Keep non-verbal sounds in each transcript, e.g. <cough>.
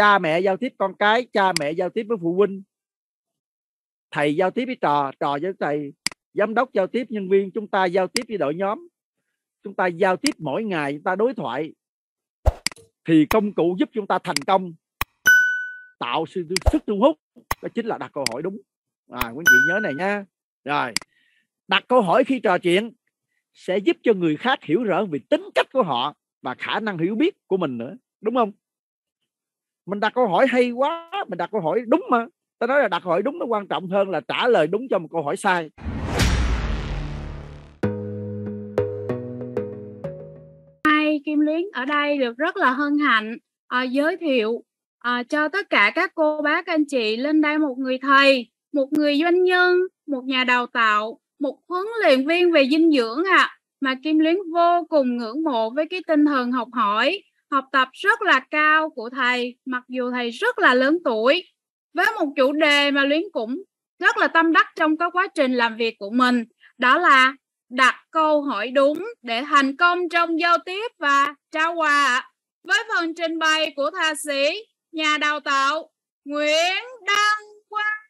cha mẹ giao tiếp con cái cha mẹ giao tiếp với phụ huynh thầy giao tiếp với trò trò với thầy giám đốc giao tiếp nhân viên chúng ta giao tiếp với đội nhóm chúng ta giao tiếp mỗi ngày chúng ta đối thoại thì công cụ giúp chúng ta thành công tạo sự sức thu hút đó chính là đặt câu hỏi đúng à quý vị nhớ này nha rồi đặt câu hỏi khi trò chuyện sẽ giúp cho người khác hiểu rõ về tính cách của họ và khả năng hiểu biết của mình nữa đúng không mình đặt câu hỏi hay quá mình đặt câu hỏi đúng mà ta nói là đặt câu hỏi đúng nó quan trọng hơn là trả lời đúng cho một câu hỏi sai Hai Kim Liên ở đây được rất là hân hạnh à, giới thiệu à, cho tất cả các cô bác anh chị lên đây một người thầy một người doanh nhân một nhà đào tạo một huấn luyện viên về dinh dưỡng ạ à, mà Kim Liên vô cùng ngưỡng mộ với cái tinh thần học hỏi học tập rất là cao của thầy mặc dù thầy rất là lớn tuổi với một chủ đề mà luyến cũng rất là tâm đắc trong các quá trình làm việc của mình đó là đặt câu hỏi đúng để thành công trong giao tiếp và trao quà với phần trình bày của thạc sĩ nhà đào tạo Nguyễn Đăng Quang.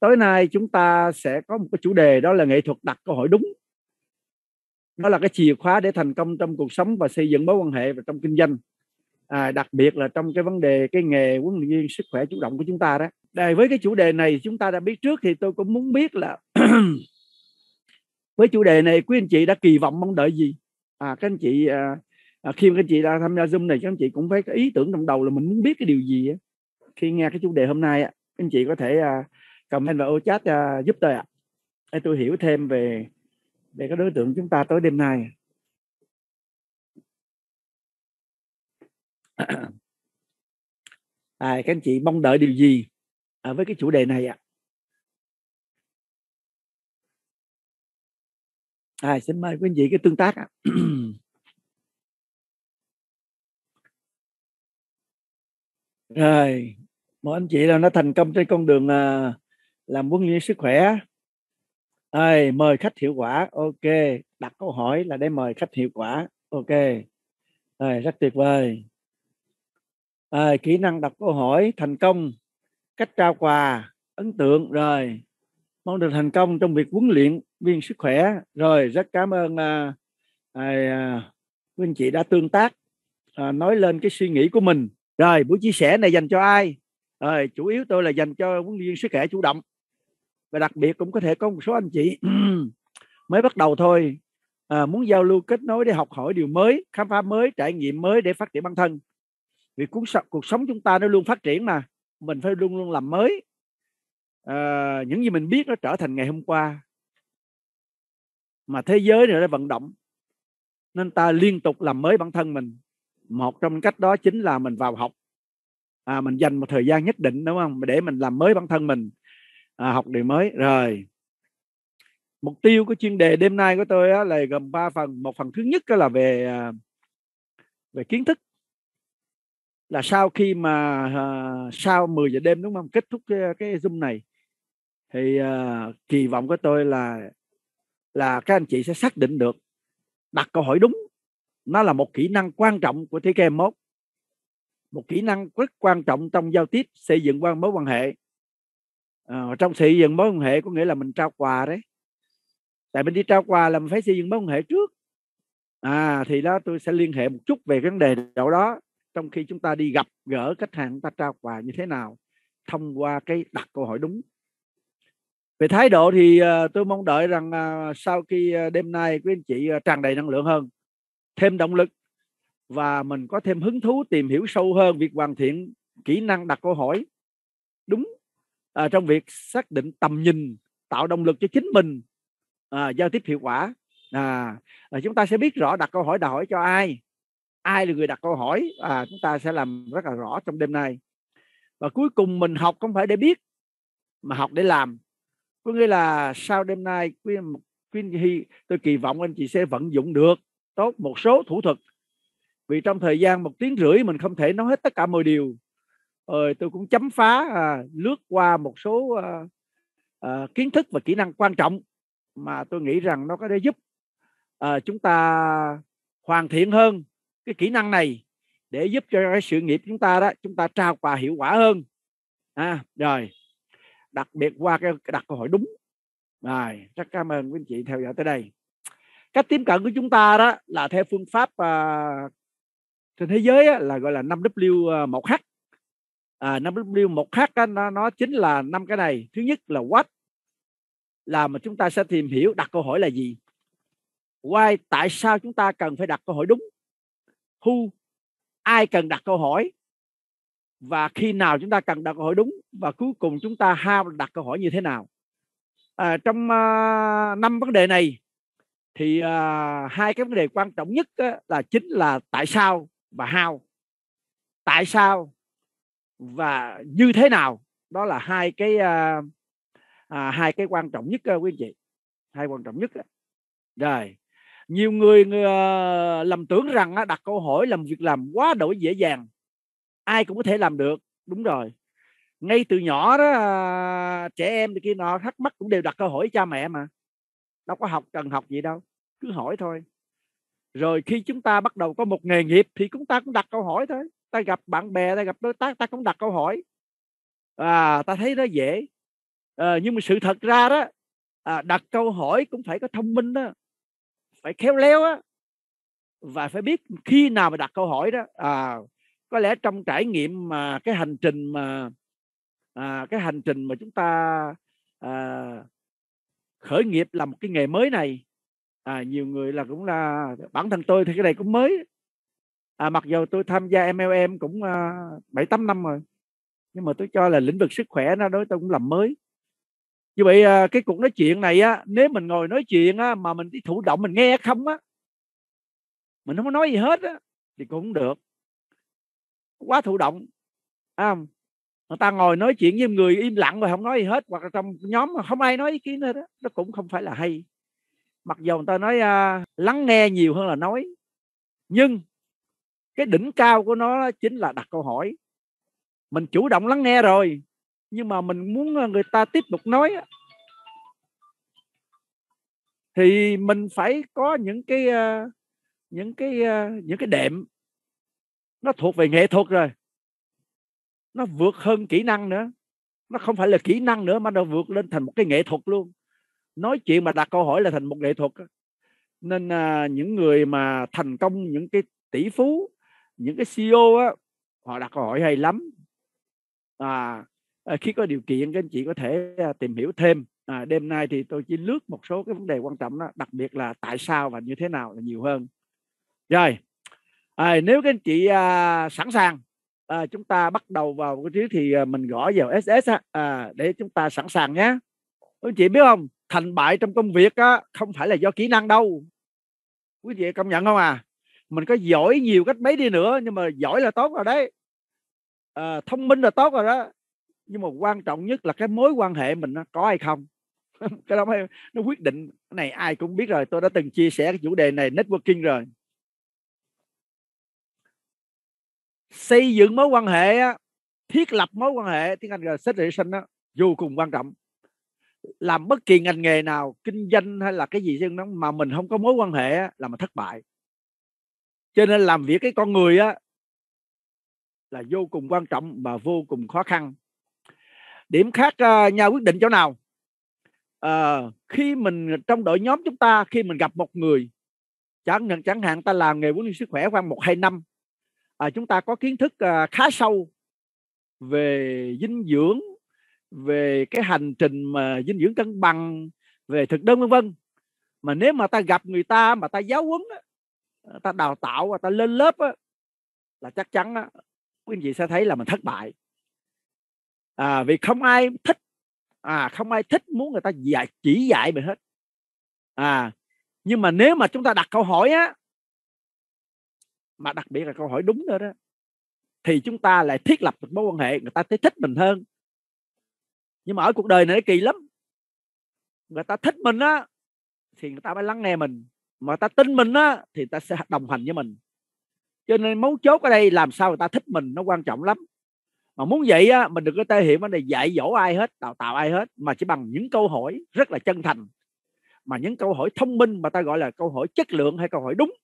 Tối nay chúng ta sẽ có một cái chủ đề đó là nghệ thuật đặt câu hỏi đúng nó là cái chìa khóa để thành công trong cuộc sống và xây dựng mối quan hệ và trong kinh doanh à, đặc biệt là trong cái vấn đề cái nghề huấn luyện viên sức khỏe chủ động của chúng ta đó đây với cái chủ đề này chúng ta đã biết trước thì tôi cũng muốn biết là <clears throat> với chủ đề này quý anh chị đã kỳ vọng mong đợi gì à, các anh chị à, à, khi các anh chị đã tham gia zoom này các anh chị cũng phải có ý tưởng trong đầu là mình muốn biết cái điều gì ấy. khi nghe cái chủ đề hôm nay á anh chị có thể à, comment vào ô chat à, giúp tôi ạ à. để tôi hiểu thêm về để các đối tượng chúng ta tối đêm nay <clears throat> à, các anh chị mong đợi điều gì à, với cái chủ đề này ạ à? à, xin mời quý anh chị cái tương tác ạ à. <clears throat> rồi một anh chị là nó thành công trên con đường à, làm huấn luyện sức khỏe Ai, mời khách hiệu quả. Ok, đặt câu hỏi là để mời khách hiệu quả. Ok. Rồi, rất tuyệt vời. À, kỹ năng đặt câu hỏi thành công, cách trao quà, ấn tượng rồi. Mong được thành công trong việc huấn luyện viên sức khỏe. Rồi, rất cảm ơn à, à, à, quý anh chị đã tương tác à, nói lên cái suy nghĩ của mình. Rồi, buổi chia sẻ này dành cho ai? Rồi, chủ yếu tôi là dành cho huấn luyện viên sức khỏe chủ động và đặc biệt cũng có thể có một số anh chị <clears throat> mới bắt đầu thôi à, muốn giao lưu kết nối để học hỏi điều mới khám phá mới trải nghiệm mới để phát triển bản thân vì cuộc sống, cuộc sống chúng ta nó luôn phát triển mà mình phải luôn luôn làm mới à, những gì mình biết nó trở thành ngày hôm qua mà thế giới này nó vận động nên ta liên tục làm mới bản thân mình một trong cách đó chính là mình vào học à, mình dành một thời gian nhất định đúng không để mình làm mới bản thân mình à, học điều mới rồi mục tiêu của chuyên đề đêm nay của tôi á, là gồm 3 phần một phần thứ nhất là về à, về kiến thức là sau khi mà uh, sau 10 giờ đêm đúng không kết thúc cái, cái zoom này thì uh, kỳ vọng của tôi là là các anh chị sẽ xác định được đặt câu hỏi đúng nó là một kỹ năng quan trọng của thế kèm mốt một kỹ năng rất quan trọng trong giao tiếp xây dựng quan mối quan hệ ờ, trong xây dựng mối quan hệ có nghĩa là mình trao quà đấy tại mình đi trao quà là mình phải xây dựng mối quan hệ trước à thì đó tôi sẽ liên hệ một chút về vấn đề chỗ đó trong khi chúng ta đi gặp gỡ khách hàng chúng ta trao quà như thế nào thông qua cái đặt câu hỏi đúng về thái độ thì ờ, tôi mong đợi rằng à, sau khi ờ, đêm nay quý anh chị ờ, tràn đầy năng lượng hơn thêm động lực và mình có thêm hứng thú tìm hiểu sâu hơn việc hoàn thiện kỹ năng đặt câu hỏi đúng à, trong việc xác định tầm nhìn tạo động lực cho chính mình à, giao tiếp hiệu quả à, à, chúng ta sẽ biết rõ đặt câu hỏi đòi hỏi cho ai ai là người đặt câu hỏi à, chúng ta sẽ làm rất là rõ trong đêm nay và cuối cùng mình học không phải để biết mà học để làm có nghĩa là sau đêm nay quý, quý hy tôi kỳ vọng anh chị sẽ vận dụng được tốt một số thủ thuật vì trong thời gian một tiếng rưỡi mình không thể nói hết tất cả mọi điều ơi tôi cũng chấm phá à, lướt qua một số à, à, kiến thức và kỹ năng quan trọng mà tôi nghĩ rằng nó có thể giúp à, chúng ta hoàn thiện hơn cái kỹ năng này để giúp cho cái sự nghiệp chúng ta đó chúng ta trao quà hiệu quả hơn à, rồi đặc biệt qua cái đặt câu hỏi đúng rồi rất cảm ơn quý anh chị theo dõi tới đây cách tiếp cận của chúng ta đó là theo phương pháp à, trên thế giới á, là gọi là 5W1H à, 5W1H nó, nó chính là năm cái này thứ nhất là what là mà chúng ta sẽ tìm hiểu đặt câu hỏi là gì why tại sao chúng ta cần phải đặt câu hỏi đúng who ai cần đặt câu hỏi và khi nào chúng ta cần đặt câu hỏi đúng và cuối cùng chúng ta how đặt câu hỏi như thế nào à, trong à, năm uh, vấn đề này thì uh, hai cái vấn đề quan trọng nhất á, là chính là tại sao và how tại sao và như thế nào đó là hai cái à, à, hai cái quan trọng nhất ờ, quý anh chị hai quan trọng nhất rồi nhiều người, người lầm tưởng rằng đặt câu hỏi làm việc làm quá đổi dễ dàng ai cũng có thể làm được đúng rồi ngay từ nhỏ đó à, trẻ em thì kia nọ thắc mắc cũng đều đặt câu hỏi cha mẹ mà đâu có học cần học gì đâu cứ hỏi thôi rồi khi chúng ta bắt đầu có một nghề nghiệp thì chúng ta cũng đặt câu hỏi thôi ta gặp bạn bè ta gặp đối tác ta cũng đặt câu hỏi à ta thấy nó dễ à, nhưng mà sự thật ra đó à, đặt câu hỏi cũng phải có thông minh đó phải khéo léo á và phải biết khi nào mà đặt câu hỏi đó à có lẽ trong trải nghiệm mà cái hành trình mà à, cái hành trình mà chúng ta à, khởi nghiệp làm một cái nghề mới này à, nhiều người là cũng là bản thân tôi thì cái này cũng mới à, mặc dù tôi tham gia MLM cũng ờ, bảy tám năm rồi nhưng mà tôi cho là lĩnh vực sức khỏe nó đối tôi cũng làm mới như vậy à, cái cuộc nói chuyện này á nếu mình ngồi nói chuyện á mà mình đi thụ động mình nghe không á mình không có nói gì hết á thì cũng được quá thụ động à, người ta ngồi nói chuyện với người im lặng rồi không nói gì hết hoặc là trong nhóm mà không ai nói ý kiến hết đó, nó cũng không phải là hay mặc dù người ta nói à, lắng nghe nhiều hơn là nói nhưng cái đỉnh cao của nó chính là đặt câu hỏi mình chủ động lắng nghe rồi nhưng mà mình muốn ờ, người ta tiếp tục nói thì mình phải có những cái ờ, những cái ờ, những cái đệm nó thuộc về nghệ thuật rồi nó vượt hơn kỹ năng nữa nó không phải là kỹ năng nữa mà nó vượt lên thành một cái nghệ thuật luôn nói chuyện mà đặt câu hỏi là thành một nghệ thuật nên à, những người mà thành công những cái tỷ phú những cái CEO á họ đặt câu hỏi hay lắm à, ờ, khi có điều kiện các anh chị có thể à, tìm hiểu thêm à, đêm nay thì tôi chỉ lướt một số cái vấn đề quan trọng đó đặc biệt là tại sao và như thế nào là nhiều hơn rồi à, nếu các anh chị à, sẵn sàng à, chúng ta bắt đầu vào cái thứ thì à, mình gõ vào ss à, để chúng ta sẵn sàng nhé các anh chị biết không thành bại trong công việc á, không phải là do kỹ năng đâu quý vị công nhận không à mình có giỏi nhiều cách mấy đi nữa nhưng mà giỏi là tốt rồi đấy à, thông minh là tốt rồi đó nhưng mà quan trọng nhất là cái mối quan hệ mình nó có hay không <laughs> cái đó mới, nó quyết định cái này ai cũng biết rồi tôi đã từng chia sẻ cái chủ đề này networking rồi xây dựng mối quan hệ thiết lập mối quan hệ tiếng anh là set relation đó vô cùng quan trọng làm bất kỳ ngành nghề nào kinh doanh hay là cái gì mà mình không có mối quan hệ là mình thất bại cho nên làm việc cái con người á là vô cùng quan trọng và vô cùng khó khăn điểm khác uh, à, nhau quyết định chỗ nào à, khi mình trong đội nhóm chúng ta khi mình gặp một người chẳng hạn chẳng hạn ta làm nghề huấn luyện sức khỏe khoảng một hai năm à, chúng ta có kiến thức à, khá sâu về dinh dưỡng về cái hành trình mà dinh dưỡng cân bằng về thực đơn vân vân mà nếu mà ta gặp người ta mà ta giáo huấn Ờ, ta đào tạo và ta lên lớp á, là chắc chắn á, quý anh chị sẽ thấy là mình thất bại à, vì không ai thích à, không ai thích muốn người ta dạy chỉ dạy mình hết à nhưng mà nếu mà chúng ta đặt câu hỏi á mà đặc biệt là câu hỏi đúng nữa đó thì chúng ta lại thiết lập được mối quan hệ người ta thấy thích mình hơn nhưng mà ở cuộc đời này nó kỳ lắm người ta thích mình á thì người ta mới lắng nghe mình mà ta tin mình á thì ta sẽ đồng hành với mình cho nên mấu chốt ở đây làm sao người ta thích mình nó quan trọng lắm mà muốn vậy á mình đừng có thể hiện vấn đề dạy dỗ ai hết đào tạo ai hết mà chỉ bằng những câu hỏi rất là chân thành mà những câu hỏi thông minh mà ta gọi là câu hỏi chất lượng hay câu hỏi đúng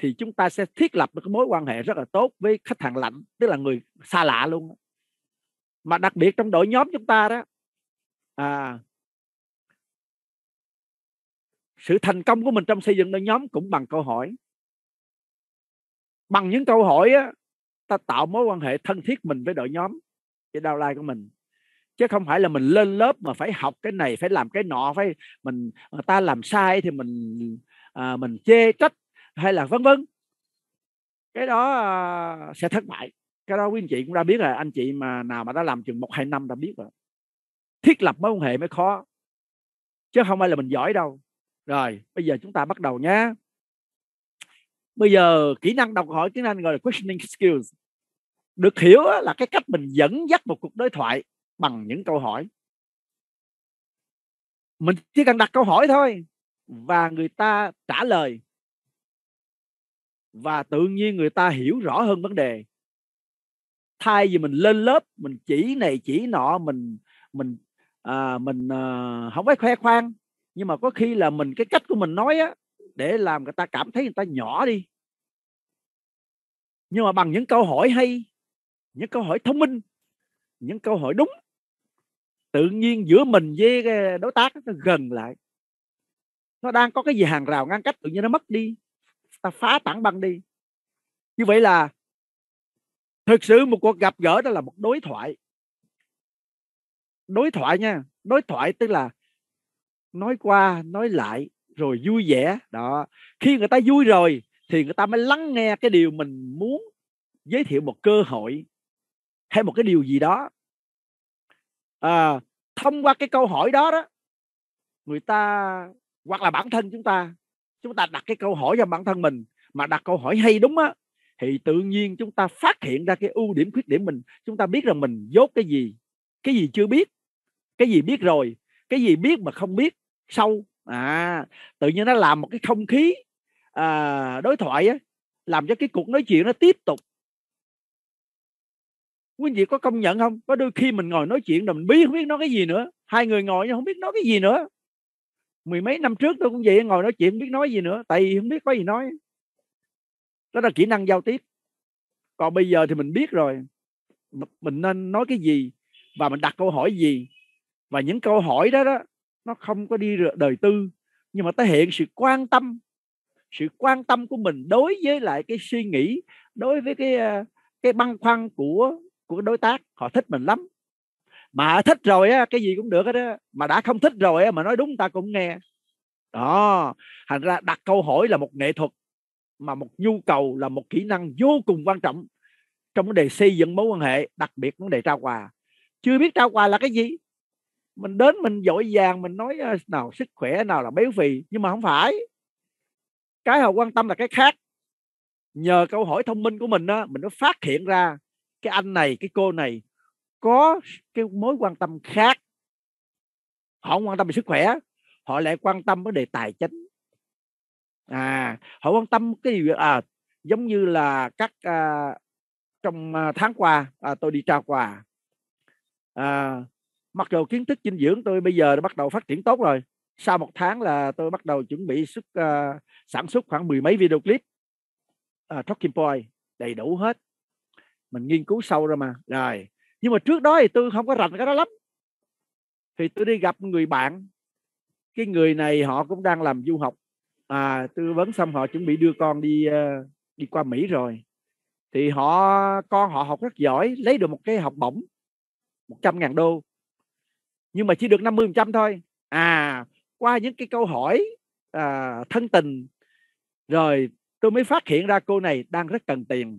thì chúng ta sẽ thiết lập được cái mối quan hệ rất là tốt với khách hàng lạnh tức là người xa lạ luôn mà đặc biệt trong đội nhóm chúng ta đó à, sự thành công của mình trong xây dựng đội nhóm cũng bằng câu hỏi bằng những câu hỏi á, ta tạo mối quan hệ thân thiết mình với đội nhóm với đau lai của mình chứ không phải là mình lên lớp mà phải học cái này phải làm cái nọ phải mình người ta làm sai thì mình à, mình chê trách hay là vân vân cái đó à, sẽ thất bại cái đó quý anh chị cũng đã biết rồi anh chị mà nào mà đã làm chừng một hai năm đã biết rồi thiết lập mối quan hệ mới khó chứ không phải là mình giỏi đâu rồi, bây giờ chúng ta bắt đầu nhé. Bây giờ kỹ năng đọc hỏi tiếng Anh gọi là questioning skills. Được hiểu là cái cách mình dẫn dắt một cuộc đối thoại bằng những câu hỏi. Mình chỉ cần đặt câu hỏi thôi và người ta trả lời và tự nhiên người ta hiểu rõ hơn vấn đề thay vì mình lên lớp mình chỉ này chỉ nọ mình mình à, mình à, không phải khoe khoang nhưng mà có khi là mình cái cách của mình nói á để làm người ta cảm thấy người ta nhỏ đi nhưng mà bằng những câu hỏi hay những câu hỏi thông minh những câu hỏi đúng tự nhiên giữa mình với đối tác nó gần lại nó đang có cái gì hàng rào ngăn cách tự nhiên nó mất đi ta phá tảng băng đi như vậy là thực sự một cuộc gặp gỡ đó là một đối thoại đối thoại nha đối thoại tức là nói qua nói lại rồi vui vẻ đó khi người ta vui rồi thì người ta mới lắng nghe cái điều mình muốn giới thiệu một cơ hội hay một cái điều gì đó à, thông qua cái câu hỏi đó đó người ta hoặc là bản thân chúng ta chúng ta đặt cái câu hỏi cho bản thân mình mà đặt câu hỏi hay đúng á thì tự nhiên chúng ta phát hiện ra cái ưu điểm khuyết điểm mình chúng ta biết rằng mình dốt cái gì cái gì chưa biết cái gì biết rồi cái gì biết mà không biết sâu à tự nhiên nó làm một cái không khí à, đối thoại á, làm cho cái cuộc nói chuyện nó tiếp tục quý vị có công nhận không có đôi khi mình ngồi nói chuyện rồi mình biết không biết nói cái gì nữa hai người ngồi nhưng không biết nói cái gì nữa mười mấy năm trước tôi cũng vậy ngồi nói chuyện không biết nói gì nữa tại vì không biết có gì nói đó là kỹ năng giao tiếp còn bây giờ thì mình biết rồi mình nên nói cái gì và mình đặt câu hỏi gì và những câu hỏi đó đó nó không có đi đời tư nhưng mà thể hiện sự quan tâm sự quan tâm của mình đối với lại cái suy nghĩ đối với cái ờ, cái băn khoăn của của đối tác họ thích mình lắm mà thích rồi á cái gì cũng được hết á mà đã không thích rồi á mà nói đúng ta cũng nghe đó thành ra đặt câu hỏi là một nghệ thuật mà một nhu cầu là một kỹ năng vô cùng quan trọng trong vấn đề xây dựng mối quan hệ đặc biệt vấn đề trao quà chưa biết trao quà là cái gì mình đến mình dội vàng mình nói nào sức khỏe nào là béo phì nhưng mà không phải cái họ quan tâm là cái khác nhờ câu hỏi thông minh của mình đó mình nó phát hiện ra cái anh này cái cô này có cái mối quan tâm khác họ không quan tâm về sức khỏe họ lại quan tâm vấn đề tài chính à họ quan tâm cái gì à giống như là các à, trong à, tháng qua à, tôi đi trao quà à, mặc dù kiến thức dinh dưỡng tôi bây giờ đã bắt đầu phát triển tốt rồi sau một tháng là tôi bắt đầu chuẩn bị xuất uh, sản xuất khoảng mười mấy video clip uh, talking point đầy đủ hết mình nghiên cứu sâu ra mà rồi nhưng mà trước đó thì tôi không có rành cái đó lắm thì tôi đi gặp người bạn cái người này họ cũng đang làm du học à, tư vấn xong họ chuẩn bị đưa con đi uh, đi qua mỹ rồi thì họ con họ học rất giỏi lấy được một cái học bổng 100 ngàn đô nhưng mà chỉ được 50% thôi à qua những cái câu hỏi à, thân tình rồi tôi mới phát hiện ra cô này đang rất cần tiền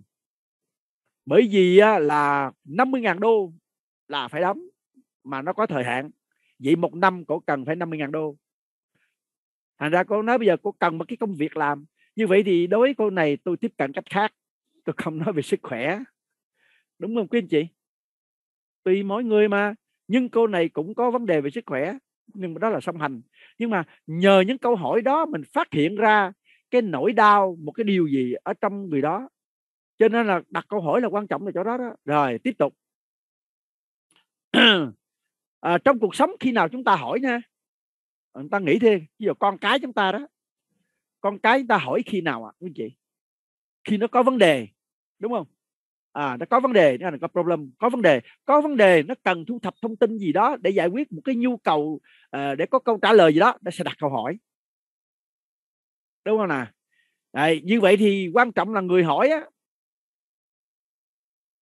bởi vì á, là 50.000 đô là phải đóng mà nó có thời hạn vậy một năm cổ cần phải 50.000 đô thành ra cô nói bây giờ cô cần một cái công việc làm như vậy thì đối với cô này tôi tiếp cận cách khác tôi không nói về sức khỏe đúng không quý anh chị tùy mỗi người mà nhưng cô này cũng có vấn đề về sức khỏe nhưng mà đó là song hành nhưng mà nhờ những câu hỏi đó mình phát hiện ra cái nỗi đau một cái điều gì ở trong người đó cho nên là đặt câu hỏi là quan trọng là chỗ đó đó rồi tiếp tục <clears throat> à, trong cuộc sống khi nào chúng ta hỏi nha à, người ta nghĩ thêm ví dụ con cái chúng ta đó con cái chúng ta hỏi khi nào ạ à, quý chị khi nó có vấn đề đúng không à nó có vấn đề nó là có problem có vấn đề có vấn đề nó cần thu thập thông tin gì đó để giải quyết một cái nhu cầu uh, để có câu trả lời gì đó nó sẽ đặt câu hỏi đúng không nào Đấy, như vậy thì quan trọng là người hỏi á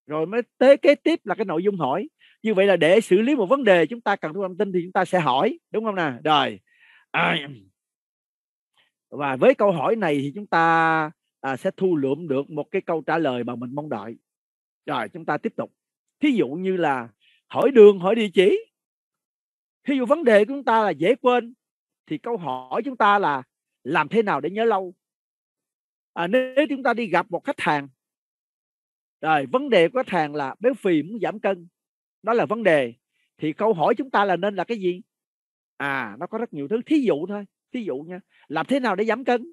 rồi mới tới kế tiếp là cái nội dung hỏi như vậy là để xử lý một vấn đề chúng ta cần thu thập tin thì chúng ta sẽ hỏi đúng không nào rồi à, <clears throat> và với câu hỏi này thì chúng ta à, sẽ thu lượm được một cái câu trả lời mà mình mong đợi rồi chúng ta tiếp tục thí dụ như là hỏi đường hỏi địa chỉ thí dụ vấn đề của chúng ta là dễ quên thì câu hỏi chúng ta là làm thế nào để nhớ lâu à, nếu chúng ta đi gặp một khách hàng rồi vấn đề của khách hàng là béo phì muốn giảm cân đó là vấn đề thì câu hỏi chúng ta là nên là cái gì à nó có rất nhiều thứ thí dụ thôi thí dụ nha làm thế nào để giảm cân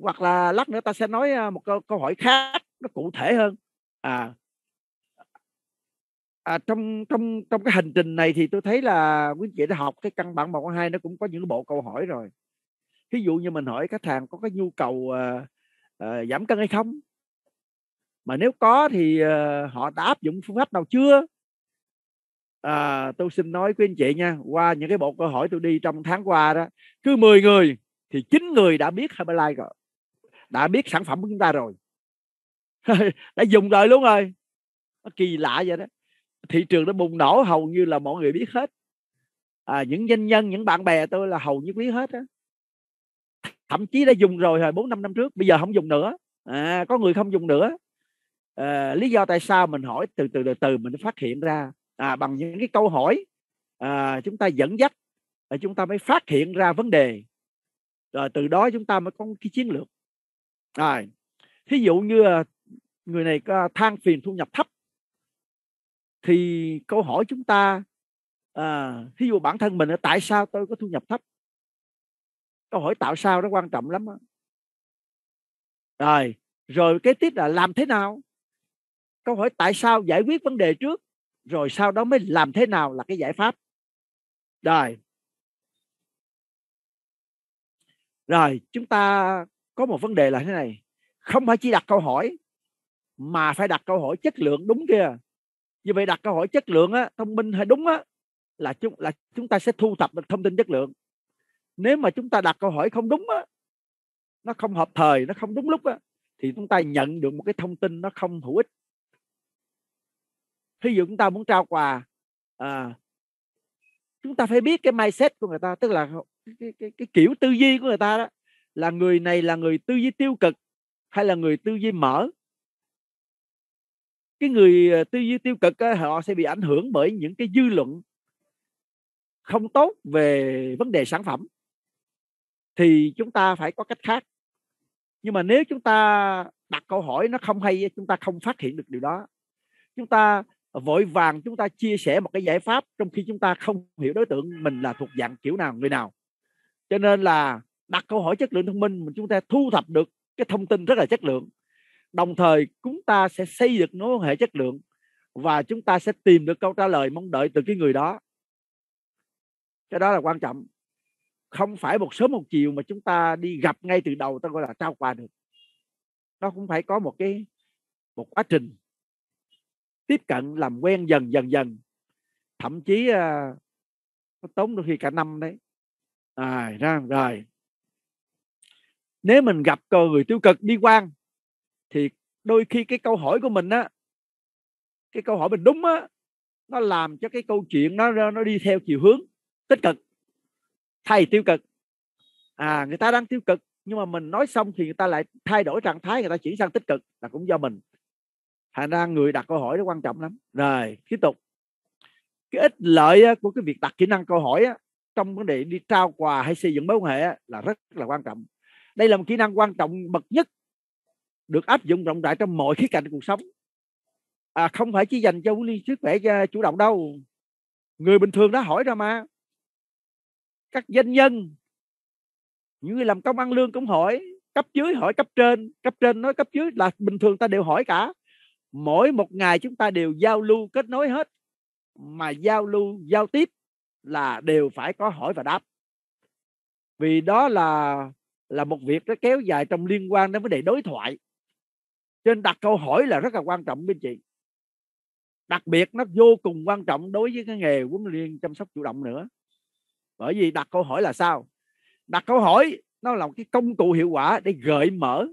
hoặc là lát nữa ta sẽ nói à, một câu, câu hỏi khác nó cụ thể hơn à, à trong trong trong cái hành trình này thì tôi thấy là quý chị đã học cái căn bản một hai nó cũng có những bộ câu hỏi rồi ví dụ như mình hỏi khách hàng có cái nhu cầu à, à, giảm cân hay không mà nếu có thì à, họ đã áp dụng phương pháp nào chưa à, tôi xin nói quý anh chị nha qua những cái bộ câu hỏi tôi đi trong tháng qua đó cứ 10 người thì chín người đã biết Herbalife rồi đã biết sản phẩm của chúng ta rồi đã dùng rồi luôn rồi nó kỳ lạ vậy đó thị trường nó bùng nổ hầu như là mọi người biết hết à, những doanh nhân những bạn bè tôi là hầu như biết hết á thậm chí đã dùng rồi hồi bốn năm năm trước bây giờ không dùng nữa à, có người không dùng nữa à, lý do tại sao mình hỏi từ từ từ từ mình phát hiện ra à, bằng những cái câu hỏi à, chúng ta dẫn dắt à, chúng ta mới phát hiện ra vấn đề rồi từ đó chúng ta mới có cái chiến lược rồi thí dụ như à, người này có than phiền thu nhập thấp thì câu hỏi chúng ta à, thí dụ bản thân mình tại sao tôi có thu nhập thấp câu hỏi tạo sao nó quan trọng lắm đó. rồi rồi kế tiếp là làm thế nào câu hỏi tại sao giải quyết vấn đề trước rồi sau đó mới làm thế nào là cái giải pháp rồi rồi chúng ta có một vấn đề là thế này không phải chỉ đặt câu hỏi mà phải đặt câu hỏi chất lượng đúng kia như vậy đặt câu hỏi chất lượng á, thông minh hay đúng á, là chúng là chúng ta sẽ thu thập được thông tin chất lượng nếu mà chúng ta đặt câu hỏi không đúng á, nó không hợp thời nó không đúng lúc á, thì chúng ta nhận được một cái thông tin nó không hữu ích ví dụ chúng ta muốn trao quà à, chúng ta phải biết cái mindset của người ta tức là cái, cái, cái kiểu tư duy của người ta đó là người này là người tư duy tiêu cực hay là người tư duy mở cái người ờ, tư duy tiêu cực á, họ sẽ bị ảnh hưởng bởi những cái dư luận không tốt về vấn đề sản phẩm thì chúng ta phải có cách khác nhưng mà nếu chúng ta đặt câu hỏi nó không hay chúng ta không phát hiện được điều đó chúng ta vội vàng chúng ta chia sẻ một cái giải pháp trong khi chúng ta không hiểu đối tượng mình là thuộc dạng kiểu nào người nào cho nên là đặt câu hỏi chất lượng thông minh mình chúng ta thu thập được cái thông tin rất là chất lượng đồng thời chúng ta sẽ xây dựng mối quan hệ chất lượng và chúng ta sẽ tìm được câu trả lời mong đợi từ cái người đó cái đó là quan trọng không phải một sớm một chiều mà chúng ta đi gặp ngay từ đầu ta gọi là trao quà được nó cũng phải có một cái một quá trình tiếp cận làm quen dần dần dần thậm chí à, nó tốn đôi khi cả năm đấy à, ra rồi nếu mình gặp người tiêu cực đi quan thì đôi khi cái câu hỏi của mình á cái câu hỏi mình đúng á nó làm cho cái câu chuyện nó nó đi theo chiều hướng tích cực thay tiêu cực à người ta đang tiêu cực nhưng mà mình nói xong thì người ta lại thay đổi trạng thái người ta chuyển sang tích cực là cũng do mình thành ra người đặt câu hỏi nó quan trọng lắm rồi tiếp tục cái ích lợi của cái việc đặt kỹ năng câu hỏi á, trong vấn đề đi trao quà hay xây dựng mối quan hệ là rất là quan trọng đây là một kỹ năng quan trọng bậc nhất được áp dụng rộng rãi trong mọi khía cạnh cuộc sống à, không phải chỉ dành cho huấn luyện sức khỏe à, chủ động đâu người bình thường đã hỏi ra mà các doanh nhân những người làm công ăn lương cũng hỏi cấp dưới hỏi cấp trên cấp trên nói cấp dưới là bình thường ta đều hỏi cả mỗi một ngày chúng ta đều giao lưu kết nối hết mà giao lưu giao tiếp là đều phải có hỏi và đáp vì đó là là một việc nó kéo dài trong liên quan đến vấn đề đối thoại cho nên đặt câu hỏi là rất là quan trọng với chị đặc biệt nó vô cùng quan trọng đối với cái nghề huấn luyện chăm sóc chủ động nữa bởi vì đặt câu hỏi là sao đặt câu hỏi nó là một cái công cụ hiệu quả để gợi mở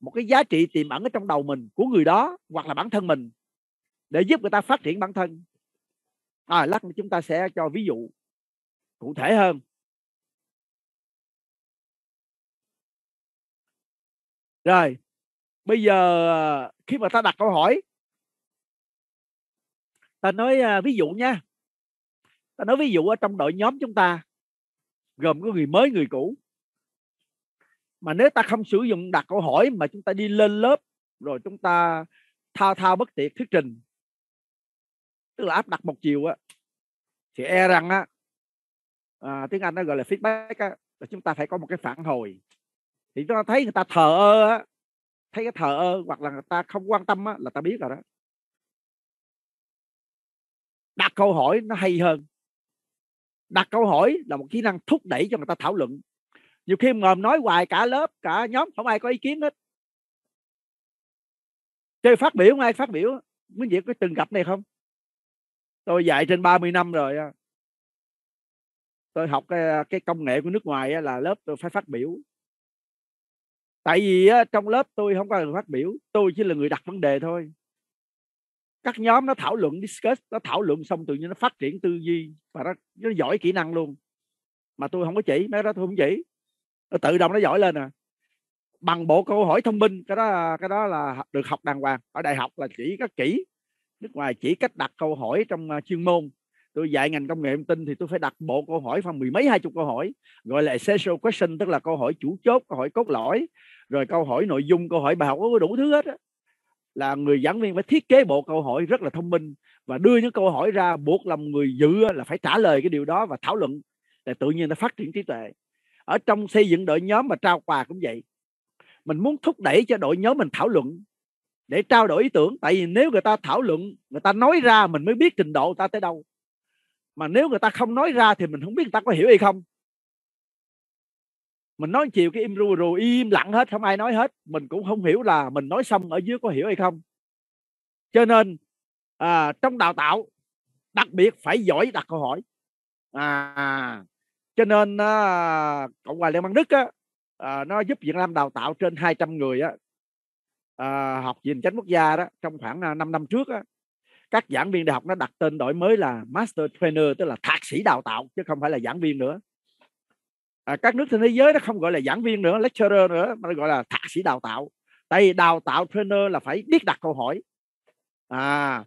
một cái giá trị tiềm ẩn ở trong đầu mình của người đó hoặc là bản thân mình để giúp người ta phát triển bản thân à, lát nữa chúng ta sẽ cho ví dụ cụ thể hơn rồi bây giờ à, khi mà ta đặt câu hỏi ta nói à, ví dụ nha ta nói ví dụ ở trong đội nhóm chúng ta gồm có người mới người cũ mà nếu ta không sử dụng đặt câu hỏi mà chúng ta đi lên lớp rồi chúng ta thao thao bất tiệt thuyết trình tức là áp đặt một chiều á thì e rằng á à, tiếng anh nó gọi là feedback á là chúng ta phải có một cái phản hồi thì chúng ta thấy người ta thờ ơ á thấy cái thờ ơ hoặc là người ta không quan tâm á, là ta biết rồi đó đặt câu hỏi nó hay hơn đặt câu hỏi là một kỹ năng thúc đẩy cho người ta thảo luận nhiều khi ngòm nói hoài cả lớp cả nhóm không ai có ý kiến hết chơi phát biểu không ai phát biểu mới việc có từng gặp này không tôi dạy trên 30 năm rồi tôi học cái, ờ, cái công nghệ của nước ngoài là lớp tôi phải phát biểu tại vì á, trong lớp tôi không có người phát biểu tôi chỉ là người đặt vấn đề thôi các nhóm nó thảo luận discuss nó thảo luận xong tự nhiên nó phát triển tư duy và nó, nó giỏi kỹ năng luôn mà tôi không có chỉ mấy đó tôi không chỉ nó tự động nó giỏi lên à bằng bộ câu hỏi thông minh cái đó cái đó là được học đàng hoàng ở đại học là chỉ các kỹ nước ngoài chỉ cách đặt câu hỏi trong à, chuyên môn tôi dạy ngành công nghệ thông tin thì tôi phải đặt bộ câu hỏi khoảng mười mấy hai chục câu hỏi gọi là essential question tức là câu hỏi chủ chốt câu hỏi cốt lõi rồi câu hỏi nội dung câu hỏi bài học có đủ thứ hết á là người giảng viên phải thiết kế bộ câu hỏi rất là thông minh và đưa những câu hỏi ra buộc lòng người dự là phải trả lời cái điều đó và thảo luận để tự nhiên nó phát triển trí tuệ ở trong xây dựng đội nhóm và trao quà cũng vậy mình muốn thúc đẩy cho đội nhóm mình thảo luận để trao đổi ý tưởng tại vì nếu người ta thảo luận người ta nói ra mình mới biết trình độ người ta tới đâu mà nếu người ta không nói ra thì mình không biết người ta có hiểu hay không mình nói chịu cái im ru rù im lặng hết không ai nói hết mình cũng không hiểu là mình nói xong ở dưới có hiểu hay không cho nên à, trong đào tạo đặc biệt phải giỏi đặt câu hỏi à cho nên à, cộng hòa liên bang đức á, à, nó giúp việt nam đào tạo trên 200 người á, à, học viện chánh quốc gia đó trong khoảng 5 à, năm trước á, các giảng viên đại học nó đặt tên đổi mới là master trainer tức là thạc sĩ đào tạo chứ không phải là giảng viên nữa à, các nước trên thế giới nó không gọi là giảng viên nữa lecturer nữa mà nó gọi là thạc sĩ đào tạo tại đào tạo trainer là phải biết đặt câu hỏi à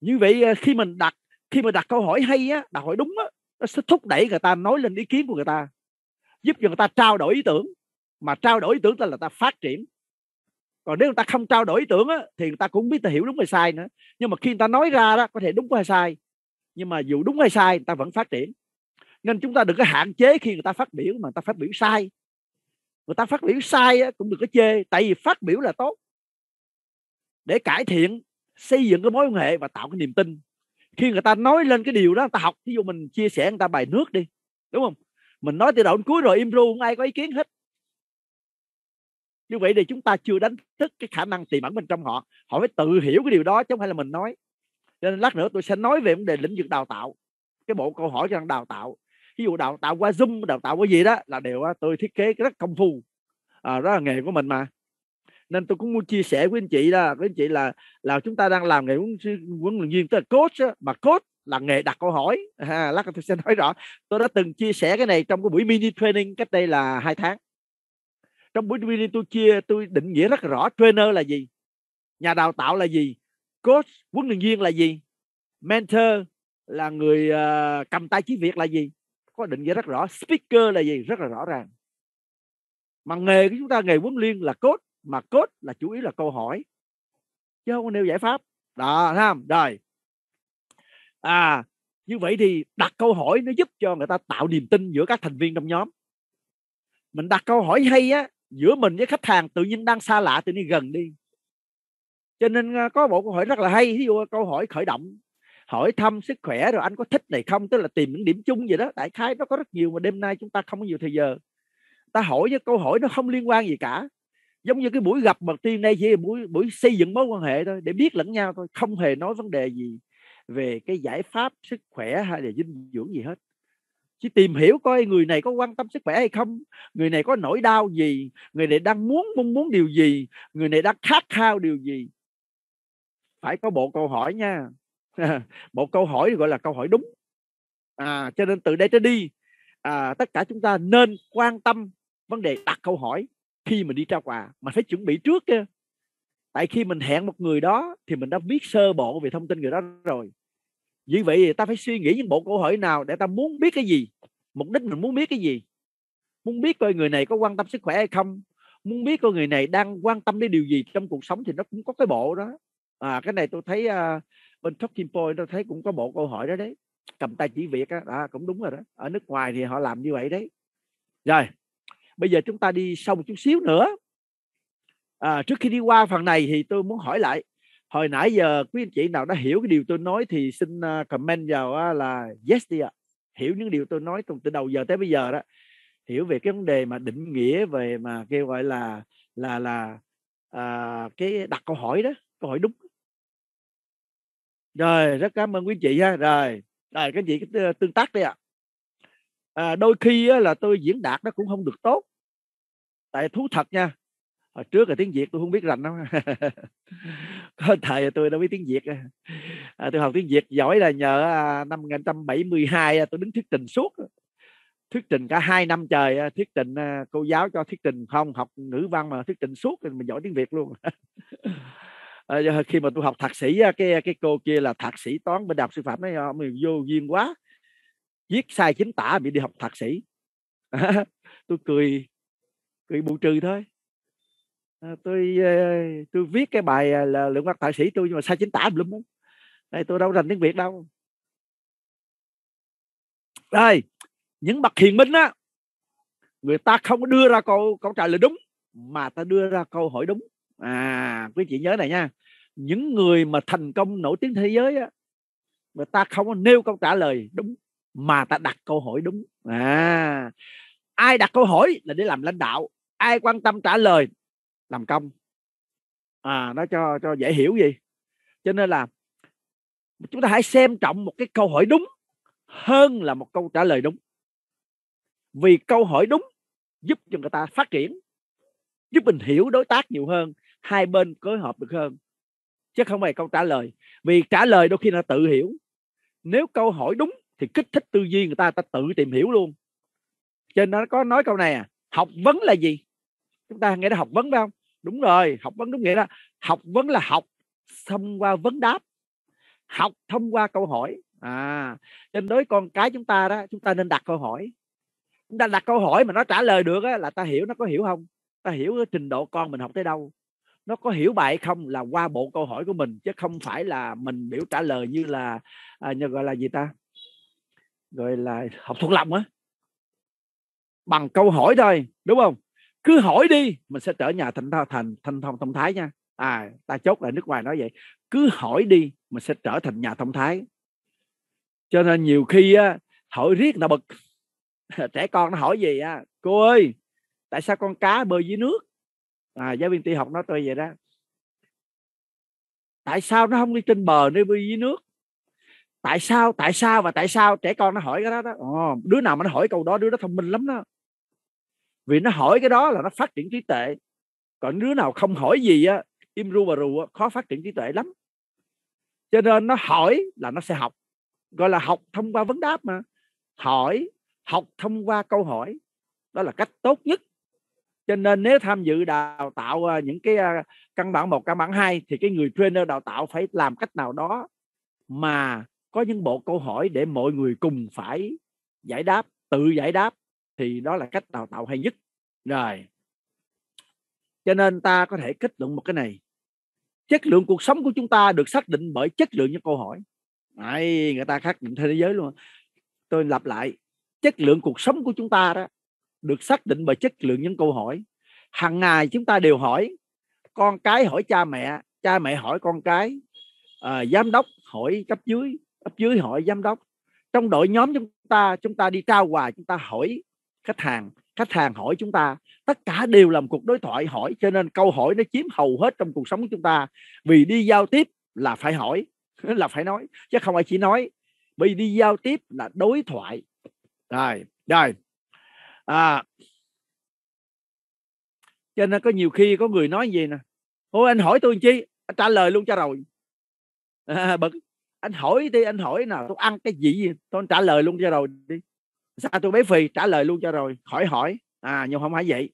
như vậy ờ, khi mình đặt khi mà đặt câu hỏi hay á đặt hỏi đúng á nó sẽ thúc đẩy người ta nói lên ý kiến của người ta giúp cho người ta trao đổi ý tưởng mà trao đổi ý tưởng là người ta phát triển còn nếu người ta không trao đổi ý tưởng á, thì người ta cũng biết ta hiểu đúng hay sai nữa nhưng mà khi người ta nói ra đó có thể đúng hay sai nhưng mà dù đúng hay sai người ta vẫn phát triển nên chúng ta đừng có hạn chế khi người ta phát biểu mà người ta phát biểu sai người ta phát biểu sai cũng đừng có chê tại vì phát biểu là tốt để cải thiện xây dựng cái mối quan hệ và tạo cái niềm tin khi người ta nói lên cái điều đó người ta học ví dụ mình chia sẻ người ta bài nước đi đúng không mình nói từ đầu đến cuối rồi im ru không ai có ý kiến hết như vậy thì chúng ta chưa đánh thức cái khả năng tiềm ẩn bên trong họ họ phải tự hiểu cái điều đó chứ không phải là mình nói cho nên lát nữa tôi sẽ nói về vấn đề lĩnh vực đào tạo cái bộ câu hỏi cho đào tạo ví dụ đào tạo qua zoom đào tạo qua gì đó là đều tôi thiết kế rất công phu à, đó là nghề của mình mà nên tôi cũng muốn chia sẻ với anh chị là với anh chị là là chúng ta đang làm nghề huấn huấn luyện viên tức là coach đó, mà coach là nghề đặt câu hỏi ha, à, lát tôi sẽ <laughs> nói rõ tôi đã từng chia sẻ cái này trong cái buổi mini training cách đây là hai tháng trong buổi mini tôi chia tôi định nghĩa rất rõ trainer là gì nhà đào tạo là gì coach huấn luyện viên là gì mentor là người uh, cầm tay chỉ việc là gì có định nghĩa rất rõ speaker là gì rất là rõ ràng mà nghề của chúng ta nghề huấn luyện là cốt mà cốt là chủ yếu là câu hỏi chứ không có nêu giải pháp đó tham rồi à như vậy thì đặt câu hỏi nó giúp cho người ta tạo niềm tin giữa các thành viên trong nhóm mình đặt câu hỏi hay á giữa mình với khách hàng tự nhiên đang xa lạ tự nhiên gần đi cho nên ờ, có bộ câu hỏi rất là hay ví dụ ờ, câu hỏi khởi động hỏi thăm sức khỏe rồi anh có thích này không tức là tìm những điểm chung gì đó đại khái nó có rất nhiều mà đêm nay chúng ta không có nhiều thời giờ ta hỏi những câu hỏi nó không liên quan gì cả giống như cái buổi gặp mặt tiên đây chỉ là buổi buổi xây dựng mối quan hệ thôi để biết lẫn nhau thôi không hề nói vấn đề gì về cái giải pháp sức khỏe hay là dinh dưỡng gì hết chỉ tìm hiểu coi người này có quan tâm sức khỏe hay không người này có nỗi đau gì người này đang muốn mong muốn điều gì người này đang khát khao điều gì phải có bộ câu hỏi nha <laughs> một câu hỏi gọi là câu hỏi đúng à, cho nên từ đây tới đi à, tất cả chúng ta nên quan tâm vấn đề đặt câu hỏi khi mình đi trao quà mà phải chuẩn bị trước chứ tại khi mình hẹn một người đó thì mình đã biết sơ bộ về thông tin người đó rồi như vậy thì ta phải suy nghĩ những bộ câu hỏi nào để ta muốn biết cái gì mục đích mình muốn biết cái gì muốn biết coi người này có quan tâm sức khỏe hay không muốn biết coi người này đang quan tâm đến điều gì trong cuộc sống thì nó cũng có cái bộ đó à cái này tôi thấy uh, bên Talking Point tôi thấy cũng có bộ câu hỏi đó đấy cầm tay chỉ việc á à, cũng đúng rồi đó ở nước ngoài thì họ làm như vậy đấy rồi bây giờ chúng ta đi sâu một chút xíu nữa à, trước khi đi qua phần này thì tôi muốn hỏi lại hồi nãy giờ quý anh chị nào đã hiểu cái điều tôi nói thì xin à, comment vào là yes đi ạ hiểu những điều tôi nói từ, từ đầu giờ tới bây giờ đó hiểu về cái vấn đề mà định nghĩa về mà kêu gọi là là là à, cái đặt câu hỏi đó câu hỏi đúng rồi rất cảm ơn quý chị ha rồi rồi các chị ờ, tương tác đi ạ à. à, đôi khi á, là tôi diễn đạt nó cũng không được tốt tại thú thật nha hồi trước là tiếng việt tôi không biết rành lắm. <laughs> có thời tôi đâu biết tiếng việt à, tôi học tiếng việt giỏi là nhờ à, năm 1972 tôi đứng thuyết trình suốt thuyết trình cả hai năm trời thuyết trình à, cô giáo cho thuyết trình không học ngữ văn mà thuyết trình suốt thì mình giỏi tiếng việt luôn <laughs> à, khi mà tôi học thạc sĩ cái cái cô kia là thạc sĩ toán bên đại học sư phạm ấy mình vô duyên quá viết sai chính tả bị đi học thạc sĩ <laughs> tôi cười cười bù trừ thôi à, ờ, tôi ờ, tôi viết cái bài à, là lượng văn thạc sĩ tôi nhưng mà sai chính tả lắm đây tôi đâu rành tiếng việt đâu đây những bậc hiền minh á người ta không đưa ra câu câu trả lời đúng mà ta đưa ra câu hỏi đúng à quý chị nhớ này nha những người mà thành công nổi tiếng thế giới á người ta không có nêu câu trả lời đúng mà ta đặt câu hỏi đúng à ai đặt câu hỏi là để làm lãnh đạo ai quan tâm trả lời làm công à nó cho cho dễ hiểu gì cho nên là chúng ta hãy xem trọng một cái câu hỏi đúng hơn là một câu trả lời đúng vì câu hỏi đúng giúp cho người ta phát triển giúp mình hiểu đối tác nhiều hơn hai bên phối hợp được hơn chứ không phải câu trả lời vì trả lời đôi khi là tự hiểu nếu câu hỏi đúng thì kích thích tư duy người ta ta tự tìm hiểu luôn cho nên nó có nói câu này à, học vấn là gì chúng ta nghe nó học vấn phải không đúng rồi học vấn đúng nghĩa là học vấn là học thông qua vấn đáp học thông qua câu hỏi à nên đối con cái chúng ta đó chúng ta nên đặt câu hỏi chúng ta đặt câu hỏi mà nó trả lời được á, là ta hiểu nó có hiểu không ta hiểu cái trình độ con mình học tới đâu nó có hiểu bài hay không là qua bộ câu hỏi của mình chứ không phải là mình biểu trả lời như là à, như gọi là gì ta gọi là học thuộc lòng á bằng câu hỏi thôi đúng không cứ hỏi đi mình sẽ trở nhà thành thành thành thông thông thái nha à ta chốt lại nước ngoài nói vậy cứ hỏi đi mình sẽ trở thành nhà thông thái cho nên nhiều khi á, hỏi riết là bực <laughs> trẻ con nó hỏi gì á à? cô ơi tại sao con cá bơi dưới nước à, giáo viên tiểu học nói tôi vậy đó tại sao nó không đi trên bờ nơi dưới nước tại sao tại sao và tại sao trẻ con nó hỏi cái đó đó Ồ, đứa nào mà nó hỏi câu đó đứa đó thông minh lắm đó vì nó hỏi cái đó là nó phát triển trí tuệ còn đứa nào không hỏi gì á im ru và rù á, khó phát triển trí tuệ lắm cho nên nó hỏi là nó sẽ học gọi là học thông qua vấn đáp mà hỏi học thông qua câu hỏi đó là cách tốt nhất cho nên nếu tham dự đào tạo à, những cái à, căn bản một căn bản hai thì cái người trainer đào tạo phải làm cách nào đó mà có những bộ câu hỏi để mọi người cùng phải giải đáp tự giải đáp thì đó là cách đào tạo hay nhất rồi cho nên ta có thể kết luận một cái này chất lượng cuộc sống của chúng ta được xác định bởi chất lượng những câu hỏi Đấy, người ta khác định thế giới luôn tôi lặp lại chất lượng cuộc sống của chúng ta đó được xác định bởi chất lượng những câu hỏi hàng ngày chúng ta đều hỏi con cái hỏi cha mẹ cha mẹ hỏi con cái à, giám đốc hỏi cấp dưới cấp dưới hỏi giám đốc trong đội nhóm chúng ta chúng ta đi trao quà chúng ta hỏi khách hàng khách hàng hỏi chúng ta tất cả đều làm cuộc đối thoại hỏi cho nên câu hỏi nó chiếm hầu hết trong cuộc sống của chúng ta vì đi giao tiếp là phải hỏi <laughs> là phải nói chứ không ai chỉ nói vì đi giao tiếp là đối thoại rồi rồi à cho nên có nhiều khi có người nói gì nè ôi anh hỏi tôi chi anh trả lời luôn cho rồi à, bực anh hỏi đi anh hỏi nào tôi ăn cái gì tôi trả lời luôn cho rồi đi sao tôi bé phì trả lời luôn cho rồi hỏi hỏi à nhưng không phải vậy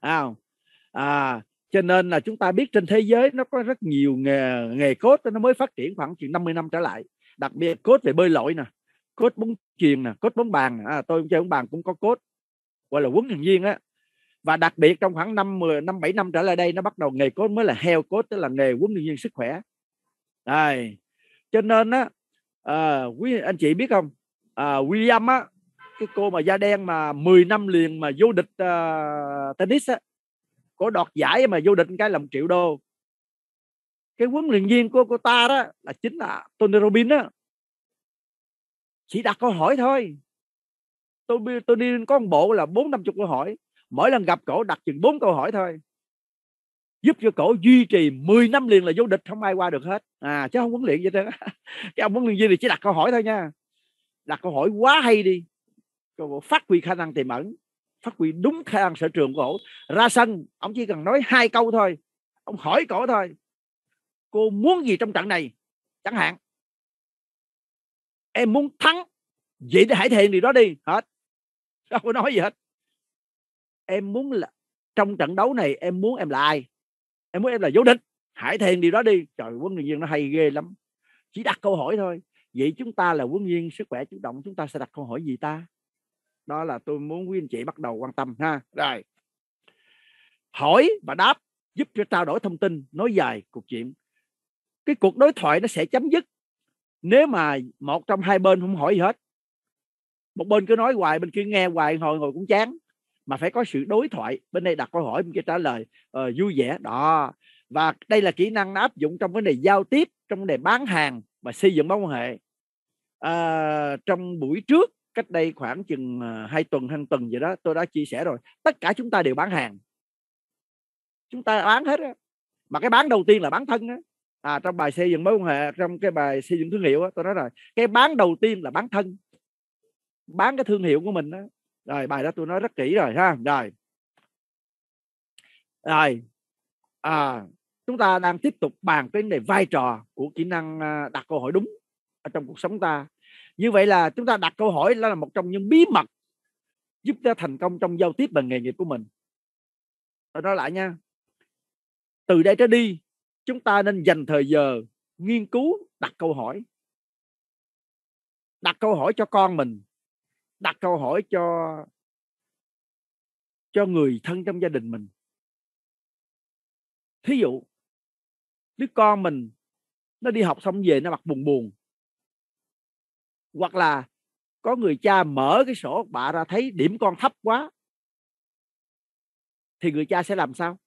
à, à cho nên là chúng ta biết trên thế giới nó có rất nhiều nghề nghề cốt nó mới phát triển khoảng chừng 50 năm trở lại đặc biệt cốt về bơi lội nè cốt bóng chuyền nè cốt bóng bàn à, tôi cũng chơi bóng bàn cũng có cốt gọi là huấn luyện viên á và đặc biệt trong khoảng năm 10, năm bảy năm trở lại đây nó bắt đầu nghề cốt mới là heo cốt tức là nghề huấn luyện viên sức khỏe Đây. cho nên á à, quý anh chị biết không à, William á cái cô mà da đen mà 10 năm liền mà vô địch uh, tennis á có đoạt giải mà vô địch cái làm triệu đô cái huấn luyện viên của cô ta đó là chính là Tony Robbins đó chỉ đặt câu hỏi thôi tôi tôi đi có một bộ là bốn năm chục câu hỏi mỗi lần gặp cổ đặt chừng bốn câu hỏi thôi giúp cho cổ duy trì 10 năm liền là vô địch không ai qua được hết à chứ không huấn luyện vậy đó <laughs> cái ông huấn luyện viên thì chỉ đặt câu hỏi thôi nha đặt câu hỏi quá hay đi Câu phát huy khả năng tiềm ẩn phát huy đúng khả năng sở trường của cổ ra sân ông chỉ cần nói hai câu thôi ông hỏi cổ thôi cô muốn gì trong trận này chẳng hạn em muốn thắng vậy thì hãy thiền điều đó đi hết <laughs> đâu có nói gì hết em muốn là trong trận đấu này em muốn em là ai em muốn em là vô địch hãy thiền điều đó đi trời quân luyện viên nó hay ghê lắm chỉ đặt câu hỏi thôi vậy chúng ta là quân viên sức khỏe chủ động chúng ta sẽ đặt câu hỏi gì ta đó là tôi muốn quý anh chị bắt đầu quan tâm ha rồi hỏi và đáp giúp cho trao đổi thông tin nói dài cuộc chuyện cái cuộc đối thoại nó sẽ chấm dứt nếu mà một trong hai bên không hỏi gì hết một bên cứ nói hoài bên kia nghe hoài hồi hồi cũng chán mà phải có sự đối thoại bên đây đặt câu hỏi bên kia trả lời ờ, vui vẻ đó và đây là kỹ năng áp dụng trong vấn đề giao tiếp trong vấn đề bán hàng và xây dựng mối quan hệ à, trong buổi trước cách đây khoảng chừng ờ, hai tuần hai tuần gì đó tôi đã chia sẻ rồi tất cả chúng ta đều bán hàng chúng ta bán hết đó. mà cái bán đầu tiên là bán thân đó à, trong bài xây dựng mối quan hệ trong cái bài xây dựng thương hiệu đó, tôi nói rồi cái bán đầu tiên là bán thân bán cái thương hiệu của mình đó. rồi bài đó tôi nói rất kỹ rồi ha rồi rồi à, chúng ta đang tiếp tục bàn cái vấn đề vai trò của kỹ năng à, đặt câu hỏi đúng ở trong cuộc sống ta như vậy là chúng ta đặt câu hỏi đó là một trong những bí mật giúp ta thành công trong giao tiếp và nghề nghiệp của mình tôi nói lại nha từ đây trở đi chúng ta nên dành thời giờ nghiên cứu đặt câu hỏi đặt câu hỏi cho con mình đặt câu hỏi cho cho người thân trong gia đình mình thí dụ đứa con mình nó đi học xong về nó mặt buồn buồn hoặc là có người cha mở cái sổ bà ra thấy điểm con thấp quá thì người cha sẽ làm sao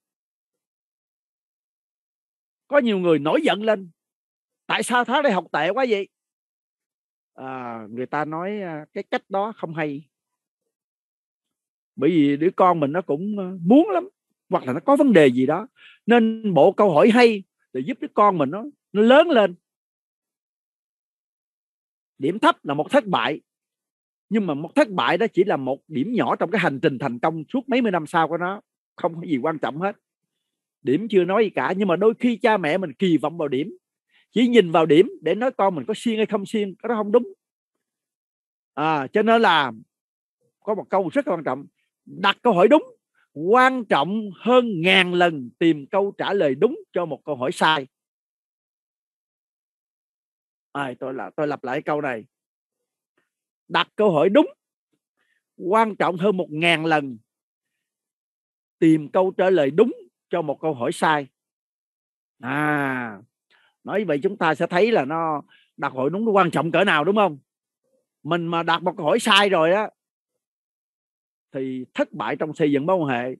có nhiều người nổi giận lên tại sao thái đây học tệ quá vậy à, người ta nói à, cái cách đó không hay bởi vì đứa con mình nó cũng ờ, muốn lắm hoặc là nó có vấn đề gì đó nên bộ câu hỏi hay để giúp đứa con mình nó nó lớn lên điểm thấp là một thất bại nhưng mà một thất bại đó chỉ là một điểm nhỏ trong cái hành trình thành công suốt mấy mươi năm sau của nó không có gì quan trọng hết điểm chưa nói gì cả nhưng mà đôi khi cha mẹ mình kỳ vọng vào điểm chỉ nhìn vào điểm để nói con mình có siêng hay không siêng cái đó không đúng à, cho nên là có một câu rất quan trọng đặt câu hỏi đúng quan trọng hơn ngàn lần tìm câu trả lời đúng cho một câu hỏi sai à, tôi là tôi lặp lại câu này đặt câu hỏi đúng quan trọng hơn một ngàn lần tìm câu trả lời đúng cho một câu hỏi sai à nói vậy chúng ta sẽ thấy là nó đặt hội đúng nó quan trọng cỡ nào đúng không mình mà đặt một câu hỏi sai rồi á thì thất bại trong xây dựng mối quan hệ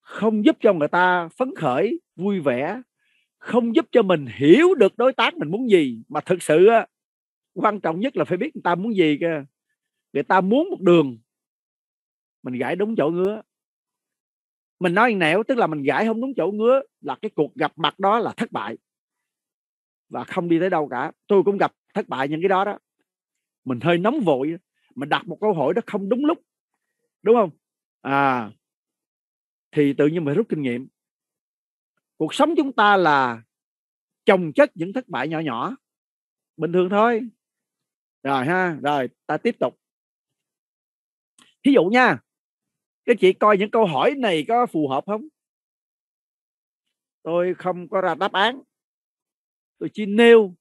không giúp cho người ta phấn khởi vui vẻ không giúp cho mình hiểu được đối tác mình muốn gì mà thực sự á quan trọng nhất là phải biết người ta muốn gì kìa người ta muốn một đường mình gãi đúng chỗ ngứa mình nói nẻo tức là mình gãi không đúng chỗ ngứa là cái cuộc gặp mặt đó là thất bại và không đi tới đâu cả tôi cũng gặp thất bại những cái đó đó mình hơi nóng vội mình đặt một câu hỏi đó không đúng lúc đúng không à thì tự nhiên mình rút kinh nghiệm cuộc sống chúng ta là chồng chất những thất bại nhỏ nhỏ bình thường thôi rồi ha rồi ta tiếp tục thí dụ nha các chị coi những câu hỏi này có phù hợp không tôi không có ra đáp án tôi chỉ nêu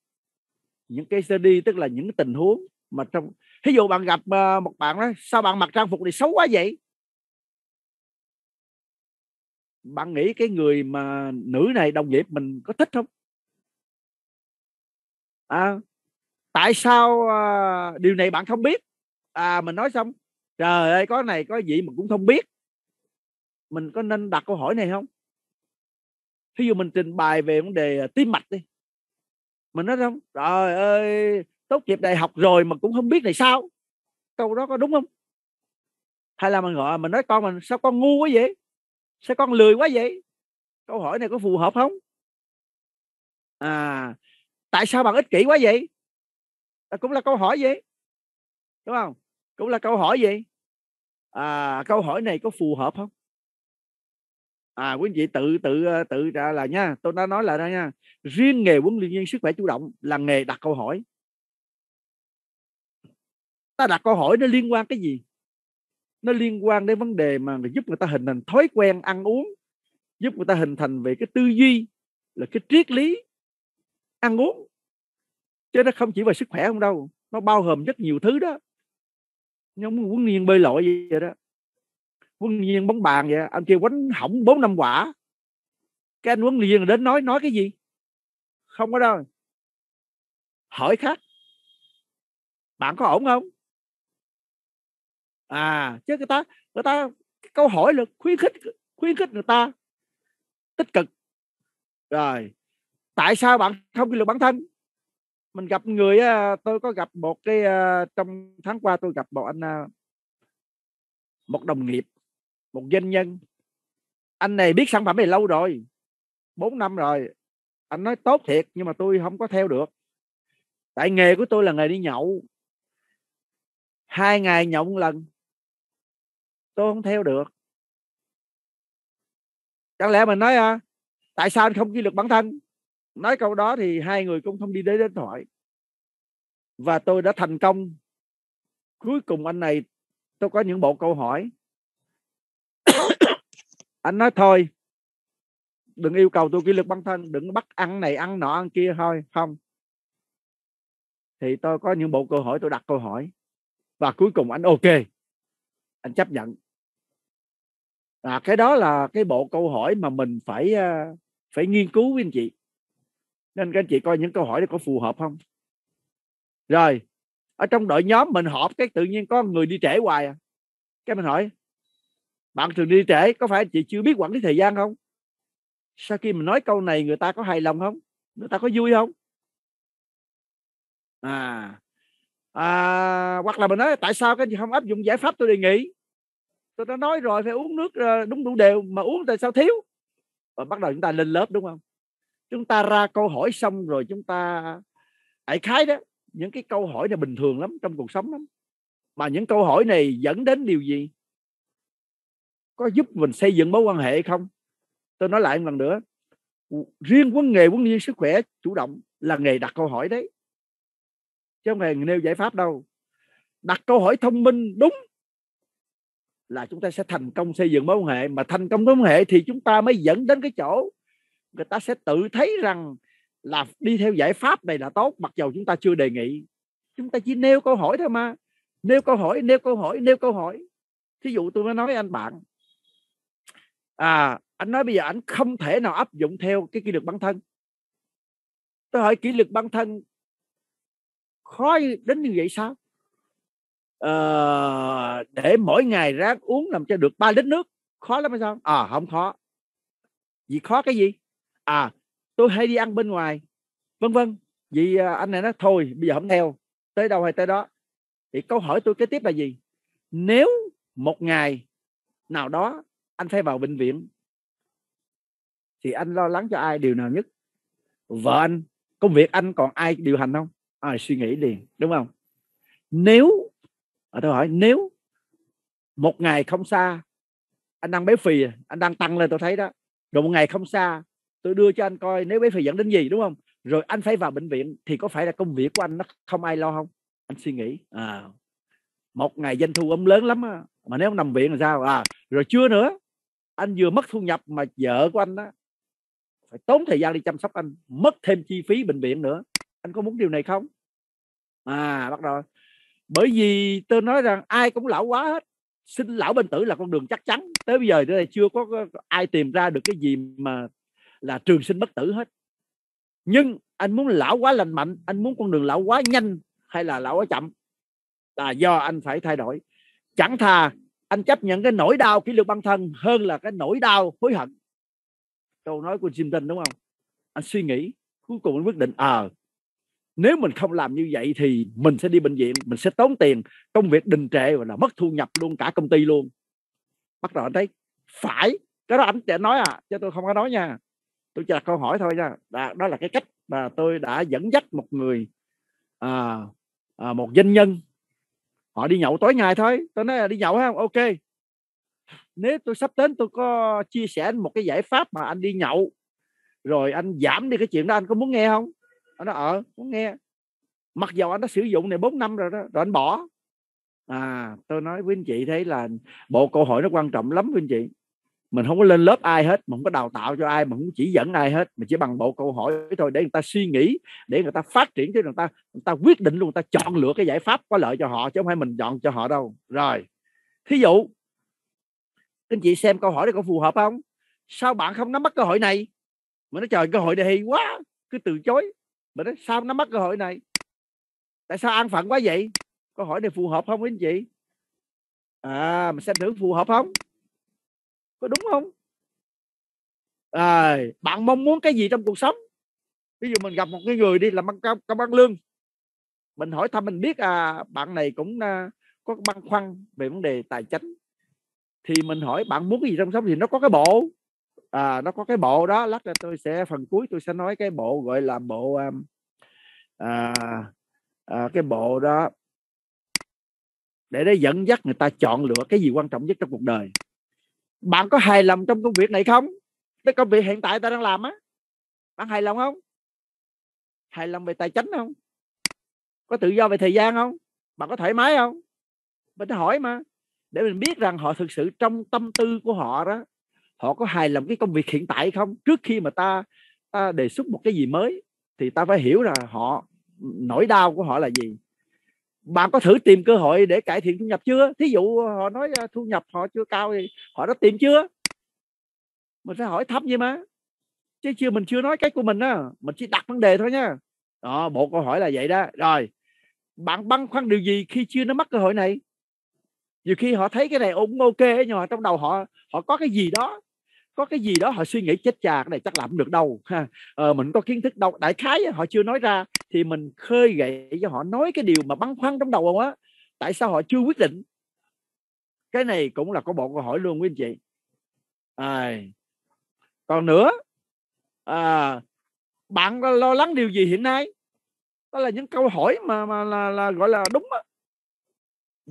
những cái sơ đi tức là những tình huống mà trong ví dụ bạn gặp ờ, một bạn đó sao bạn mặc trang phục này xấu quá vậy bạn nghĩ cái người mà nữ này đồng nghiệp mình có thích không à, tại sao à, điều này bạn không biết à mình nói xong trời ơi có này có gì mà cũng không biết mình có nên đặt câu hỏi này không ví dụ mình trình bày về vấn đề à, tim mạch đi mình nói không trời ơi tốt nghiệp đại học rồi mà cũng không biết này sao câu đó có đúng không hay là mình gọi mình nói con mình sao con ngu quá vậy sao con lười quá vậy câu hỏi này có phù hợp không à tại sao bạn ích kỷ quá vậy à, cũng là câu hỏi vậy đúng không cũng là câu hỏi gì à, câu hỏi này có phù hợp không à quý anh chị tự tự ờ, tự trả lời nha tôi đã nói lại đây nha riêng nghề huấn luyện viên sức khỏe chủ động là nghề đặt câu hỏi ta đặt câu hỏi nó liên quan cái gì nó liên quan đến vấn đề mà giúp người ta hình thành thói quen ăn uống giúp người ta hình thành về cái tư duy là cái triết lý ăn uống chứ nó không chỉ về sức khỏe không đâu nó bao gồm rất nhiều thứ đó giống huấn nhiên bơi lội vậy đó huấn nhiên bóng bàn vậy anh kia quánh hỏng bốn năm quả cái anh huấn viên đến nói nói cái gì không có đâu hỏi khác bạn có ổn không à chứ người ta người ta cái câu hỏi là khuyến khích khuyến khích người ta tích cực rồi tại sao bạn không kỷ luật bản thân mình gặp người tôi có gặp một cái ờ, trong tháng qua tôi gặp một anh ờ, một đồng nghiệp một doanh nhân anh này biết sản phẩm này lâu rồi bốn năm rồi anh nói tốt thiệt nhưng mà tôi không có theo được tại nghề của tôi là nghề đi nhậu hai ngày nhậu một lần tôi không theo được chẳng lẽ mình nói à, tại sao anh không ghi được bản thân nói câu đó thì hai người cũng không đi đến đến thoại và tôi đã thành công cuối cùng anh này tôi có những bộ câu hỏi <coughs> anh nói thôi đừng yêu cầu tôi kỷ luật bản thân đừng bắt ăn này ăn nọ ăn kia thôi không thì tôi có những bộ câu hỏi tôi đặt câu hỏi và cuối cùng anh ok anh chấp nhận à, cái đó là cái bộ câu hỏi mà mình phải à, phải nghiên cứu với anh chị nên các anh chị coi những câu hỏi đó có phù hợp không rồi ở trong đội nhóm mình họp cái tự nhiên có người đi trễ hoài à cái mình hỏi bạn thường đi trễ có phải chị chưa biết quản lý thời gian không sau khi mình nói câu này người ta có hài lòng không người ta có vui không à, à hoặc là mình nói tại sao các anh chị không áp dụng giải pháp tôi đề nghị tôi đã nói rồi phải uống nước ờ, đúng đủ đều mà uống tại sao thiếu và bắt đầu chúng ta lên lớp đúng không chúng ta ra câu hỏi xong rồi chúng ta đại khái đó những cái câu hỏi này bình thường lắm trong cuộc sống lắm mà những câu hỏi này dẫn đến điều gì có giúp mình xây dựng mối quan hệ không tôi nói lại một lần nữa riêng vấn nghề huấn luyện sức khỏe chủ động là nghề đặt câu hỏi đấy chứ không hề nêu giải pháp đâu đặt câu hỏi thông minh đúng là chúng ta sẽ thành công xây dựng mối quan hệ mà thành công mối quan hệ thì chúng ta mới dẫn đến cái chỗ người ta sẽ tự thấy rằng là đi theo giải pháp này là tốt mặc dầu chúng ta chưa đề nghị chúng ta chỉ nêu câu hỏi thôi mà nêu câu hỏi nêu câu hỏi nêu câu hỏi thí dụ tôi mới nói với anh bạn à anh nói bây giờ anh không thể nào áp dụng theo cái kỷ luật bản thân tôi hỏi kỷ luật bản thân khó đến như vậy sao à, để mỗi ngày ráng uống làm cho được 3 lít nước khó lắm hay sao à không khó vì khó cái gì à tôi hay đi ăn bên ngoài vân vân vì à, anh này nói thôi bây giờ không theo tới đâu hay tới đó thì câu hỏi tôi kế tiếp là gì nếu một ngày nào đó anh phải vào bệnh viện thì anh lo lắng cho ai điều nào nhất vợ anh công việc anh còn ai điều hành không ai à, suy nghĩ liền đúng không nếu à, tôi hỏi nếu một ngày không xa anh đang béo phì anh đang tăng lên tôi thấy đó rồi một ngày không xa tôi đưa cho anh coi nếu bé phải dẫn đến gì đúng không rồi anh phải vào bệnh viện thì có phải là công việc của anh nó không ai lo không anh suy nghĩ à, một ngày doanh thu ông lớn lắm á. mà nếu ông nằm viện là sao à rồi chưa nữa anh vừa mất thu nhập mà vợ của anh đó phải tốn thời gian đi chăm sóc anh mất thêm chi phí bệnh viện nữa anh có muốn điều này không à bắt đầu bởi vì tôi nói rằng ai cũng lão quá hết sinh lão bệnh tử là con đường chắc chắn tới bây giờ tới đây chưa có ai tìm ra được cái gì mà là trường sinh bất tử hết nhưng anh muốn lão quá lành mạnh anh muốn con đường lão quá nhanh hay là lão quá chậm là do anh phải thay đổi chẳng thà anh chấp nhận cái nỗi đau kỷ luật bản thân hơn là cái nỗi đau hối hận câu nói của Jim Tinh đúng không anh suy nghĩ cuối cùng anh quyết định à nếu mình không làm như vậy thì mình sẽ đi bệnh viện mình sẽ tốn tiền công việc đình trệ và là mất thu nhập luôn cả công ty luôn bắt đầu anh thấy phải cái đó anh sẽ nói à cho tôi không có nói nha tôi chỉ đặt câu hỏi thôi nha đó, đó là cái cách mà tôi đã dẫn dắt một người à, à, một doanh nhân họ đi nhậu tối ngày thôi tôi nói là đi nhậu không ok nếu tôi sắp đến tôi có chia sẻ một cái giải pháp mà anh đi nhậu rồi anh giảm đi cái chuyện đó anh có muốn nghe không anh nói ờ muốn nghe mặc dầu anh đã sử dụng này 4 năm rồi đó rồi anh bỏ à tôi nói với anh chị thấy là bộ câu hỏi nó quan trọng lắm với anh chị mình không có lên lớp ai hết mình không có đào tạo cho ai mình không có chỉ dẫn ai hết mình chỉ bằng bộ câu hỏi thôi để người ta suy nghĩ để người ta phát triển chứ người ta người ta quyết định luôn người ta chọn lựa cái giải pháp có lợi cho họ chứ không phải mình chọn cho họ đâu rồi thí dụ các anh chị xem câu hỏi này có phù hợp không sao bạn không nắm bắt cơ hội này mà nó trời cơ hội này hay quá cứ từ chối mà nó sao nắm bắt cơ hội này tại sao an phận quá vậy câu hỏi này phù hợp không với anh chị à mình xem thử phù hợp không có đúng không à, bạn mong muốn cái gì trong cuộc sống ví dụ mình gặp một cái người đi làm ăn cao, cao ăn lương mình hỏi thăm mình biết à bạn này cũng à, có băn khoăn về vấn đề tài chính thì mình hỏi bạn muốn cái gì trong sống thì nó có cái bộ à, nó có cái bộ đó lát là tôi sẽ phần cuối tôi sẽ nói cái bộ gọi là bộ à, à, à, cái bộ đó để để dẫn dắt người ta chọn lựa cái gì quan trọng nhất trong cuộc đời bạn có hài lòng trong công việc này không cái công việc hiện tại ta đang làm á bạn hài lòng không hài lòng về tài chính không có tự do về thời gian không bạn có thoải mái không mình hỏi mà để mình biết rằng họ thực sự trong tâm tư của họ đó họ có hài lòng cái công việc hiện tại không trước khi mà ta, ta đề xuất một cái gì mới thì ta phải hiểu là họ nỗi đau của họ là gì bạn có thử tìm cơ hội để cải thiện thu nhập chưa thí dụ ờ, họ nói ờ, thu nhập họ chưa cao thì họ đã tìm chưa mình sẽ hỏi thấp vậy mà chứ chưa mình chưa nói cách của mình á mình chỉ đặt vấn đề thôi nha đó bộ câu hỏi là vậy đó rồi bạn băn khoăn điều gì khi chưa nắm bắt cơ hội này nhiều khi họ thấy cái này cũng ok nhưng mà trong đầu họ họ có cái gì đó có cái gì đó họ suy nghĩ chết chà cái này chắc làm được đâu ha ờ, mình có kiến thức đâu đại khái họ chưa nói ra thì mình khơi gậy cho họ nói cái điều mà băn khoăn trong đầu không á tại sao họ chưa quyết định cái này cũng là có bộ câu hỏi luôn quý anh chị à, còn nữa à, bạn lo lắng điều gì hiện nay đó là những câu hỏi mà mà là, là gọi là đúng đó.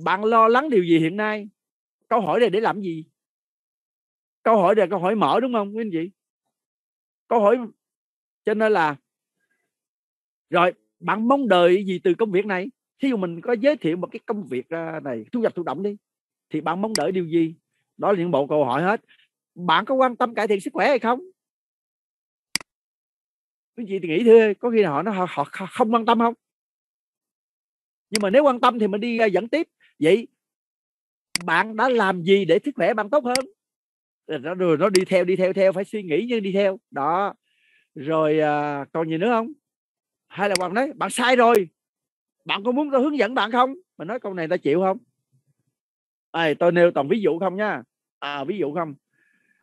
bạn lo lắng điều gì hiện nay câu hỏi này để làm gì câu hỏi là câu hỏi mở đúng không quý anh chị câu hỏi cho nên là rồi bạn mong đợi gì từ công việc này khi mà mình có giới thiệu một cái công việc à, này thu nhập thụ động đi thì bạn mong đợi điều gì đó là những bộ câu hỏi hết bạn có quan tâm cải thiện sức khỏe hay không quý chị thì nghĩ thưa, có khi nào họ nó họ, họ không quan tâm không nhưng mà nếu quan tâm thì mình đi à, dẫn tiếp vậy bạn đã làm gì để sức khỏe bạn tốt hơn Ờ, nó rồi nó đi theo đi theo theo phải suy nghĩ nhưng đi theo đó rồi à, còn gì nữa không hay là bạn nói bạn sai rồi bạn có muốn tôi hướng dẫn bạn không mình nói câu này ta chịu không à, tôi nêu toàn ví dụ không nha à, ví dụ không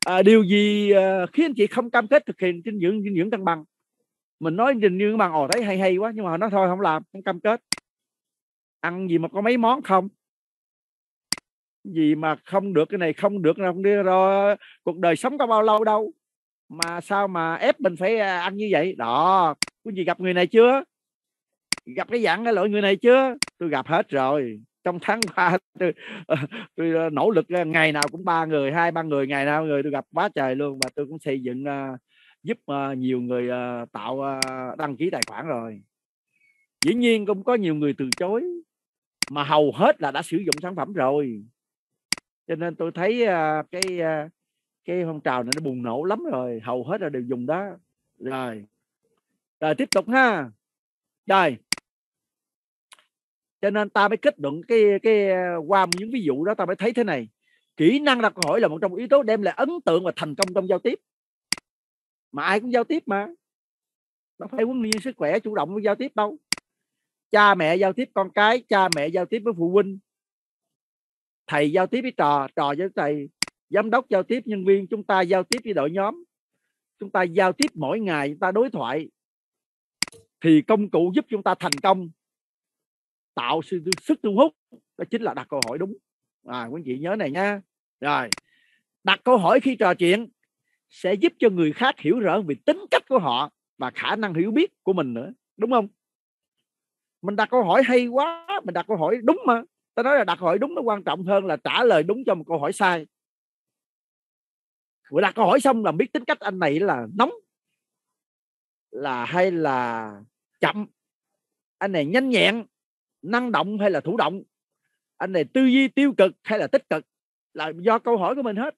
à, điều gì à, khiến chị không cam kết thực hiện dinh dưỡng dinh dưỡng cân bằng mình nói nhìn như bằng ồ thấy hay hay quá nhưng mà nó thôi không làm không cam kết ăn gì mà có mấy món không gì mà không được cái này không được nào không đi rồi cuộc đời sống có bao lâu đâu mà sao mà ép mình phải à, ăn như vậy đó quý vị gặp người này chưa gặp cái dạng cái loại người này chưa tôi gặp hết rồi trong tháng qua <laughs> tôi, ờ, tôi ờ, nỗ lực ờ, ngày nào cũng ba người hai ba người ngày nào người tôi gặp quá trời luôn và tôi cũng xây dựng giúp nhiều người tạo đăng ký tài khoản rồi dĩ nhiên cũng có nhiều người từ chối mà hầu hết là đã sử dụng sản phẩm rồi cho nên tôi thấy uh, cái uh, cái phong trào này nó bùng nổ lắm rồi hầu hết là đều dùng đó rồi rồi tiếp tục ha rồi cho nên ta mới kết luận cái cái à, qua những ví dụ đó ta mới thấy thế này kỹ năng đặt câu hỏi là một trong yếu tố đem lại ấn tượng và thành công trong giao tiếp mà ai cũng giao tiếp mà nó phải huấn luyện sức khỏe chủ động với giao tiếp đâu cha mẹ giao tiếp con cái cha mẹ giao tiếp với phụ huynh thầy giao tiếp với trò trò với thầy giám đốc giao tiếp nhân viên chúng ta giao tiếp với đội nhóm chúng ta giao tiếp mỗi ngày chúng ta đối thoại thì công cụ giúp chúng ta thành công tạo sự sức thu hút đó chính là đặt câu hỏi đúng à quý vị nhớ này nha rồi đặt câu hỏi khi trò chuyện sẽ giúp cho người khác hiểu rõ về tính cách của họ và khả năng hiểu biết của mình nữa đúng không mình đặt câu hỏi hay quá mình đặt câu hỏi đúng mà tôi nói là đặt hỏi đúng nó quan trọng hơn là trả lời đúng cho một câu hỏi sai vừa đặt câu hỏi xong là biết tính cách anh này là nóng là hay là chậm anh này nhanh nhẹn năng động hay là thủ động anh này tư duy tiêu cực hay là tích cực là do câu hỏi của mình hết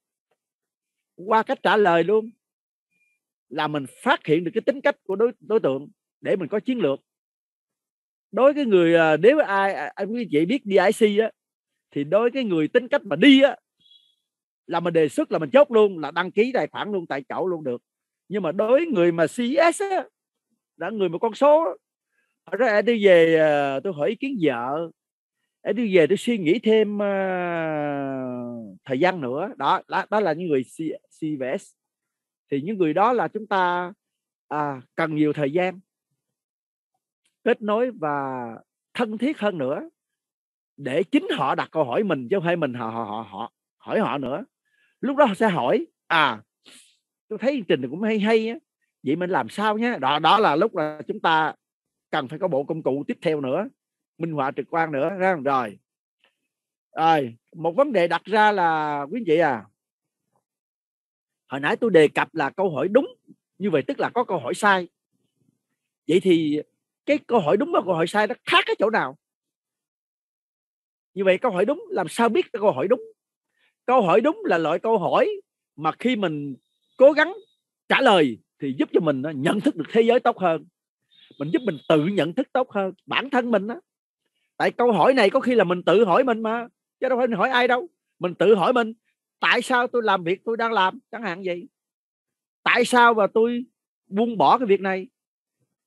qua cách trả lời luôn là mình phát hiện được cái tính cách của đối đối tượng để mình có chiến lược đối cái người à, nếu ai à, anh quý chị biết DIC á thì đối cái người tính cách mà đi á là mình đề xuất là mình chốt luôn là đăng ký tài khoản luôn tại chỗ luôn được nhưng mà đối người mà CS á là người một con số họ nói em đi về à, tôi hỏi ý kiến vợ em đi về tôi suy nghĩ thêm uh, thời gian nữa đó đó, đó là những người CVS thì những người đó là chúng ta à, cần nhiều thời gian kết nối và thân thiết hơn nữa để chính họ đặt câu hỏi mình chứ không phải mình họ họ họ, họ hỏi họ nữa lúc đó họ sẽ hỏi à tôi thấy chương trình này cũng hay hay á vậy mình làm sao nhé đó đó là lúc là chúng ta cần phải có bộ công cụ tiếp theo nữa minh họa trực quan nữa ra rồi rồi một vấn đề đặt ra là quý vị à hồi nãy tôi đề cập là câu hỏi đúng như vậy tức là có câu hỏi sai vậy thì cái câu hỏi đúng và câu hỏi sai nó khác cái chỗ nào như vậy câu hỏi đúng làm sao biết câu hỏi đúng câu hỏi đúng là loại câu hỏi mà khi mình cố gắng trả lời thì giúp cho mình nhận thức được thế giới tốt hơn mình giúp mình tự nhận thức tốt hơn bản thân mình á tại câu hỏi này có khi là mình tự hỏi mình mà chứ đâu phải mình hỏi ai đâu mình tự hỏi mình tại sao tôi làm việc tôi đang làm chẳng hạn vậy tại sao mà tôi buông bỏ cái việc này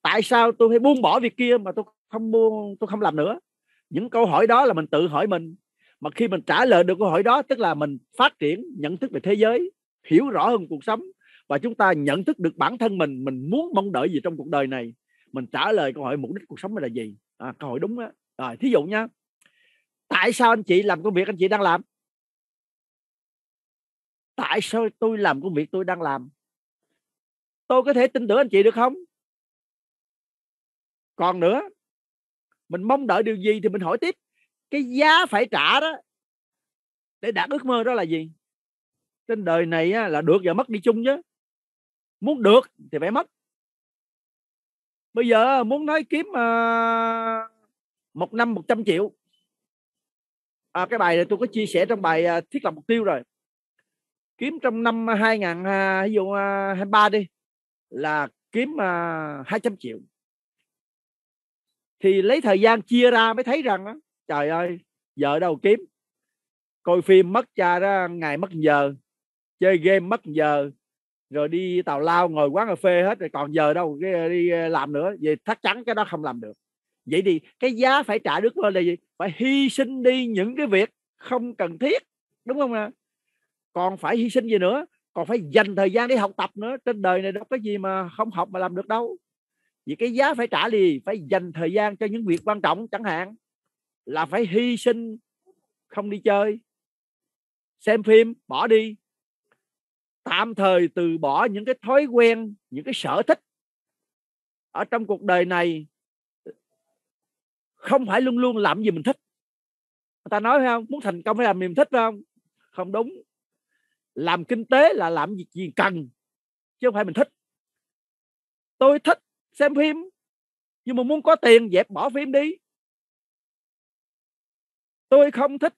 tại sao tôi phải buông bỏ việc kia mà tôi không buông tôi không làm nữa những câu hỏi đó là mình tự hỏi mình mà khi mình trả lời được câu hỏi đó tức là mình phát triển nhận thức về thế giới hiểu rõ hơn cuộc sống và chúng ta nhận thức được bản thân mình mình muốn mong đợi gì trong cuộc đời này mình trả lời câu hỏi mục đích cuộc sống là gì à, câu hỏi đúng á rồi thí dụ nhá. tại sao anh chị làm công việc anh chị đang làm tại sao tôi làm công việc tôi đang làm tôi có thể tin tưởng anh chị được không còn nữa mình mong đợi điều gì thì mình hỏi tiếp cái giá phải trả đó để đạt ước mơ đó là gì trên đời này là được và mất đi chung chứ muốn được thì phải mất bây giờ muốn nói kiếm ờ, một năm một trăm triệu à, cái bài này tôi có chia sẻ trong bài ờ, thiết lập mục tiêu rồi kiếm trong năm 2000 uh, ví dụ uh, à, 23 đi là kiếm uh, à, 200 triệu thì lấy thời gian chia ra mới thấy rằng đó, trời ơi vợ đâu kiếm coi phim mất cha đó ngày mất giờ chơi game mất giờ rồi đi tàu lao ngồi quán cà phê hết rồi còn giờ đâu cái ờ, đi ờ, làm nữa vậy chắc chắn cái đó không làm được vậy thì cái giá phải trả đức lên là gì phải hy sinh đi những cái việc không cần thiết đúng không ạ còn phải hy sinh gì nữa còn phải dành thời gian đi học tập nữa trên đời này đâu có gì mà không học mà làm được đâu vì cái giá phải trả lì phải dành thời gian cho những việc quan trọng chẳng hạn là phải hy sinh không đi chơi xem phim bỏ đi tạm thời từ bỏ những cái thói quen những cái sở thích ở trong cuộc đời này không phải luôn luôn làm gì mình thích người ta nói phải không muốn thành công phải làm niềm thích phải không không đúng làm kinh tế là làm việc gì cần chứ không phải mình thích tôi thích xem phim nhưng mà muốn có tiền dẹp bỏ phim đi tôi không thích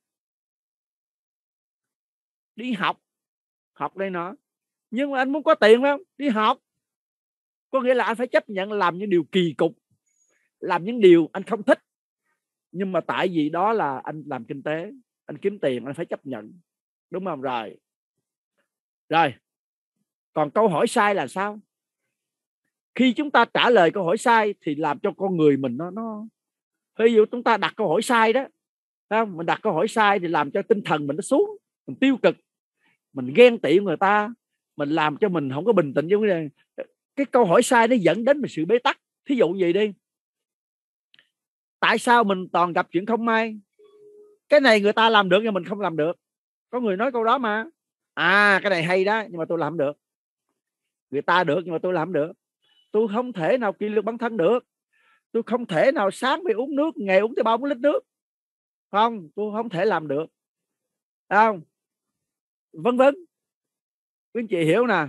đi học học đây nọ nhưng mà anh muốn có tiền phải không đi học có nghĩa là anh phải chấp nhận làm những điều kỳ cục làm những điều anh không thích nhưng mà tại vì đó là anh làm kinh tế anh kiếm tiền anh phải chấp nhận đúng không rồi rồi còn câu hỏi sai là sao khi chúng ta trả lời câu hỏi sai thì làm cho con người mình nó nó ví dụ chúng ta đặt câu hỏi sai đó không? mình đặt câu hỏi sai thì làm cho tinh thần mình nó xuống mình tiêu cực mình ghen tị người ta mình làm cho mình không có bình tĩnh giống như cái câu hỏi sai nó dẫn đến một sự bế tắc thí dụ gì đi tại sao mình toàn gặp chuyện không may cái này người ta làm được nhưng mình không làm được có người nói câu đó mà à cái này hay đó nhưng mà tôi làm được người ta được nhưng mà tôi làm được tôi không thể nào kỷ luật bản thân được tôi không thể nào sáng bị uống nước ngày uống tới ba bốn lít nước không tôi không thể làm được không vân vân quý anh chị hiểu nè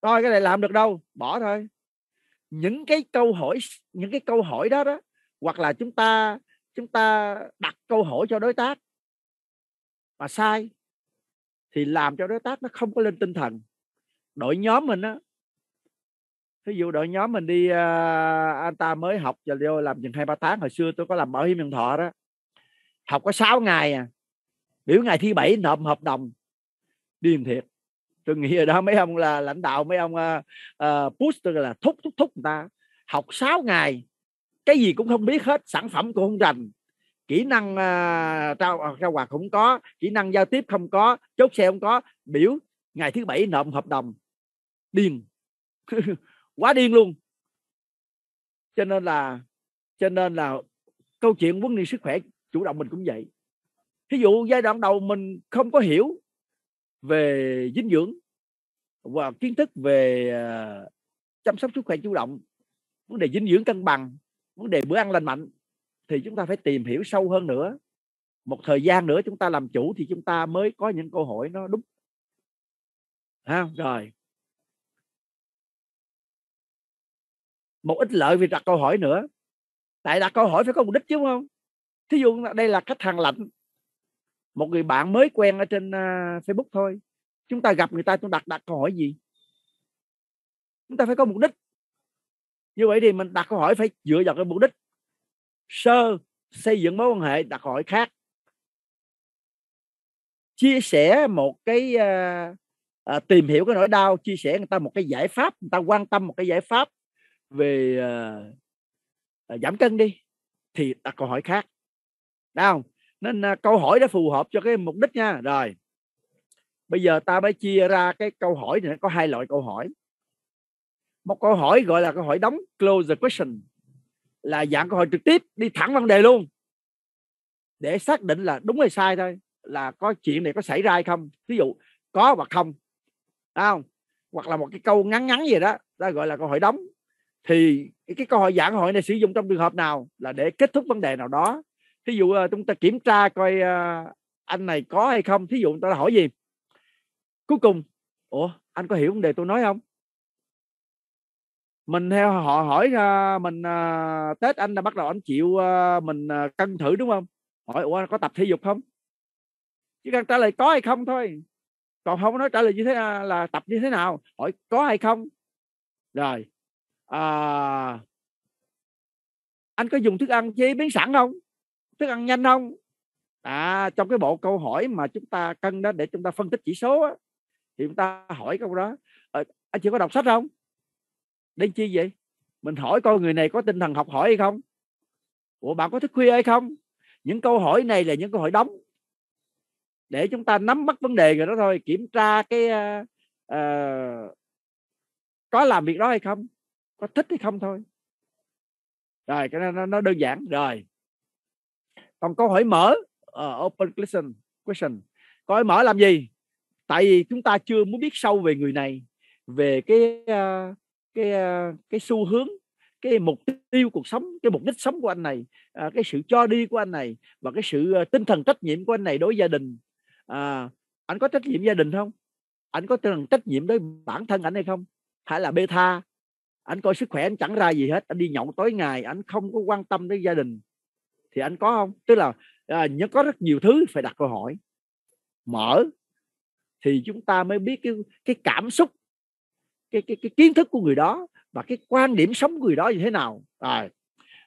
coi cái này làm được đâu bỏ thôi những cái câu hỏi những cái câu hỏi đó đó hoặc là chúng ta chúng ta đặt câu hỏi cho đối tác mà sai thì làm cho đối tác nó không có lên tinh thần đội nhóm mình á ví dụ đội nhóm mình đi uh, anh ta mới học giờ vô làm chừng hai ba tháng hồi xưa tôi có làm bảo hiểm nhân thọ đó học có 6 ngày à biểu ngày thứ bảy nộp hợp đồng điên thiệt tôi nghĩ ở đó mấy ông là lãnh đạo mấy ông uh, uh, push tôi là thúc thúc thúc người ta học 6 ngày cái gì cũng không biết hết sản phẩm cũng không rành kỹ năng uh, trao trao quà cũng có kỹ năng giao tiếp không có chốt xe không có biểu ngày thứ bảy nộp hợp đồng điên <laughs> quá điên luôn cho nên là cho nên là câu chuyện vấn đề sức khỏe chủ động mình cũng vậy ví dụ giai đoạn đầu mình không có hiểu về dinh dưỡng và kiến thức về à, chăm sóc sức khỏe chủ động vấn đề dinh dưỡng cân bằng vấn đề bữa ăn lành mạnh thì chúng ta phải tìm hiểu sâu hơn nữa một thời gian nữa chúng ta làm chủ thì chúng ta mới có những câu hỏi nó đúng ha rồi một ít lợi vì đặt câu hỏi nữa tại đặt câu hỏi phải có mục đích chứ không thí dụ đây là khách hàng lạnh một người bạn mới quen ở trên uh, facebook thôi chúng ta gặp người ta chúng đặt đặt câu hỏi gì chúng ta phải có mục đích như vậy thì mình đặt câu hỏi phải dựa vào cái mục đích sơ xây dựng mối quan hệ đặt câu hỏi khác chia sẻ một cái uh, à, tìm hiểu cái nỗi đau chia sẻ người ta một cái giải pháp người ta quan tâm một cái giải pháp về uh, giảm cân đi thì đặt câu hỏi khác đúng không nên uh, câu hỏi đã phù hợp cho cái mục đích nha rồi bây giờ ta mới chia ra cái câu hỏi thì nó có hai loại câu hỏi một câu hỏi gọi là câu hỏi đóng close the question là dạng câu hỏi trực tiếp đi thẳng vấn đề luôn để xác định là đúng hay sai thôi là có chuyện này có xảy ra hay không ví dụ có hoặc không đúng không hoặc là một cái câu ngắn ngắn gì đó ta gọi là câu hỏi đóng thì cái câu hỏi giảng hỏi này sử dụng trong trường hợp nào là để kết thúc vấn đề nào đó thí dụ ờ, chúng ta kiểm tra coi ờ, anh này có hay không thí dụ chúng ta hỏi gì cuối cùng ủa anh có hiểu vấn đề tôi nói không mình theo họ hỏi ờ, mình tết anh đã bắt đầu anh chịu mình cân thử đúng không hỏi ủa có tập thể dục không chỉ cần trả lời có hay không thôi còn không nói trả lời như thế à, là tập như thế nào hỏi có hay không rồi à, anh có dùng thức ăn chế biến sẵn không thức ăn nhanh không à, trong cái bộ câu hỏi mà chúng ta cân đó để chúng ta phân tích chỉ số đó, thì chúng ta hỏi câu đó à, anh chị có đọc sách không đến chi vậy mình hỏi coi người này có tinh thần học hỏi hay không ủa bạn có thức khuya hay không những câu hỏi này là những câu hỏi đóng để chúng ta nắm bắt vấn đề rồi đó thôi kiểm tra cái uh, có làm việc đó hay không có thích hay không thôi rồi cái nó nó đơn giản rồi còn câu hỏi mở uh, open question question câu hỏi mở làm gì tại vì chúng ta chưa muốn biết sâu về người này về cái uh, cái uh, cái xu hướng cái mục tiêu cuộc sống cái mục đích sống của anh này uh, cái sự cho đi của anh này và cái sự uh, tinh thần trách nhiệm của anh này đối với gia đình uh, anh có trách nhiệm gia đình không anh có tinh thần trách nhiệm đối với bản thân anh hay không hay là bê tha anh coi sức khỏe anh chẳng ra gì hết anh đi nhậu tối ngày anh không có quan tâm đến gia đình thì anh có không tức là à, nhớ có rất nhiều thứ phải đặt câu hỏi mở thì chúng ta mới biết cái cái cảm xúc cái cái, cái kiến thức của người đó và cái quan điểm sống của người đó như thế nào à,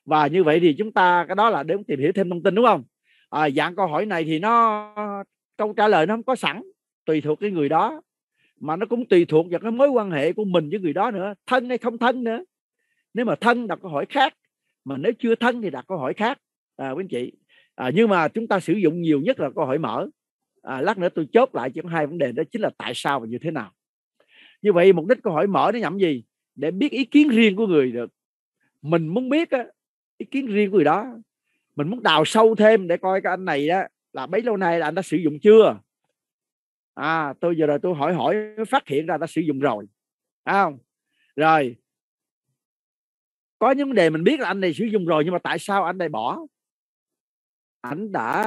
và như vậy thì chúng ta cái đó là để tìm hiểu thêm thông tin đúng không à, dạng câu hỏi này thì nó câu trả lời nó không có sẵn tùy thuộc cái người đó mà nó cũng tùy thuộc vào cái mối quan hệ của mình với người đó nữa thân hay không thân nữa nếu mà thân đặt câu hỏi khác mà nếu chưa thân thì đặt câu hỏi khác à, quý anh chị à, nhưng mà chúng ta sử dụng nhiều nhất là câu hỏi mở à, lát nữa tôi chốt lại chỉ có hai vấn đề đó chính là tại sao và như thế nào như vậy mục đích câu hỏi mở nó nhằm gì để biết ý kiến riêng của người được mình muốn biết á, ý kiến riêng của người đó mình muốn đào sâu thêm để coi cái anh này đó là bấy lâu nay là anh đã sử dụng chưa à, tôi giờ rồi tôi hỏi hỏi phát hiện ra ta sử dụng rồi à, không rồi có những vấn đề mình biết là anh này sử dụng rồi nhưng mà tại sao anh này bỏ anh đã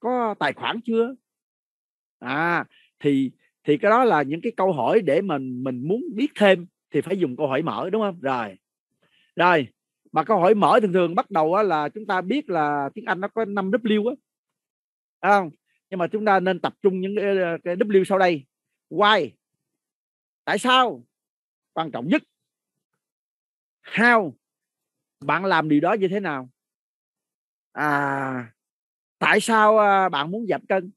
có tài khoản chưa à thì thì cái đó là những cái câu hỏi để mình mình muốn biết thêm thì phải dùng câu hỏi mở đúng không rồi rồi mà câu hỏi mở thường thường bắt đầu là chúng ta biết là tiếng anh nó có 5 w á không nhưng mà chúng ta nên tập trung những cái, ờ, cái W sau đây why tại sao quan trọng nhất how bạn làm điều đó như thế nào à tại sao à, bạn muốn giảm cân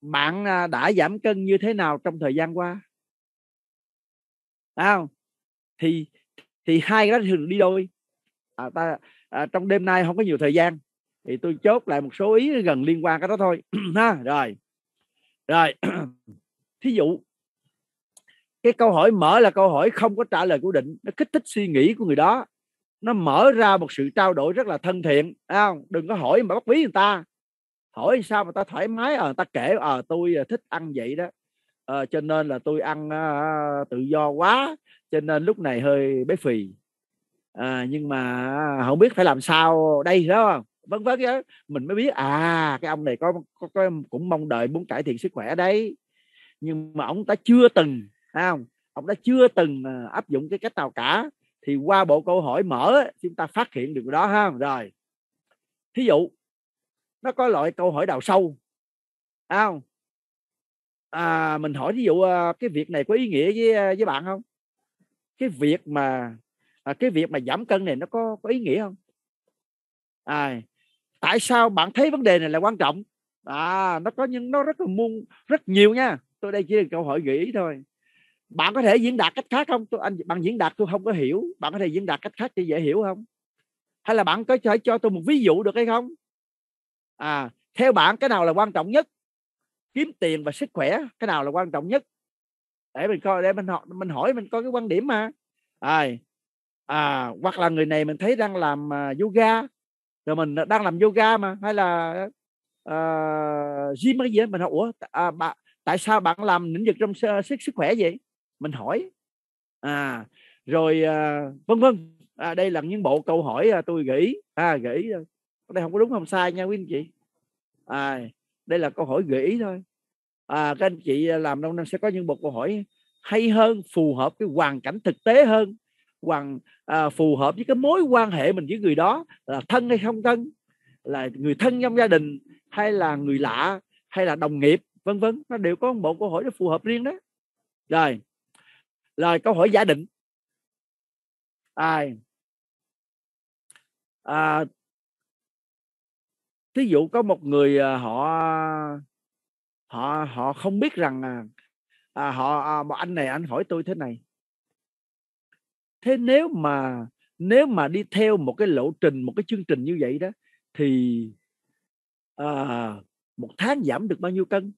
bạn à, đã giảm cân như thế nào trong thời gian qua à, thì thì hai cái đó thường đi đôi à, ta à, trong đêm nay không có nhiều thời gian thì tôi chốt lại một số ý gần liên quan cái đó thôi <clears throat> ha rồi rồi <clears throat> thí dụ cái câu hỏi mở là câu hỏi không có trả lời cố định nó kích thích suy nghĩ của người đó nó mở ra một sự trao đổi rất là thân thiện không? đừng có hỏi mà bắt bí người ta hỏi sao mà ta thoải mái à, ta kể à, tôi ờ, thích ăn vậy đó à, cho nên là tôi ăn à, tự do quá cho nên lúc này hơi bé phì à, nhưng mà không biết phải làm sao đây đó không vân vân đó. mình mới biết à cái ông này có, có, có cũng mong đợi muốn cải thiện sức khỏe đấy nhưng mà ông ta chưa từng không ông đã chưa từng à, áp dụng cái cách nào cả thì qua bộ câu hỏi mở chúng ta phát hiện được đó ha rồi thí dụ nó có loại câu hỏi đào sâu không à, mình hỏi ví dụ à, cái việc này có ý nghĩa với à, với bạn không cái việc mà cái việc mà giảm cân này nó có có ý nghĩa không à, tại sao bạn thấy vấn đề này là quan trọng à nó có những nó rất là muôn rất nhiều nha tôi đây chỉ là câu hỏi gợi ý thôi bạn có thể diễn đạt cách khác không tôi anh bạn diễn đạt tôi không có hiểu bạn có thể diễn đạt cách khác cho dễ hiểu không hay là bạn có thể cho tôi một ví dụ được hay không à theo bạn cái nào là quan trọng nhất kiếm tiền và sức khỏe cái nào là quan trọng nhất để mình coi để mình hỏi mình hỏi mình coi cái quan điểm mà à, à hoặc là người này mình thấy đang làm à, yoga rồi mình đang làm yoga mà hay là uh, gym cái gì đó mình hỏi ủa à, bà, tại sao bạn làm lĩnh vực trong sức sức khỏe vậy mình hỏi à rồi uh, vân vân à, đây là những bộ câu hỏi à, tôi gửi à gửi ờ, đây không có đúng không sai nha quý anh chị à, đây là câu hỏi gợi thôi à, các anh chị làm đâu năm sẽ có những bộ câu hỏi hay hơn phù hợp cái hoàn cảnh thực tế hơn hoàn à, phù hợp với cái mối quan hệ mình với người đó là thân hay không thân là người thân trong gia đình hay là người lạ hay là đồng nghiệp vân vân nó đều có một câu hỏi nó phù hợp riêng đó rồi rồi câu hỏi giả định à, à, thí dụ có một người à, họ họ họ không biết rằng à, à họ à, anh này anh hỏi tôi thế này thế nếu mà nếu mà đi theo một cái lộ trình một cái chương trình như vậy đó thì à, một tháng giảm được bao nhiêu cân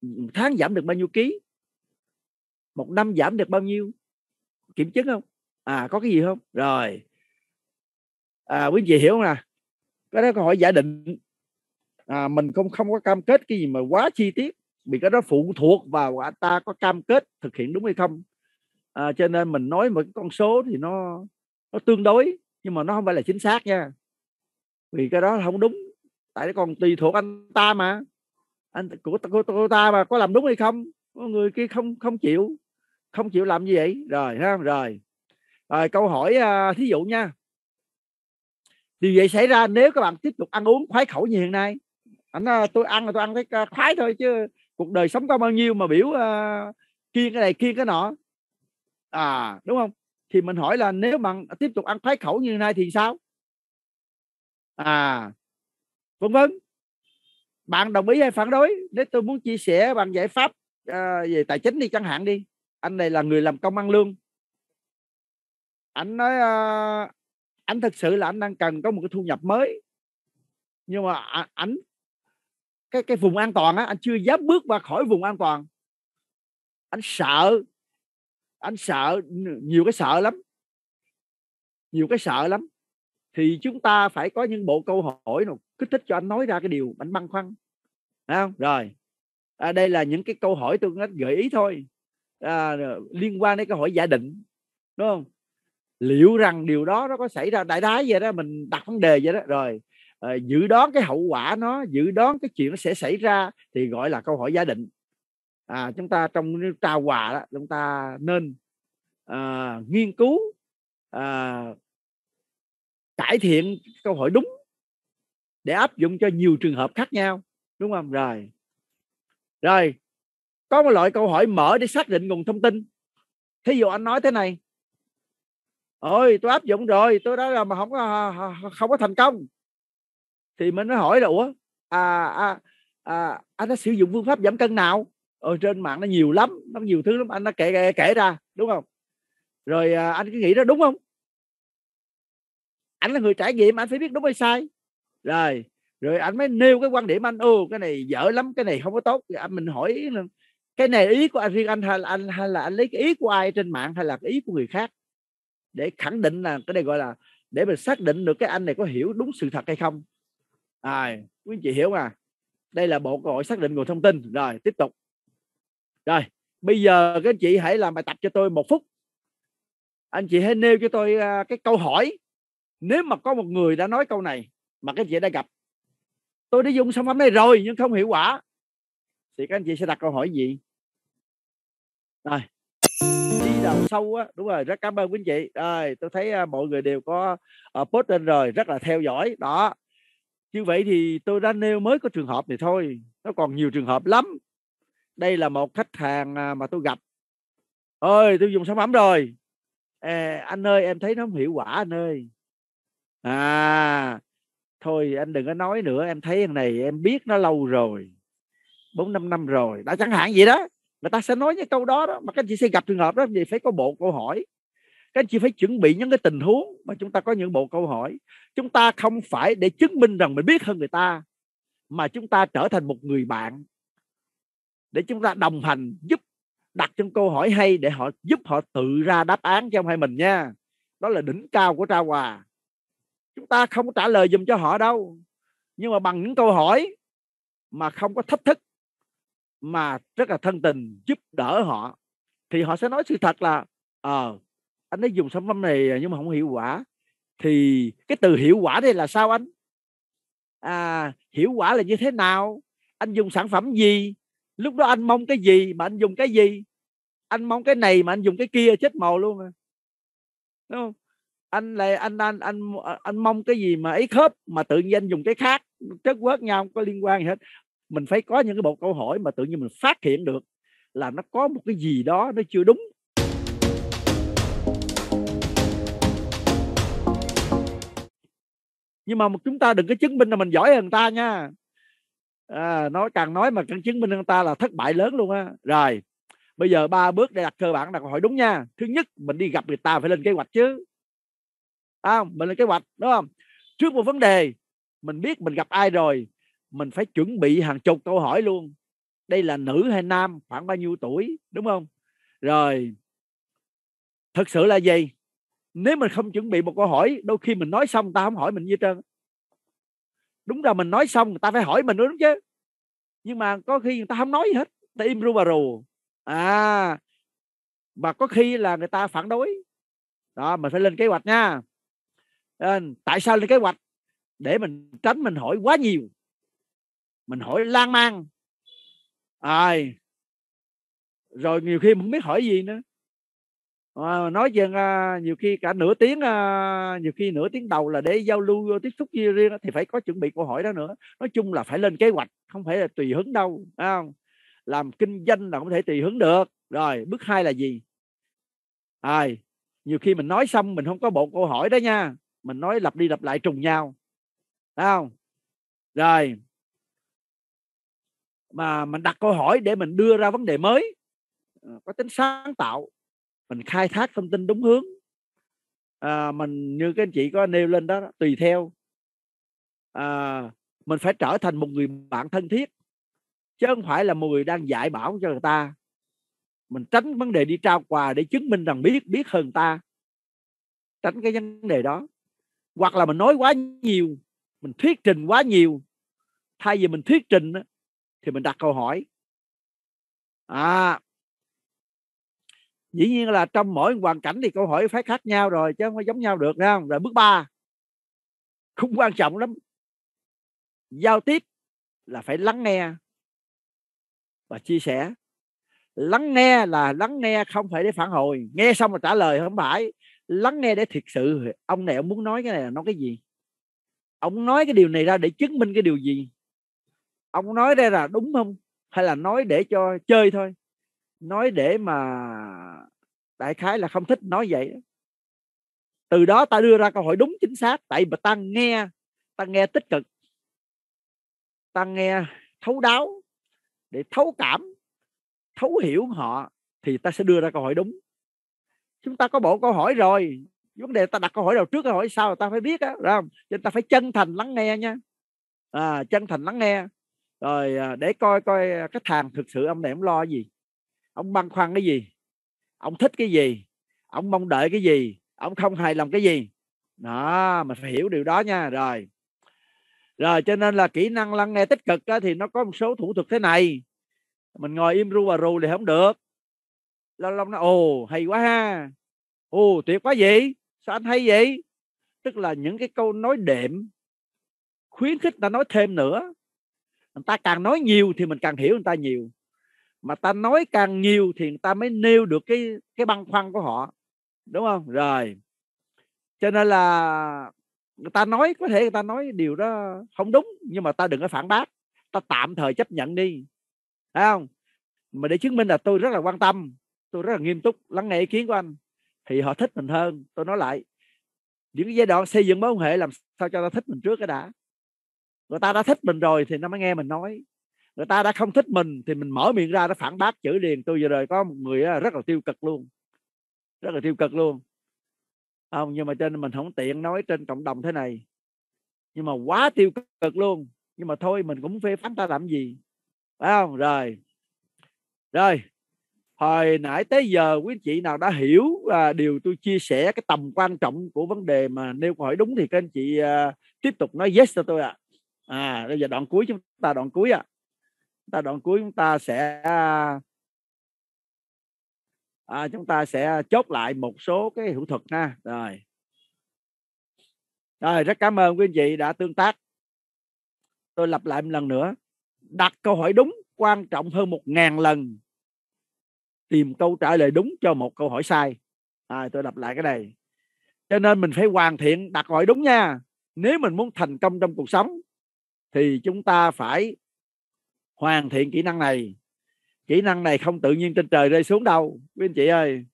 một tháng giảm được bao nhiêu ký một năm giảm được bao nhiêu kiểm chứng không à có cái gì không rồi à, quý vị hiểu không nè cái đó câu hỏi giả định à, mình không không có cam kết cái gì mà quá chi tiết vì cái đó phụ thuộc vào à, ta có cam kết thực hiện đúng hay không à, cho nên mình nói một cái con số thì nó nó tương đối nhưng mà nó không phải là chính xác nha vì cái đó không đúng tại cái còn tùy thuộc anh ta mà anh của, của, của ta mà có làm đúng hay không có người kia không không chịu không chịu làm như vậy rồi ha rồi rồi câu hỏi à, thí dụ nha điều vậy xảy ra nếu các bạn tiếp tục ăn uống khoái khẩu như hiện nay anh à, tôi ăn là tôi ăn thấy à, khoái thôi chứ cuộc đời sống có bao nhiêu mà biểu uh, à, kiêng cái này kiêng cái nọ à đúng không thì mình hỏi là nếu bạn tiếp tục ăn khoái khẩu như này thì sao à vân vân bạn đồng ý hay phản đối nếu tôi muốn chia sẻ bằng giải pháp à, về tài chính đi chẳng hạn đi anh này là người làm công ăn lương anh nói à, anh thật sự là anh đang cần có một cái thu nhập mới nhưng mà à, anh cái cái vùng an toàn á anh chưa dám bước ra khỏi vùng an toàn anh sợ anh sợ nhiều cái sợ lắm nhiều cái sợ lắm thì chúng ta phải có những bộ câu hỏi nào kích thích cho anh nói ra cái điều anh băn khoăn Đấy không rồi à, đây là những cái câu hỏi tôi gợi ý thôi à, liên quan đến câu hỏi giả định đúng không liệu rằng điều đó nó có xảy ra đại đái vậy đó mình đặt vấn đề vậy đó rồi à, dự đoán cái hậu quả nó dự đoán cái chuyện nó sẽ xảy ra thì gọi là câu hỏi giả định à, chúng ta trong trao quà đó chúng ta nên à, nghiên cứu à, cải thiện câu hỏi đúng để áp dụng cho nhiều trường hợp khác nhau đúng không rồi rồi có một loại câu hỏi mở để xác định nguồn thông tin thí dụ anh nói thế này ôi tôi áp dụng rồi tôi đó là mà không có không có thành công thì mình nó hỏi là ủa à, à, à anh đã sử dụng phương pháp giảm cân nào ở ờ, trên mạng nó nhiều lắm nó nhiều thứ lắm anh nó kể kể, kể ra đúng không rồi à, anh cứ nghĩ đó đúng không anh là người trải nghiệm anh phải biết đúng hay sai rồi rồi anh mới nêu cái quan điểm anh ô cái này dở lắm cái này không có tốt mình hỏi cái này ý của anh riêng anh hay là anh hay là anh lấy cái ý của ai trên mạng hay là cái ý của người khác để khẳng định là cái này gọi là để mình xác định được cái anh này có hiểu đúng sự thật hay không à quý anh chị hiểu không à? đây là bộ gọi xác định nguồn thông tin rồi tiếp tục rồi bây giờ các anh chị hãy làm bài tập cho tôi một phút anh chị hãy nêu cho tôi à, cái câu hỏi nếu mà có một người đã nói câu này mà các anh chị đã gặp tôi đã dùng sản phẩm này rồi nhưng không hiệu quả thì các anh chị sẽ đặt câu hỏi gì rồi đi đầu sâu á đúng rồi rất cảm ơn quý anh chị rồi tôi thấy à, mọi người đều có à, post lên rồi rất là theo dõi đó như vậy thì tôi đã nêu mới có trường hợp này thôi nó còn nhiều trường hợp lắm đây là một khách hàng à, mà tôi gặp ơi tôi dùng sản phẩm rồi à, anh ơi em thấy nó không hiệu quả anh ơi à thôi anh đừng có nói nữa em thấy thằng này em biết nó lâu rồi bốn năm năm rồi đã chẳng hạn gì đó người ta sẽ nói những câu đó đó mà các anh chị sẽ gặp trường hợp đó thì phải có bộ câu hỏi các anh chị phải chuẩn bị những cái tình huống mà chúng ta có những bộ câu hỏi chúng ta không phải để chứng minh rằng mình biết hơn người ta mà chúng ta trở thành một người bạn để chúng ta đồng hành giúp đặt những câu hỏi hay để họ giúp họ tự ra đáp án cho hai mình nha đó là đỉnh cao của trao quà chúng ta không trả lời dùm cho họ đâu nhưng mà bằng những câu hỏi mà không có thách thức mà rất là thân tình giúp đỡ họ thì họ sẽ nói sự thật là ờ anh ấy dùng sản phẩm này nhưng mà không hiệu quả thì cái từ hiệu quả đây là sao anh à hiệu quả là như thế nào anh dùng sản phẩm gì lúc đó anh mong cái gì mà anh dùng cái gì anh mong cái này mà anh dùng cái kia chết màu luôn à đúng không anh lại anh anh anh anh mong cái gì mà ấy khớp mà tự nhiên anh dùng cái khác chất quớt nhau không có liên quan gì hết mình phải có những cái bộ câu hỏi mà tự nhiên mình phát hiện được là nó có một cái gì đó nó chưa đúng nhưng mà chúng ta đừng có chứng minh là mình giỏi hơn người ta nha à, nói càng nói mà càng chứng minh người ta là thất bại lớn luôn á rồi bây giờ ba bước để đặt cơ bản đặt câu hỏi đúng nha thứ nhất mình đi gặp người ta phải lên kế hoạch chứ à, mình lên kế hoạch đúng không trước một vấn đề mình biết mình gặp ai rồi mình phải chuẩn bị hàng chục câu hỏi luôn đây là nữ hay nam khoảng bao nhiêu tuổi đúng không rồi thực sự là gì nếu mình không chuẩn bị một câu hỏi đôi khi mình nói xong ta không hỏi mình gì trơn đúng rồi mình nói xong người ta phải hỏi mình đúng chứ nhưng mà có khi người ta không nói gì hết ta im ru bà rù à mà có khi là người ta phản đối đó mình phải lên kế hoạch nha nên tại sao lên kế hoạch để mình tránh mình hỏi quá nhiều mình hỏi lan man à, rồi nhiều khi mình không biết hỏi gì nữa Ờ, nói dần ờ, nhiều khi cả nửa tiếng ờ, nhiều khi nửa tiếng đầu là để giao lưu tiếp xúc riêng thì phải có chuẩn bị câu hỏi đó nữa nói chung là phải lên kế hoạch không phải là tùy hứng đâu không? làm kinh doanh là không thể tùy hứng được rồi bước hai là gì à, nhiều khi mình nói xong mình không có bộ câu hỏi đó nha mình nói lặp đi lặp lại trùng nhau Đấy không rồi mà mình đặt câu hỏi để mình đưa ra vấn đề mới có tính sáng tạo mình khai thác thông tin đúng hướng à, mình như các anh chị có nêu lên đó tùy theo à, mình phải trở thành một người bạn thân thiết chứ không phải là một người đang dạy bảo cho người ta mình tránh vấn đề đi trao quà để chứng minh rằng biết biết hơn ta tránh cái vấn đề đó hoặc là mình nói quá nhiều mình thuyết trình quá nhiều thay vì mình thuyết trình thì mình đặt câu hỏi à dĩ nhiên là trong mỗi hoàn cảnh thì câu hỏi phải khác nhau rồi chứ không phải giống nhau được ra rồi bước ba không quan trọng lắm giao tiếp là phải lắng nghe và chia sẻ lắng nghe là lắng nghe không phải để phản hồi nghe xong rồi trả lời không phải lắng nghe để thiệt sự ông này ông muốn nói cái này là nói cái gì ông nói cái điều này ra để chứng minh cái điều gì ông nói đây là đúng không hay là nói để cho chơi thôi nói để mà đại khái là không thích nói vậy từ đó ta đưa ra câu hỏi đúng chính xác tại mà ta nghe ta nghe tích cực ta nghe thấu đáo để thấu cảm thấu hiểu họ thì ta sẽ đưa ra câu hỏi đúng chúng ta có bộ câu hỏi rồi vấn đề ta đặt câu hỏi đầu trước câu hỏi sau ta phải biết á ra không cho ta phải chân thành lắng nghe nha à, chân thành lắng nghe rồi à, để coi coi à, cái thằng thực sự ông này ông lo gì ông băn khoăn cái gì ông thích cái gì ông mong đợi cái gì ông không hài lòng cái gì đó mình phải hiểu điều đó nha rồi rồi cho nên là kỹ năng lắng nghe tích cực á, thì nó có một số thủ thuật thế này mình ngồi im ru và rù thì không được lâu lâu nó ồ hay quá ha ồ tuyệt quá vậy sao anh hay vậy tức là những cái câu nói đệm khuyến khích ta nói thêm nữa người ta càng nói nhiều thì mình càng hiểu người ta nhiều mà ta nói càng nhiều thì người ta mới nêu được cái cái băn khoăn của họ đúng không rồi cho nên là người ta nói có thể người ta nói điều đó không đúng nhưng mà ta đừng có phản bác ta tạm thời chấp nhận đi thấy không mà để chứng minh là tôi rất là quan tâm tôi rất là nghiêm túc lắng nghe ý kiến của anh thì họ thích mình hơn tôi nói lại những cái giai đoạn xây dựng mối quan hệ làm sao cho ta thích mình trước cái đã người ta đã thích mình rồi thì nó mới nghe mình nói người ta đã không thích mình thì mình mở miệng ra nó phản bác chữ liền tôi vừa rồi có một người rất là tiêu cực luôn rất là tiêu cực luôn không nhưng mà trên mình không tiện nói trên cộng đồng thế này nhưng mà quá tiêu cực luôn nhưng mà thôi mình cũng phê phán ta làm gì phải không rồi rồi hồi nãy tới giờ quý anh chị nào đã hiểu à, điều tôi chia sẻ cái tầm quan trọng của vấn đề mà nêu câu hỏi đúng thì các anh chị à, tiếp tục nói yes cho tôi ạ à. à bây giờ đoạn cuối chúng ta đoạn cuối ạ à ta đoạn cuối chúng ta sẽ à, à, chúng ta sẽ chốt lại một số cái hữu thuật ha rồi rồi rất cảm ơn quý vị đã tương tác tôi lặp lại một lần nữa đặt câu hỏi đúng quan trọng hơn một ngàn lần tìm câu trả lời đúng cho một câu hỏi sai à, tôi lặp lại cái này cho nên mình phải hoàn thiện đặt hỏi đúng nha nếu mình muốn thành công trong cuộc sống thì chúng ta phải hoàn thiện kỹ năng này kỹ năng này không tự nhiên trên trời rơi xuống đâu quý anh chị ơi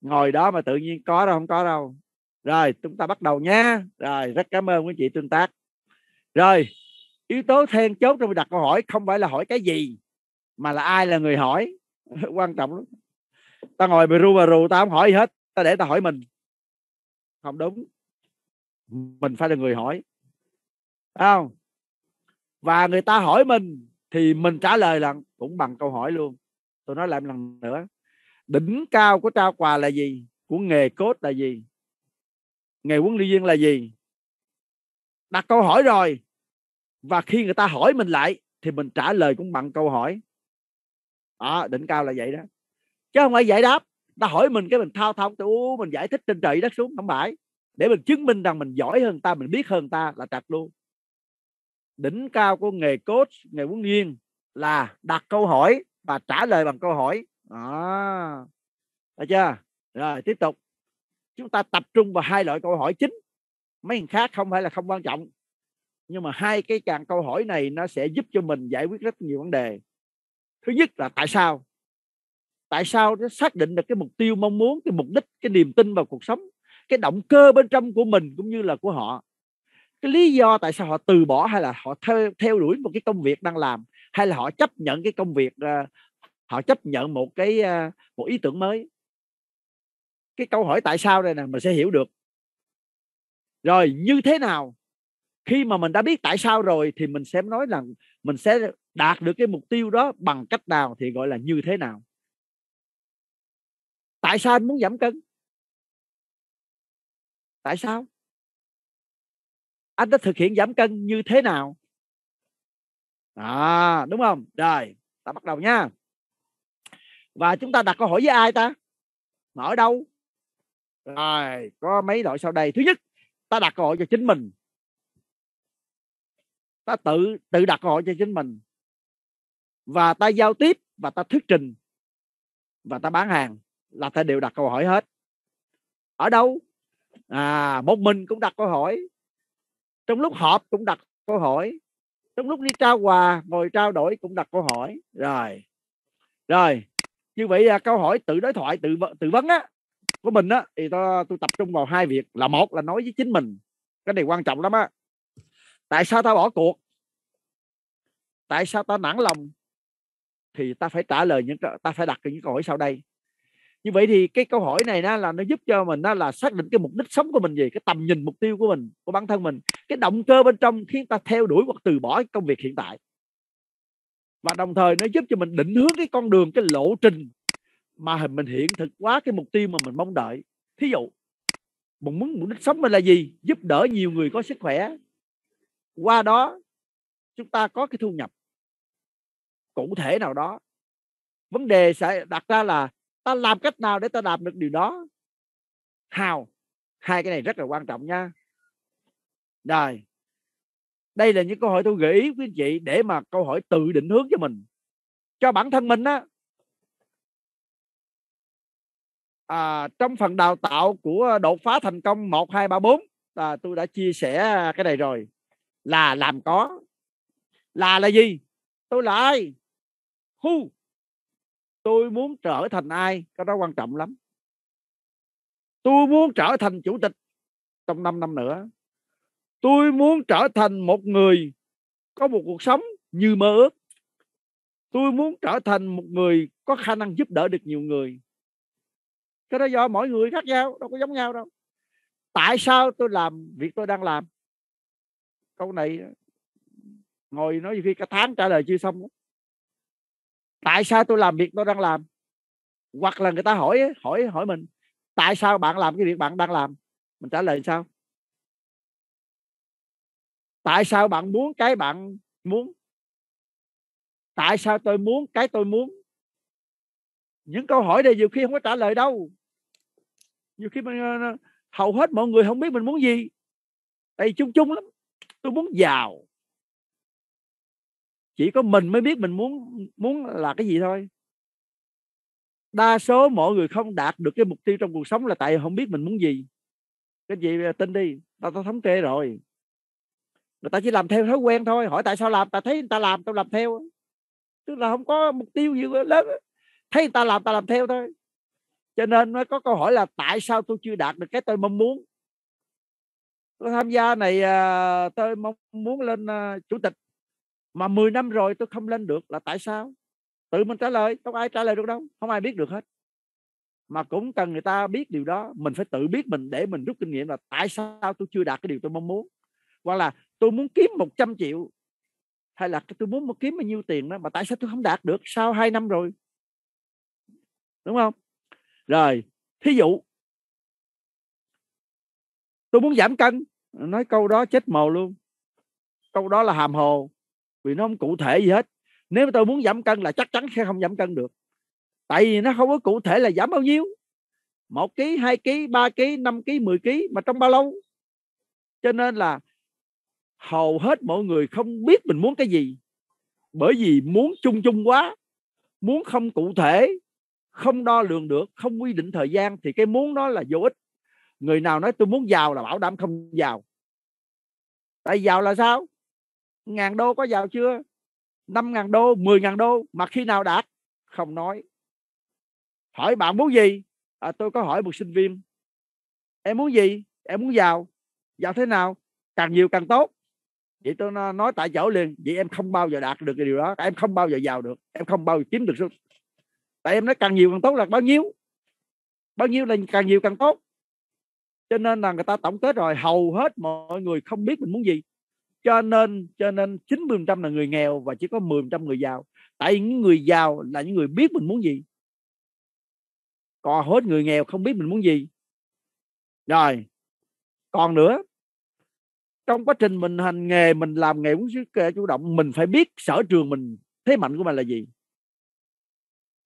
ngồi đó mà tự nhiên có đâu không có đâu rồi chúng ta bắt đầu nhé rồi rất cảm ơn quý anh chị tương tác rồi yếu tố then chốt trong đặt câu hỏi không phải là hỏi cái gì mà là ai là người hỏi <laughs> quan trọng lắm ta ngồi bì ru bà rù ta không hỏi gì hết ta để ta hỏi mình không đúng mình phải là người hỏi Đấy không và người ta hỏi mình thì mình trả lời là cũng bằng câu hỏi luôn tôi nói lại một lần nữa đỉnh cao của trao quà là gì của nghề cốt là gì nghề huấn luyện viên là gì đặt câu hỏi rồi và khi người ta hỏi mình lại thì mình trả lời cũng bằng câu hỏi đó đỉnh cao là vậy đó chứ không phải giải đáp ta hỏi mình cái mình thao thao tu mình giải thích trên trời đất xuống không phải để mình chứng minh rằng mình giỏi hơn ta mình biết hơn ta là trật luôn đỉnh cao của nghề coach nghề huấn luyện là đặt câu hỏi và trả lời bằng câu hỏi à, được chưa rồi tiếp tục chúng ta tập trung vào hai loại câu hỏi chính mấy thằng khác không phải là không quan trọng nhưng mà hai cái càng câu hỏi này nó sẽ giúp cho mình giải quyết rất nhiều vấn đề thứ nhất là tại sao tại sao nó xác định được cái mục tiêu mong muốn cái mục đích cái niềm tin vào cuộc sống cái động cơ bên trong của mình cũng như là của họ cái lý do tại sao họ từ bỏ hay là họ theo, theo đuổi một cái công việc đang làm hay là họ chấp nhận cái công việc ờ, họ chấp nhận một cái ờ, một ý tưởng mới cái câu hỏi tại sao đây nè mình sẽ hiểu được rồi như thế nào khi mà mình đã biết tại sao rồi thì mình sẽ nói rằng mình sẽ đạt được cái mục tiêu đó bằng cách nào thì gọi là như thế nào tại sao anh muốn giảm cân tại sao anh đã thực hiện giảm cân như thế nào à đúng không rồi ta bắt đầu nha và chúng ta đặt câu hỏi với ai ta ở đâu rồi có mấy loại sau đây thứ nhất ta đặt câu hỏi cho chính mình ta tự tự đặt câu hỏi cho chính mình và ta giao tiếp và ta thuyết trình và ta bán hàng là ta đều đặt câu hỏi hết ở đâu à một mình cũng đặt câu hỏi trong lúc họp cũng đặt câu hỏi trong lúc đi trao quà ngồi trao đổi cũng đặt câu hỏi rồi rồi như vậy là câu hỏi tự đối thoại tự tự vấn á của mình á thì tôi, tôi tập trung vào hai việc là một là nói với chính mình cái này quan trọng lắm á tại sao ta bỏ cuộc tại sao ta nản lòng thì ta phải trả lời những ta phải đặt những câu hỏi sau đây như vậy thì cái câu hỏi này đó là nó giúp cho mình đó là xác định cái mục đích sống của mình gì cái tầm nhìn mục tiêu của mình của bản thân mình cái động cơ bên trong khiến ta theo đuổi hoặc từ bỏ công việc hiện tại và đồng thời nó giúp cho mình định hướng cái con đường cái lộ trình mà mình hiện thực quá cái mục tiêu mà mình mong đợi thí dụ mình muốn mục đích sống mình là gì giúp đỡ nhiều người có sức khỏe qua đó chúng ta có cái thu nhập cụ thể nào đó vấn đề sẽ đặt ra là ta làm cách nào để ta đạt được điều đó hào hai cái này rất là quan trọng nha rồi đây là những câu hỏi tôi gợi ý quý anh chị để mà câu hỏi tự định hướng cho mình cho bản thân mình á à, trong phần đào tạo của đột phá thành công một hai ba bốn à, tôi đã chia sẻ cái này rồi là làm có là là gì tôi là ai who tôi muốn trở thành ai cái đó quan trọng lắm tôi muốn trở thành chủ tịch trong 5 năm nữa tôi muốn trở thành một người có một cuộc sống như mơ ước tôi muốn trở thành một người có khả năng giúp đỡ được nhiều người cái đó do mỗi người khác nhau đâu có giống nhau đâu tại sao tôi làm việc tôi đang làm câu này ngồi nói gì khi cả tháng trả lời chưa xong đó tại sao tôi làm việc tôi đang làm hoặc là người ta hỏi hỏi hỏi mình tại sao bạn làm cái việc bạn đang làm mình trả lời sao tại sao bạn muốn cái bạn muốn tại sao tôi muốn cái tôi muốn những câu hỏi này nhiều khi không có trả lời đâu nhiều khi mình, ờ, ờ, hầu hết mọi người không biết mình muốn gì tại chung chung lắm tôi muốn giàu chỉ có mình mới biết mình muốn muốn là cái gì thôi đa số mọi người không đạt được cái mục tiêu trong cuộc sống là tại không biết mình muốn gì cái gì tin đi tao tao thống kê rồi người ta chỉ làm theo thói quen thôi hỏi tại sao làm ta thấy người ta làm tao làm theo tức là không có mục tiêu gì lớn thấy người ta làm ta làm theo thôi cho nên nó có câu hỏi là tại sao tôi chưa đạt được cái tôi mong muốn tôi tham gia này à, tôi mong muốn lên à, chủ tịch mà 10 năm rồi tôi không lên được là tại sao tự mình trả lời không ai trả lời được đâu không ai biết được hết mà cũng cần người ta biết điều đó mình phải tự biết mình để mình rút kinh nghiệm là tại sao tôi chưa đạt cái điều tôi mong muốn hoặc là tôi muốn kiếm 100 triệu hay là tôi muốn kiếm bao nhiêu tiền đó mà tại sao tôi không đạt được sau 2 năm rồi đúng không rồi thí dụ tôi muốn giảm cân nói câu đó chết mồ luôn câu đó là hàm hồ vì nó không cụ thể gì hết nếu tôi muốn giảm cân là chắc chắn sẽ không giảm cân được tại vì nó không có cụ thể là giảm bao nhiêu một ký hai ký ba ký năm ký mười ký mà trong bao lâu cho nên là hầu hết mọi người không biết mình muốn cái gì bởi vì muốn chung chung quá muốn không cụ thể không đo lường được không quy định thời gian thì cái muốn đó là vô ích người nào nói tôi muốn giàu là bảo đảm không giàu tại giàu là sao ngàn đô có vào chưa năm ngàn đô mười ngàn đô mà khi nào đạt không nói hỏi bạn muốn gì à, tôi có hỏi một sinh viên em muốn gì em muốn vào, vào thế nào càng nhiều càng tốt vậy tôi nói tại chỗ liền vậy em không bao giờ đạt được cái điều đó em không bao giờ vào được em không bao giờ kiếm được số tại em nói càng nhiều càng tốt là bao nhiêu bao nhiêu là càng nhiều càng tốt cho nên là người ta tổng kết rồi hầu hết mọi người không biết mình muốn gì cho nên cho nên 90% là người nghèo và chỉ có 10% người giàu tại những người giàu là những người biết mình muốn gì còn hết người nghèo không biết mình muốn gì rồi còn nữa trong quá trình mình hành nghề mình làm nghề muốn sức chủ động mình phải biết sở trường mình thế mạnh của mình là gì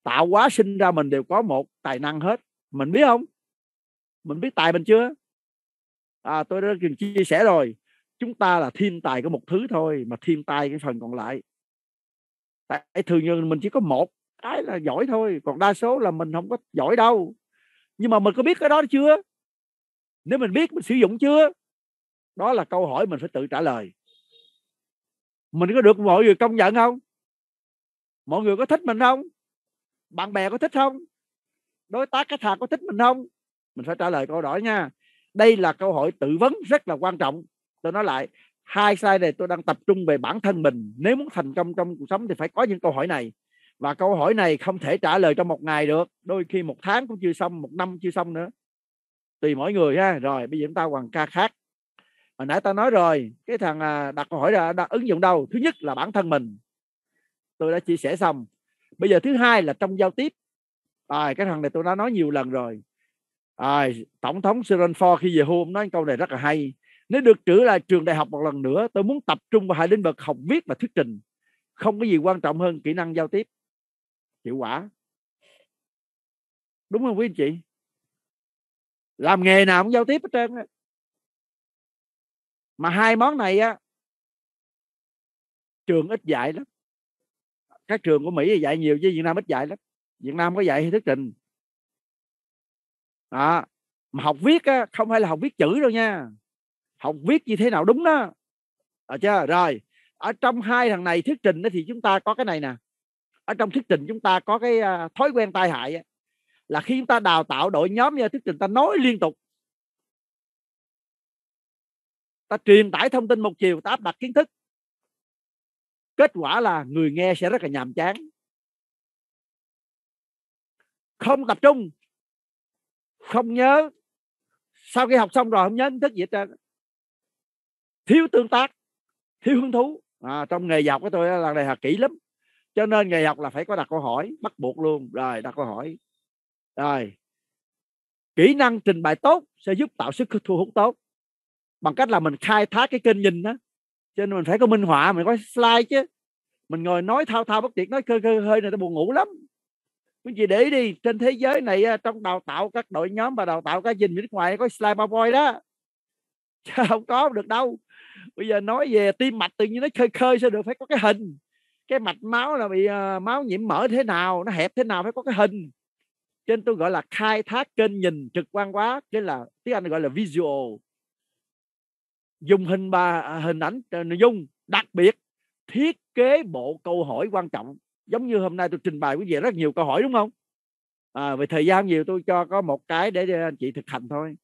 tạo hóa sinh ra mình đều có một tài năng hết mình biết không mình biết tài mình chưa à, tôi đã chia sẻ rồi chúng ta là thiên tài có một thứ thôi mà thiên tài cái phần còn lại tại thường nhân mình chỉ có một cái là giỏi thôi còn đa số là mình không có giỏi đâu nhưng mà mình có biết cái đó chưa nếu mình biết mình sử dụng chưa đó là câu hỏi mình phải tự trả lời mình có được mọi người công nhận không mọi người có thích mình không bạn bè có thích không đối tác khách hàng có thích mình không mình phải trả lời câu hỏi nha đây là câu hỏi tự vấn rất là quan trọng tôi nói lại hai sai này tôi đang tập trung về bản thân mình nếu muốn thành công trong cuộc sống thì phải có những câu hỏi này và câu hỏi này không thể trả lời trong một ngày được đôi khi một tháng cũng chưa xong một năm chưa xong nữa tùy mỗi người ha rồi bây giờ chúng ta hoàn ca khác hồi nãy ta nói rồi cái thằng à, đặt câu hỏi là đã ứng dụng đâu thứ nhất là bản thân mình tôi đã chia sẻ xong bây giờ thứ hai là trong giao tiếp à, cái thằng này tôi đã nói nhiều lần rồi à, tổng thống Siron khi về hôm nói câu này rất là hay nếu được trở lại trường đại học một lần nữa tôi muốn tập trung vào hai lĩnh vực học viết và thuyết trình không có gì quan trọng hơn kỹ năng giao tiếp hiệu quả đúng không quý anh chị làm nghề nào cũng giao tiếp hết trơn mà hai món này á trường ít dạy lắm các trường của mỹ dạy nhiều chứ việt nam ít dạy lắm việt nam có dạy thuyết trình à, mà học viết á, không phải là học viết chữ đâu nha học viết như thế nào đúng đó à, chưa rồi ở trong hai thằng này thuyết trình đó thì chúng ta có cái này nè ở trong thuyết trình chúng ta có cái uh, thói quen tai hại ấy, là khi chúng ta đào tạo đội nhóm như thuyết trình ta nói liên tục ta truyền tải thông tin một chiều ta áp đặt kiến thức kết quả là người nghe sẽ rất là nhàm chán không tập trung không nhớ sau khi học xong rồi không nhớ kiến thức gì hết trơn thiếu tương tác thiếu hứng thú à, trong nghề dọc của tôi là đại học kỹ lắm cho nên nghề học là phải có đặt câu hỏi bắt buộc luôn rồi đặt câu hỏi rồi kỹ năng trình bày tốt sẽ giúp tạo sức thu hút tốt bằng cách là mình khai thác cái kênh nhìn đó cho nên mình phải có minh họa mình có slide chứ mình ngồi nói thao thao bất tuyệt nói khơi khơi hơi này tao buồn ngủ lắm quý vị để đi trên thế giới này trong đào tạo các đội nhóm và đào tạo các dinh nước ngoài có slide powerpoint đó <laughs> chứ không có được đâu bây giờ nói về tim mạch tự nhiên nó khơi khơi sao được phải có cái hình cái mạch máu là bị uh, máu nhiễm mỡ thế nào nó hẹp thế nào phải có cái hình trên tôi gọi là khai thác kênh nhìn trực quan quá cái là tiếng anh gọi là visual dùng hình bà à, hình ảnh à, nội dung đặc biệt thiết kế bộ câu hỏi quan trọng giống như hôm nay tôi trình bày quý vị rất nhiều câu hỏi đúng không à, về thời gian nhiều tôi cho có một cái để anh chị thực hành thôi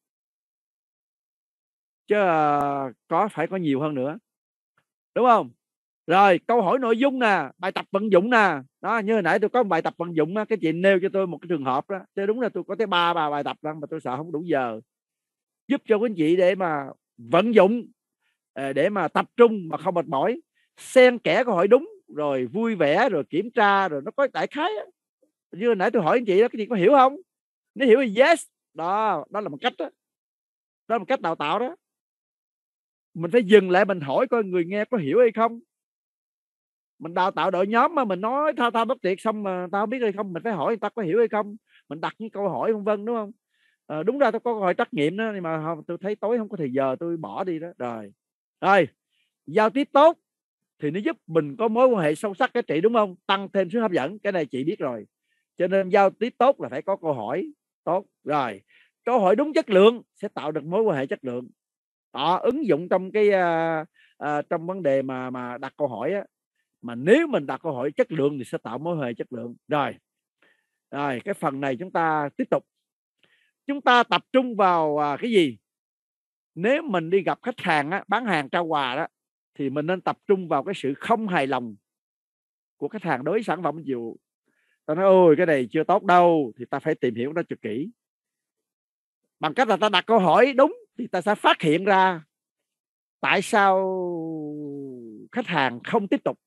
chứ ờ, có phải có nhiều hơn nữa đúng không rồi câu hỏi nội dung nè bài tập vận dụng nè đó như hồi nãy tôi có một bài tập vận dụng á cái chị nêu cho tôi một cái trường hợp đó thế đúng là tôi có tới ba bài bài tập đó, mà tôi sợ không đủ giờ giúp cho quý anh chị để mà vận dụng ờ, để mà tập trung mà không mệt mỏi xen kẽ câu hỏi đúng rồi vui vẻ rồi kiểm tra rồi nó có đại khái đó. như hồi nãy tôi hỏi anh chị đó cái gì có hiểu không nếu hiểu thì yes đó đó là một cách đó đó là một cách đào tạo đó mình phải dừng lại mình hỏi coi người nghe có hiểu hay không mình đào tạo đội nhóm mà mình nói tao thao bất tiệt xong mà tao biết hay không mình phải hỏi người ta có hiểu hay không mình đặt những câu hỏi vân vân đúng không à, đúng ra tôi có câu hỏi trách nhiệm đó nhưng mà không, tôi thấy tối không có thời giờ tôi bỏ đi đó rồi rồi giao tiếp tốt thì nó giúp mình có mối quan hệ sâu sắc cái chị đúng không tăng thêm sức hấp dẫn cái này chị biết rồi cho nên giao tiếp tốt là phải có câu hỏi tốt rồi câu hỏi đúng chất lượng sẽ tạo được mối quan hệ chất lượng họ ờ, ứng dụng trong cái uh, uh, trong vấn đề mà mà đặt câu hỏi á mà nếu mình đặt câu hỏi chất lượng thì sẽ tạo mối hệ chất lượng rồi rồi cái phần này chúng ta tiếp tục chúng ta tập trung vào uh, cái gì nếu mình đi gặp khách hàng á, bán hàng trao quà đó thì mình nên tập trung vào cái sự không hài lòng của khách hàng đối với sản phẩm dịch vụ ta nói ôi cái này chưa tốt đâu thì ta phải tìm hiểu nó cho kỹ bằng cách là ta đặt câu hỏi đúng thì ta sẽ phát hiện ra tại sao khách hàng không tiếp tục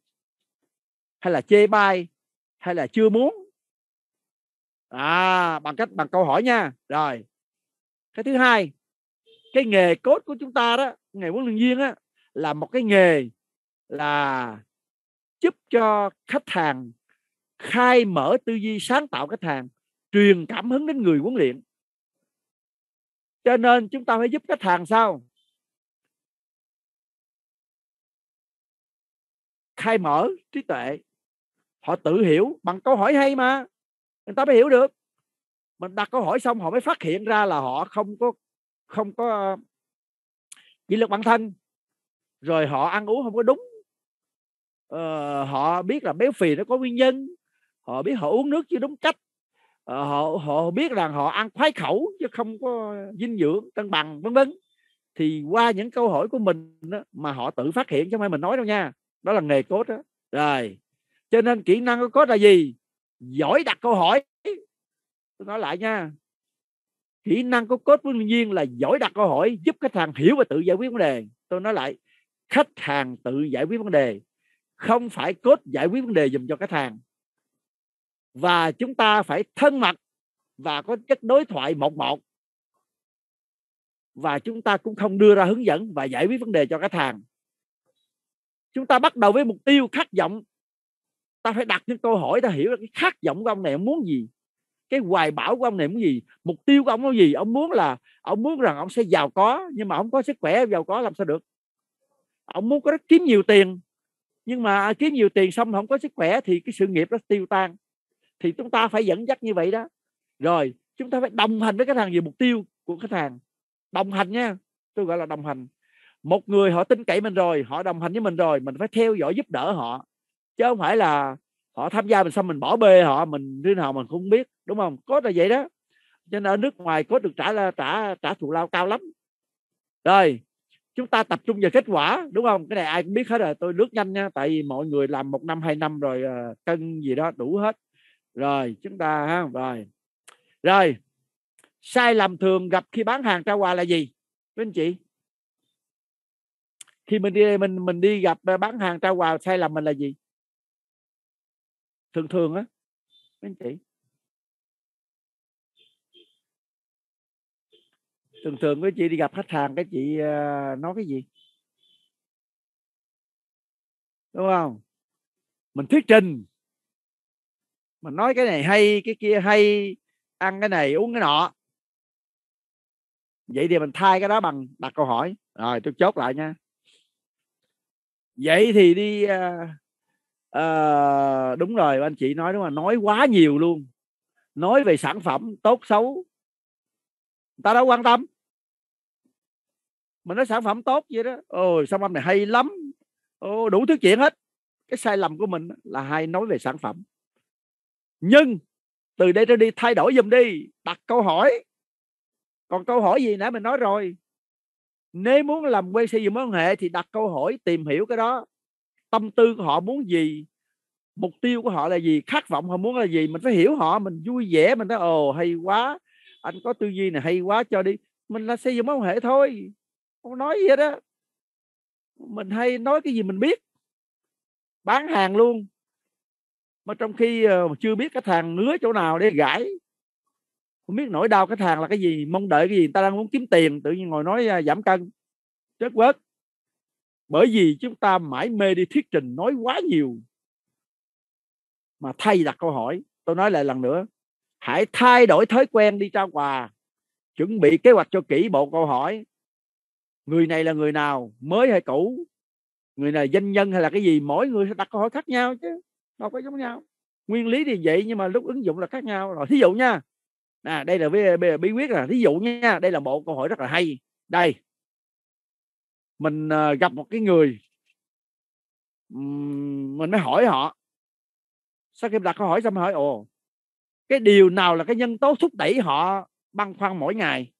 hay là chê bai hay là chưa muốn à bằng cách bằng câu hỏi nha rồi cái thứ hai cái nghề cốt của chúng ta đó nghề huấn luyện viên á là một cái nghề là giúp cho khách hàng khai mở tư duy sáng tạo khách hàng truyền cảm hứng đến người huấn luyện cho nên chúng ta phải giúp khách hàng sao khai mở trí tuệ họ tự hiểu bằng câu hỏi hay mà người ta mới hiểu được mình đặt câu hỏi xong họ mới phát hiện ra là họ không có không có ờ, kỷ luật bản thân rồi họ ăn uống không có đúng ờ, họ biết là béo phì nó có nguyên nhân họ biết họ uống nước chưa đúng cách Ờ, họ họ biết rằng họ ăn khoái khẩu chứ không có dinh dưỡng cân bằng vân vân thì qua những câu hỏi của mình đó, mà họ tự phát hiện chứ không phải mình nói đâu nha đó là nghề cốt đó rồi cho nên kỹ năng của cốt là gì giỏi đặt câu hỏi tôi nói lại nha kỹ năng của cốt huấn luyện viên là giỏi đặt câu hỏi giúp khách hàng hiểu và tự giải quyết vấn đề tôi nói lại khách hàng tự giải quyết vấn đề không phải cốt giải quyết vấn đề dùm cho khách hàng và chúng ta phải thân mật và có chất đối thoại một một và chúng ta cũng không đưa ra hướng dẫn và giải quyết vấn đề cho khách hàng chúng ta bắt đầu với mục tiêu khát vọng ta phải đặt những câu hỏi ta hiểu cái khát vọng của ông này ông muốn gì cái hoài bão của ông này muốn gì mục tiêu của ông là gì ông muốn là ông muốn rằng ông sẽ giàu có nhưng mà ông có sức khỏe giàu có làm sao được ông muốn có rất kiếm nhiều tiền nhưng mà kiếm nhiều tiền xong không có sức khỏe thì cái sự nghiệp nó tiêu tan thì chúng ta phải dẫn dắt như vậy đó rồi chúng ta phải đồng hành với khách hàng về mục tiêu của khách hàng đồng hành nha tôi gọi là đồng hành một người họ tin cậy mình rồi họ đồng hành với mình rồi mình phải theo dõi giúp đỡ họ chứ không phải là họ tham gia mình xong mình bỏ bê họ mình riêng họ mình không biết đúng không có là vậy đó cho nên ở nước ngoài có được trả là trả trả thù lao cao lắm rồi chúng ta tập trung vào kết quả đúng không cái này ai cũng biết hết rồi tôi lướt nhanh nha tại vì mọi người làm một năm hai năm rồi ờ, cân gì đó đủ hết rồi chúng ta ha rồi rồi sai lầm thường gặp khi bán hàng trao quà là gì quý anh chị khi mình đi mình mình đi gặp ờ, bán hàng trao quà sai lầm mình là gì thường thường á quý anh chị thường thường với chị đi gặp khách hàng cái chị ờ, nói cái gì đúng không mình thuyết trình mà nói cái này hay cái kia hay ăn cái này uống cái nọ vậy thì mình thay cái đó bằng đặt câu hỏi rồi tôi chốt lại nha vậy thì đi uh, uh, đúng rồi anh chị nói đúng là nói quá nhiều luôn nói về sản phẩm tốt xấu người ta đâu quan tâm mình nói sản phẩm tốt vậy đó ôi sản phẩm này hay lắm Ô, đủ thứ chuyện hết cái sai lầm của mình là hay nói về sản phẩm nhưng từ đây trở đi thay đổi dùm đi đặt câu hỏi còn câu hỏi gì nãy mình nói rồi nếu muốn làm quen xây dựng mối quan hệ thì đặt câu hỏi tìm hiểu cái đó tâm tư của họ muốn gì mục tiêu của họ là gì khát vọng họ muốn là gì mình phải hiểu họ mình vui vẻ mình nói ồ hay quá anh có tư duy này hay quá cho đi mình là xây dựng mối quan hệ thôi không nói gì hết đó mình hay nói cái gì mình biết bán hàng luôn mà trong khi ờ, chưa biết cái thằng lứa chỗ nào để gãi không biết nỗi đau cái thằng là cái gì mong đợi cái gì người ta đang muốn kiếm tiền tự nhiên ngồi nói à, giảm cân chết quết bởi vì chúng ta mãi mê đi thuyết trình nói quá nhiều mà thay đặt câu hỏi tôi nói lại lần nữa hãy thay đổi thói quen đi trao quà chuẩn bị kế hoạch cho kỹ bộ câu hỏi người này là người nào mới hay cũ người này doanh nhân hay là cái gì mỗi người sẽ đặt câu hỏi khác nhau chứ đâu có giống nhau nguyên lý thì vậy nhưng mà lúc ứng dụng là khác nhau rồi thí dụ nha à, đây là bí, bí quyết là thí dụ nha đây là một câu hỏi rất là hay đây mình ờ, gặp một cái người mình mới hỏi họ sau khi đặt câu hỏi xong hỏi ồ cái điều nào là cái nhân tố thúc đẩy họ băn khoăn mỗi ngày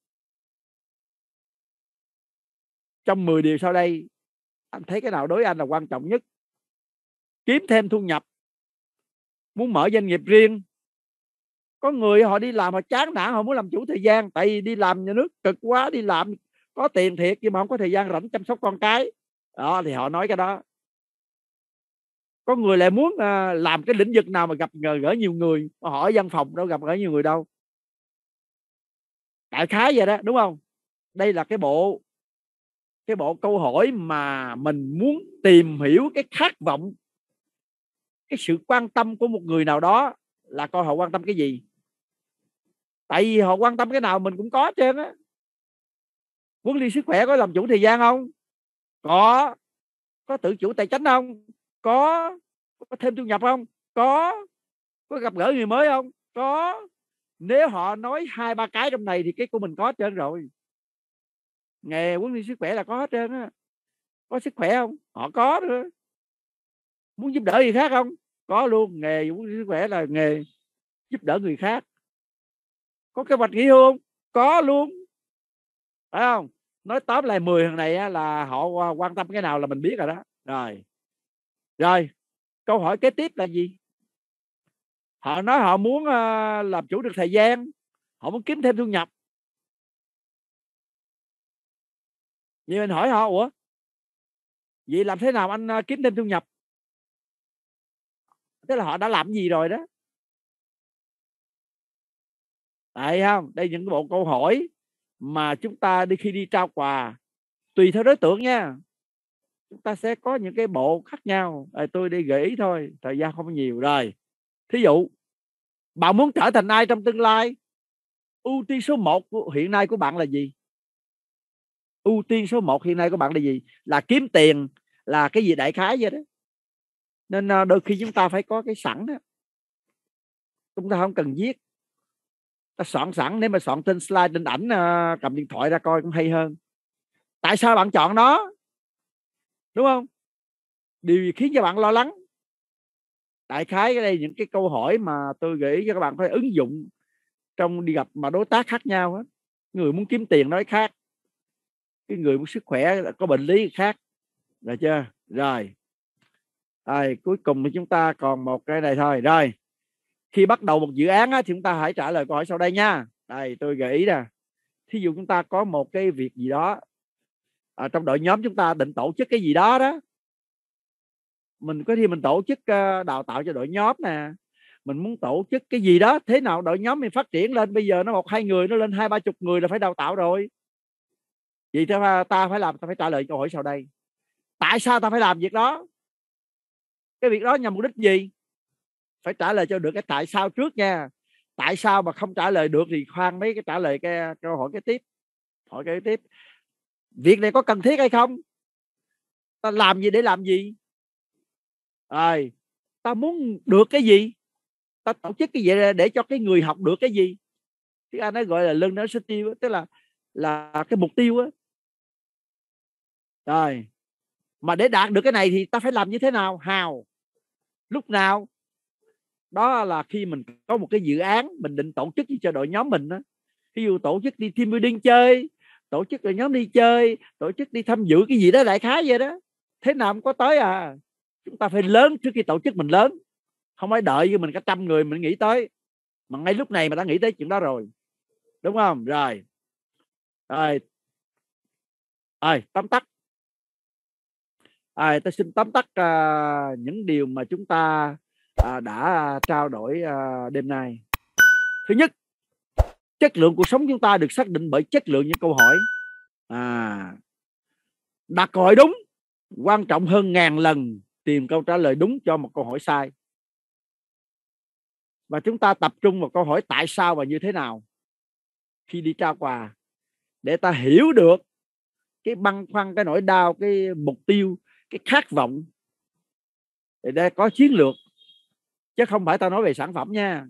trong 10 điều sau đây anh thấy cái nào đối với anh là quan trọng nhất kiếm thêm thu nhập muốn mở doanh nghiệp riêng có người họ đi làm họ chán nản họ muốn làm chủ thời gian tại vì đi làm nhà nước cực quá đi làm có tiền thiệt nhưng mà không có thời gian rảnh chăm sóc con cái đó thì họ nói cái đó có người lại muốn à, làm cái lĩnh vực nào mà gặp gỡ, gỡ nhiều người mà ở văn phòng đâu gặp gỡ nhiều người đâu đại khái vậy đó đúng không đây là cái bộ cái bộ câu hỏi mà mình muốn tìm hiểu cái khát vọng cái sự quan tâm của một người nào đó là coi họ quan tâm cái gì tại vì họ quan tâm cái nào mình cũng có chứ á huấn đi sức khỏe có làm chủ thời gian không có có tự chủ tài chính không có có thêm thu nhập không có có gặp gỡ người mới không có nếu họ nói hai ba cái trong này thì cái của mình có hết trơn rồi nghề huấn đi sức khỏe là có hết trơn á có sức khỏe không họ có nữa muốn giúp đỡ gì khác không có luôn nghề muốn sức khỏe là nghề giúp đỡ người khác có cái hoạch nghỉ hưu không có luôn phải không nói tóm lại 10 thằng này là họ quan tâm cái nào là mình biết rồi đó rồi rồi câu hỏi kế tiếp là gì họ nói họ muốn ờ, làm chủ được thời gian họ muốn kiếm thêm thu nhập vậy mình hỏi họ ủa vậy làm thế nào anh ờ, kiếm thêm thu nhập tức là họ đã làm gì rồi đó tại không đây những bộ câu hỏi mà chúng ta đi khi đi trao quà tùy theo đối tượng nha chúng ta sẽ có những cái bộ khác nhau à, tôi đi gợi ý thôi thời gian không nhiều rồi thí dụ bạn muốn trở thành ai trong tương lai ưu tiên số 1 của, hiện nay của bạn là gì ưu tiên số 1 hiện nay của bạn là gì là kiếm tiền là cái gì đại khái vậy đó nên à, đôi khi chúng ta phải có cái sẵn đó chúng ta không cần viết ta soạn sẵn nếu mà soạn trên slide trên ảnh à, cầm điện thoại ra coi cũng hay hơn tại sao bạn chọn nó đúng không điều gì khiến cho bạn lo lắng đại khái ở đây những cái câu hỏi mà tôi gửi cho các bạn phải ứng dụng trong đi gặp mà đối tác khác nhau hết người muốn kiếm tiền nói khác cái người muốn sức khỏe có bệnh lý khác rồi chưa rồi rồi cuối cùng thì chúng ta còn một cái này thôi rồi khi bắt đầu một dự án á, thì chúng ta hãy trả lời câu hỏi sau đây nha đây tôi gợi ý nè thí dụ chúng ta có một cái việc gì đó à, trong đội nhóm chúng ta định tổ chức cái gì đó đó mình có khi mình tổ chức ờ, đào tạo cho đội nhóm nè mình muốn tổ chức cái gì đó thế nào đội nhóm mình phát triển lên bây giờ nó một hai người nó lên hai ba chục người là phải đào tạo rồi vậy thì ta phải làm ta phải trả lời câu hỏi sau đây tại sao ta phải làm việc đó cái việc đó nhằm mục đích gì phải trả lời cho được cái tại sao trước nha tại sao mà không trả lời được thì khoan mấy cái trả lời cái câu hỏi cái tiếp hỏi cái tiếp việc này có cần thiết hay không ta làm gì để làm gì rồi ta muốn được cái gì ta tổ chức cái gì để cho cái người học được cái gì tiếng anh nó gọi là learner tiêu tức là là cái mục tiêu á rồi mà để đạt được cái này thì ta phải làm như thế nào hào lúc nào đó là khi mình có một cái dự án mình định tổ chức cho đội nhóm mình đó. ví dụ tổ chức đi team building chơi tổ chức đội nhóm đi chơi tổ chức đi tham dự cái gì đó đại khái vậy đó thế nào không có tới à chúng ta phải lớn trước khi tổ chức mình lớn không phải đợi như mình cả trăm người mình nghĩ tới mà ngay lúc này mà đã nghĩ tới chuyện đó rồi đúng không rồi rồi rồi tóm tắt à, tôi xin tóm tắt à, những điều mà chúng ta à, đã trao đổi à, đêm nay thứ nhất chất lượng cuộc sống chúng ta được xác định bởi chất lượng những câu hỏi à đặt câu hỏi đúng quan trọng hơn ngàn lần tìm câu trả lời đúng cho một câu hỏi sai và chúng ta tập trung vào câu hỏi tại sao và như thế nào khi đi trao quà để ta hiểu được cái băn khoăn cái nỗi đau cái mục tiêu cái khát vọng để đã có chiến lược chứ không phải ta nói về sản phẩm nha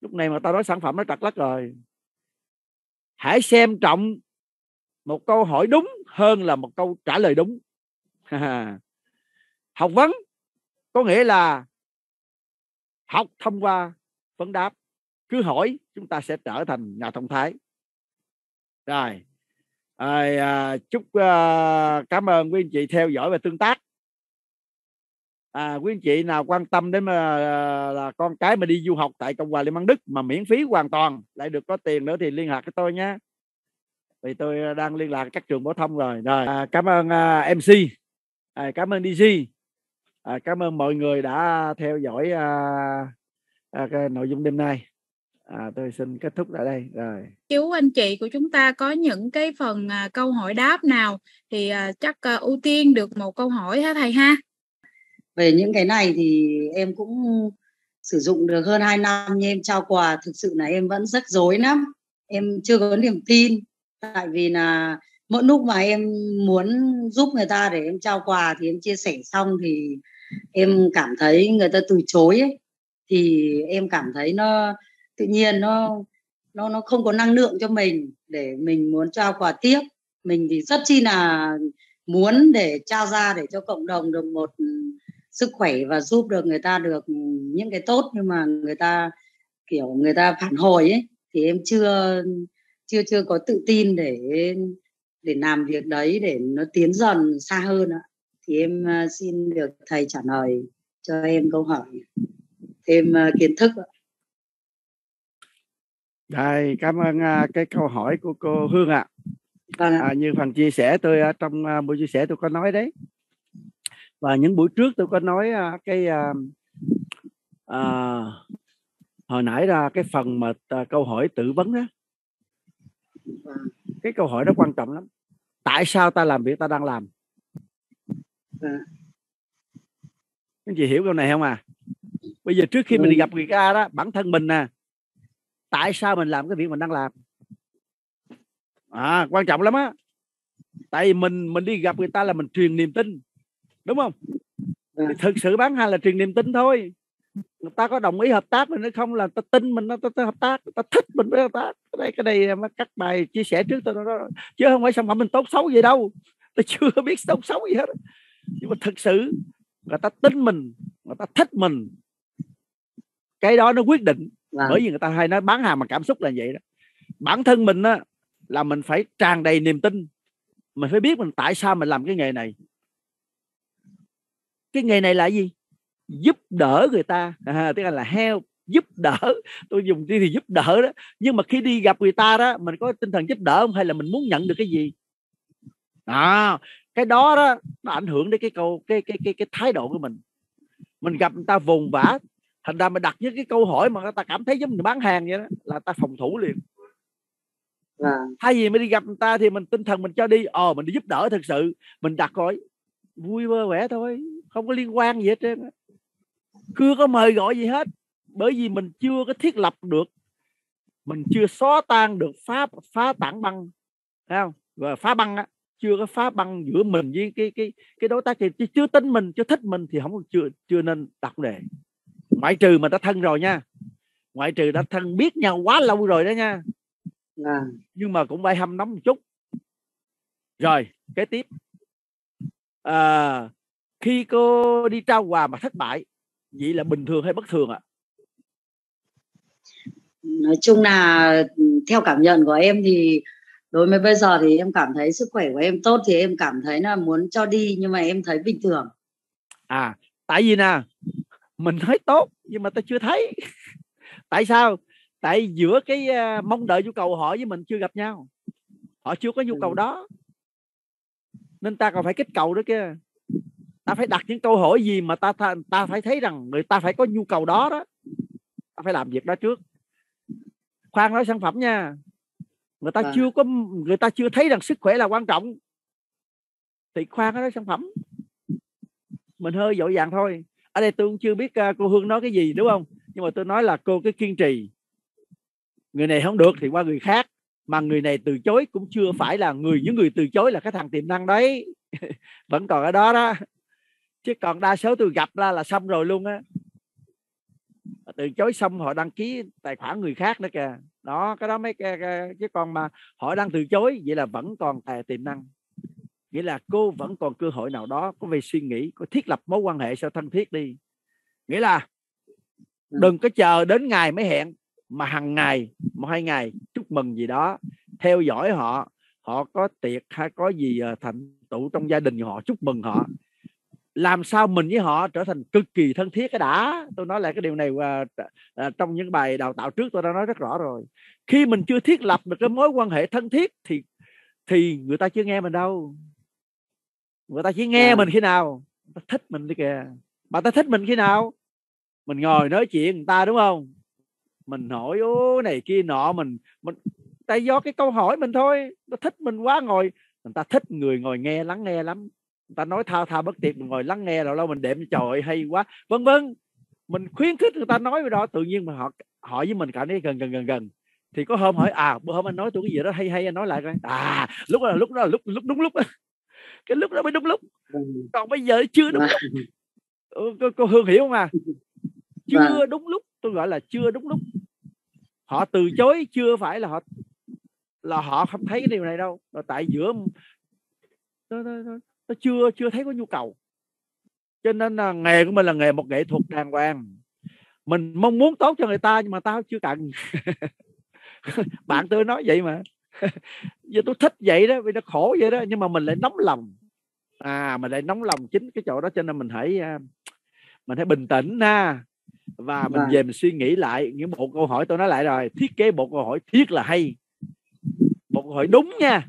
lúc này mà ta nói sản phẩm nó trật lắc rồi hãy xem trọng một câu hỏi đúng hơn là một câu trả lời đúng <laughs> học vấn có nghĩa là học thông qua vấn đáp cứ hỏi chúng ta sẽ trở thành nhà thông thái rồi à, à, chúc à, cảm ơn quý anh chị theo dõi và tương tác à, quý anh chị nào quan tâm đến mà là con cái mà đi du học tại cộng hòa liên bang đức mà miễn phí hoàn toàn lại được có tiền nữa thì liên lạc với tôi nhé vì tôi đang liên lạc các trường phổ thông rồi rồi à, cảm ơn à, mc à, cảm ơn dg à, cảm ơn mọi người đã theo dõi à, à, cái nội dung đêm nay à, tôi xin kết thúc tại đây rồi chú anh chị của chúng ta có những cái phần à, câu hỏi đáp nào thì à, chắc à, ưu tiên được một câu hỏi hả thầy ha về những cái này thì em cũng sử dụng được hơn 2 năm nhưng em trao quà thực sự là em vẫn rất rối lắm em chưa có niềm tin tại vì là mỗi lúc mà em muốn giúp người ta để em trao quà thì em chia sẻ xong thì em cảm thấy người ta từ chối ấy. thì em cảm thấy nó tự nhiên nó nó nó không có năng lượng cho mình để mình muốn trao quà tiếp mình thì rất chi là muốn để trao ra để cho cộng đồng được một sức khỏe và giúp được người ta được những cái tốt nhưng mà người ta kiểu người ta phản hồi ấy thì em chưa chưa chưa có tự tin để để làm việc đấy để nó tiến dần xa hơn ạ thì em ờ, xin được thầy trả lời cho em câu hỏi thêm ờ, kiến thức ạ đây, cảm ơn uh, cái câu hỏi của cô Hương ạ. À. À, như phần chia sẻ tôi uh, trong uh, buổi chia sẻ tôi có nói đấy. Và những buổi trước tôi có nói uh, cái uh, uh, hồi nãy ra cái phần mà uh, câu hỏi tự vấn đó. Vâng. Cái câu hỏi đó quan trọng lắm. Tại sao ta làm việc ta đang làm? Vâng. Anh chị hiểu câu này không à? Bây giờ trước khi mình gặp người ta đó, bản thân mình nè, à, tại sao mình làm cái việc mình đang làm à quan trọng lắm á tại vì mình mình đi gặp người ta là mình truyền niềm tin đúng không dạ. thực sự bán hàng là truyền niềm tin thôi người ta có đồng ý hợp tác mình hay không là ta tin mình nó ta, ta hợp tác ta thích mình mới hợp tác cái này cái này mà các bài chia sẻ trước tôi đó chứ không phải sản phẩm mình tốt xấu gì đâu tôi chưa <laughs> biết tốt xấu gì hết nhưng mà thực sự người ta tin mình người ta thích mình cái đó nó quyết định vâng. bởi vì người ta hay nói bán hàng mà cảm xúc là vậy đó bản thân mình á là mình phải tràn đầy niềm tin mình phải biết mình tại sao mình làm cái nghề này cái nghề này là gì giúp đỡ người ta à, tức là help giúp đỡ tôi dùng đi thì giúp đỡ đó nhưng mà khi đi gặp người ta đó mình có tinh thần giúp đỡ không hay là mình muốn nhận được cái gì à, cái đó đó nó ảnh hưởng đến cái câu cái cái cái cái thái độ của mình mình gặp người ta vùng vã thành ra mình đặt những cái câu hỏi mà người ta cảm thấy giống như bán hàng vậy đó là ta phòng thủ liền à. thay vì mình đi gặp người ta thì mình tinh thần mình cho đi ồ ờ, mình đi giúp đỡ thật sự mình đặt coi vui vơ vẻ thôi không có liên quan gì hết trơn chưa có mời gọi gì hết bởi vì mình chưa có thiết lập được mình chưa xóa tan được phá phá tảng băng thấy không và phá băng á chưa có phá băng giữa mình với cái cái cái đối tác thì chưa tin mình chưa thích mình thì không chưa chưa nên đặt đề ngoại trừ mà đã thân rồi nha ngoại trừ đã thân biết nhau quá lâu rồi đó nha à. nhưng mà cũng phải hâm nóng một chút rồi kế tiếp à, khi cô đi trao quà mà thất bại vậy là bình thường hay bất thường ạ à? nói chung là theo cảm nhận của em thì đối với bây giờ thì em cảm thấy sức khỏe của em tốt thì em cảm thấy là muốn cho đi nhưng mà em thấy bình thường à tại vì nè mình nói tốt nhưng mà ta chưa thấy <laughs> tại sao tại giữa cái à, mong đợi nhu cầu họ với mình chưa gặp nhau họ chưa có nhu cầu ừ. đó nên ta còn phải kích cầu nữa kia ta phải đặt những câu hỏi gì mà ta ta, ta phải thấy rằng người ta phải có nhu cầu đó đó ta phải làm việc đó trước khoan nói sản phẩm nha người ta à. chưa có người ta chưa thấy rằng sức khỏe là quan trọng thì khoan nói sản phẩm mình hơi dội vàng thôi ở đây tôi cũng chưa biết à, cô hương nói cái gì đúng không nhưng mà tôi nói là cô cái kiên trì người này không được thì qua người khác mà người này từ chối cũng chưa phải là người những người từ chối là cái thằng tiềm năng đấy <laughs> vẫn còn ở đó đó chứ còn đa số tôi gặp là là xong rồi luôn á từ chối xong họ đăng ký tài khoản người khác nữa kìa đó cái đó mấy cái, cái chứ còn mà họ đang từ chối vậy là vẫn còn tài tiềm năng nghĩa là cô vẫn còn cơ hội nào đó có về suy nghĩ có thiết lập mối quan hệ sao thân thiết đi nghĩa là ừ. đừng có chờ đến ngày mới hẹn mà hàng ngày một hai ngày chúc mừng gì đó theo dõi họ họ có tiệc hay có gì ờ, thành tựu trong gia đình họ chúc mừng họ làm sao mình với họ trở thành cực kỳ thân thiết cái đã tôi nói lại cái điều này à, trong những bài đào tạo trước tôi đã nói rất rõ rồi khi mình chưa thiết lập được cái mối quan hệ thân thiết thì thì người ta chưa nghe mình đâu người ta chỉ nghe à. mình khi nào người ta thích mình đi kìa bà ta thích mình khi nào mình ngồi nói chuyện người ta đúng không mình hỏi ô này kia nọ mình mình tại do cái câu hỏi mình thôi nó thích mình quá ngồi người ta thích người ngồi nghe lắng nghe lắm người ta nói thao thao bất tiệt mình ngồi lắng nghe rồi lâu mình đệm trời hay quá vân vân mình khuyến khích người ta nói với đó tự nhiên mà họ hỏi với mình cảm thấy gần gần gần gần thì có hôm hỏi à bữa hôm anh nói tôi cái gì đó hay hay anh nói lại coi à lúc đó là lúc đó là lúc lúc đúng lúc đó cái lúc đó mới đúng lúc ừ. còn bây giờ chưa đúng lúc à. cô, cô hương hiểu không à <laughs> chưa vâng. đúng lúc tôi gọi là chưa đúng lúc họ từ chối chưa phải là họ là họ không thấy cái điều này đâu là tại giữa nó, nó, nó, nó chưa chưa thấy có nhu cầu cho nên là nghề của mình là nghề một nghệ thuật đàng hoàng mình mong muốn tốt cho người ta nhưng mà tao chưa cần <laughs> bạn tôi nói vậy mà giờ tôi thích vậy đó vì nó khổ vậy đó nhưng mà mình lại nóng lòng à mình lại nóng lòng chính cái chỗ đó cho nên mình hãy à, mình hãy bình tĩnh ha và mình vâng. về mình suy nghĩ lại những bộ câu hỏi tôi nói lại rồi thiết kế bộ câu hỏi thiết là hay một câu hỏi đúng nha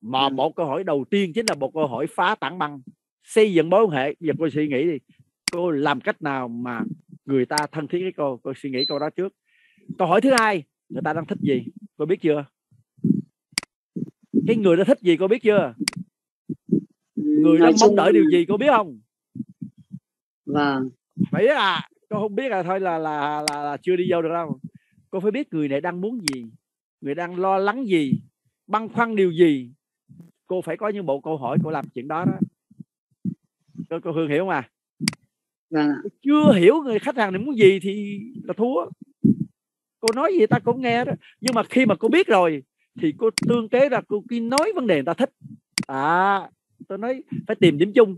mà vâng. một câu hỏi đầu tiên chính là một câu hỏi phá tảng băng xây dựng mối quan hệ giờ cô suy nghĩ đi cô làm cách nào mà người ta thân thiết với cô cô suy nghĩ câu đó trước câu hỏi thứ hai người ta đang thích gì cô biết chưa cái người đó thích gì cô biết chưa người Nói đó mong đợi điều gì cô biết không vâng phải à cô không biết là thôi là là là, là chưa đi vô được đâu cô phải biết người này đang muốn gì người đang lo lắng gì băn khoăn điều gì cô phải có những bộ câu hỏi cô làm chuyện đó đó cô, cô hương hiểu không à vâng. chưa hiểu người khách hàng này muốn gì thì là thua cô nói gì ta cũng nghe đó nhưng mà khi mà cô biết rồi thì cô tương kế ra cô khi nói vấn đề người ta thích à tôi nói phải tìm điểm chung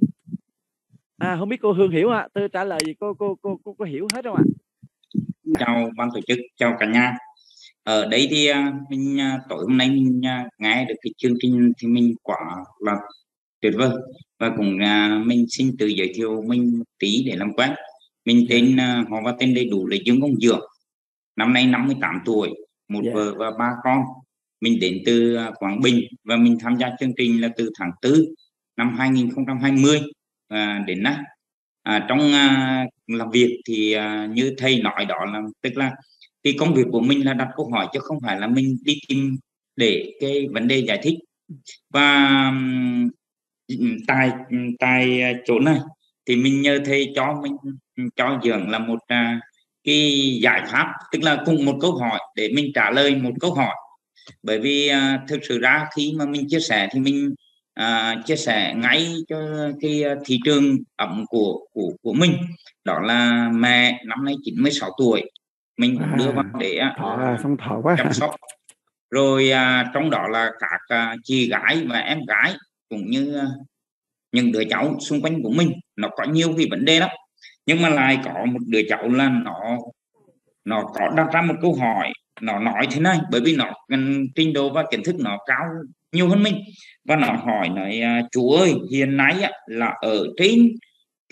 à không biết cô hương hiểu ạ à? tôi trả lời gì cô cô cô cô có hiểu hết không ạ à? chào ban tổ chức chào cả nhà ở đây thì à, mình à, tối hôm nay mình à, nghe được cái chương trình thì mình quả là tuyệt vời và cũng mình xin tự giới thiệu mình tí để làm quen mình tên họ và tên đầy đủ là dương công dược năm nay 58 tuổi một yeah. Dạ. vợ và ba con mình đến từ à, Quảng Bình và mình tham gia chương trình là từ tháng 4 năm 2020 à, đến nay à, trong à, làm việc thì à, như thầy nói đó là tức là cái công việc của mình là đặt câu hỏi chứ không phải là mình đi tìm để cái vấn đề giải thích và tại tại à, chỗ này thì mình nhờ thầy cho mình cho dưỡng là một à, cái giải pháp tức là cùng một câu hỏi để mình trả lời một câu hỏi bởi vì à, thực sự ra khi mà mình chia sẻ thì mình à, chia sẻ ngay cho cái à, thị trường ẩm của của của mình đó là mẹ năm nay 96 tuổi mình cũng đưa à, vào để à, xong thở quá chăm sóc rồi à, trong đó là các à, chị gái và em gái cũng như à, những đứa cháu xung quanh của mình nó có nhiều cái vấn đề lắm nhưng mà lại có một đứa cháu là nó nó có đặt ra một câu hỏi nó nói thế này bởi vì nó trình độ và kiến thức nó cao nhiều hơn mình và nó hỏi này chú ơi hiện nay là ở trên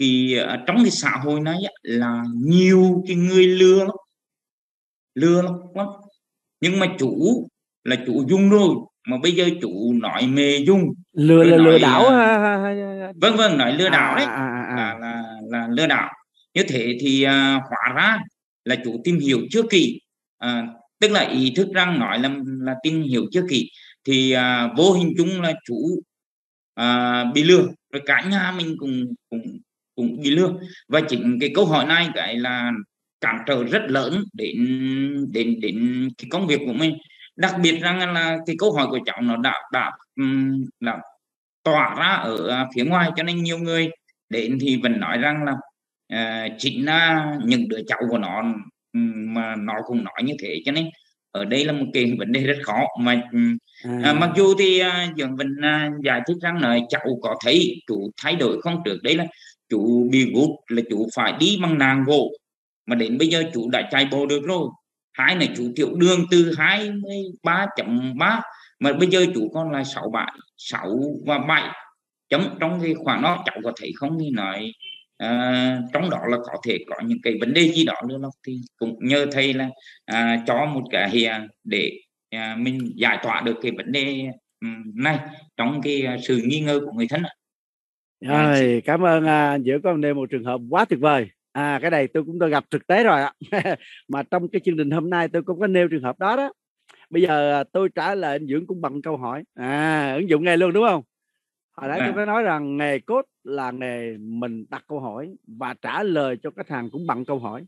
thì à, trong cái xã hội này là nhiều cái người lừa lắm lừa lắm nhưng mà chủ là chủ dung rồi mà bây giờ chủ nói mê dung lừa là lừa đảo à, vâng vâng nói lừa à, đảo đấy Là, là là lừa đảo như thế thì à, hóa ra là chủ tìm hiểu chưa kỹ à, tức là ý thức rằng nói là là tìm hiểu chưa kỹ thì à, vô hình chung là chủ à, bị lừa rồi cả nhà mình cũng cũng cũng bị lừa và chính cái câu hỏi này cái là cản trở rất lớn đến đến đến cái công việc của mình đặc biệt rằng là cái câu hỏi của cháu nó đã đã đã tỏa ra ở à, phía ngoài cho nên nhiều người đến thì vẫn nói rằng là à, chính là những đứa cháu của nó ừ, mà nó cũng nói như thế cho nên ở đây là một cái vấn đề rất khó mà ừ, à. À, mặc dù thì à, Dương Vinh à, giải thích rằng là cháu có thấy chủ thay đổi không trước đấy là chủ bị gút là chủ phải đi bằng nàng gỗ mà đến bây giờ chủ đã chạy bộ được rồi hai này chủ tiểu đường từ 23.3 mà bây giờ chủ con là 6 7 6 và 7 chấm trong cái khoảng đó cháu có thấy không thì nói à, trong đó là có thể có những cái vấn đề gì đó nữa là thì cũng nhờ thầy là à, cho một cái thì để à, mình giải tỏa được cái vấn đề này trong cái sự nghi ngờ của người thân rồi dạ, cảm ơn à, giữa có đây một trường hợp quá tuyệt vời à cái này tôi cũng tôi gặp thực tế rồi ạ <laughs> mà trong cái chương trình hôm nay tôi cũng có nêu trường hợp đó đó bây giờ à, tôi trả lời anh dưỡng cũng bằng câu hỏi à ứng dụng ngay luôn đúng không hồi nãy à. tôi có nói rằng nghề cốt là nghề mình đặt câu hỏi và trả lời cho khách hàng cũng bằng câu hỏi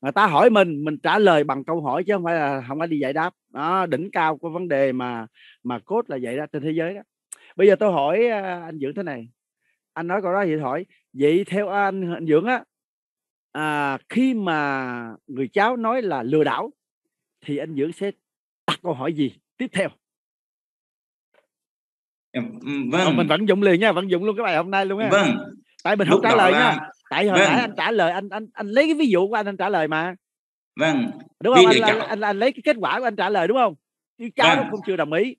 người ta hỏi mình mình trả lời bằng câu hỏi chứ không phải là không phải đi giải đáp đó đỉnh cao của vấn đề mà mà cốt là vậy đó trên thế giới đó bây giờ tôi hỏi à, anh dưỡng thế này anh nói câu đó thì hỏi vậy theo anh, anh dưỡng á à, khi mà người cháu nói là lừa đảo thì anh dưỡng sẽ đặt câu hỏi gì tiếp theo Ờ, vâng mình vẫn dụng liền nha vẫn dụng luôn cái bài hôm nay luôn á vâng tại mình không trả lời là... nha tại hồi vâng. nãy anh trả lời anh anh anh lấy cái ví dụ của anh anh trả lời mà vâng đúng không anh, anh, anh anh lấy cái kết quả của anh trả lời đúng không chứ cháu vâng. nó không chưa đồng ý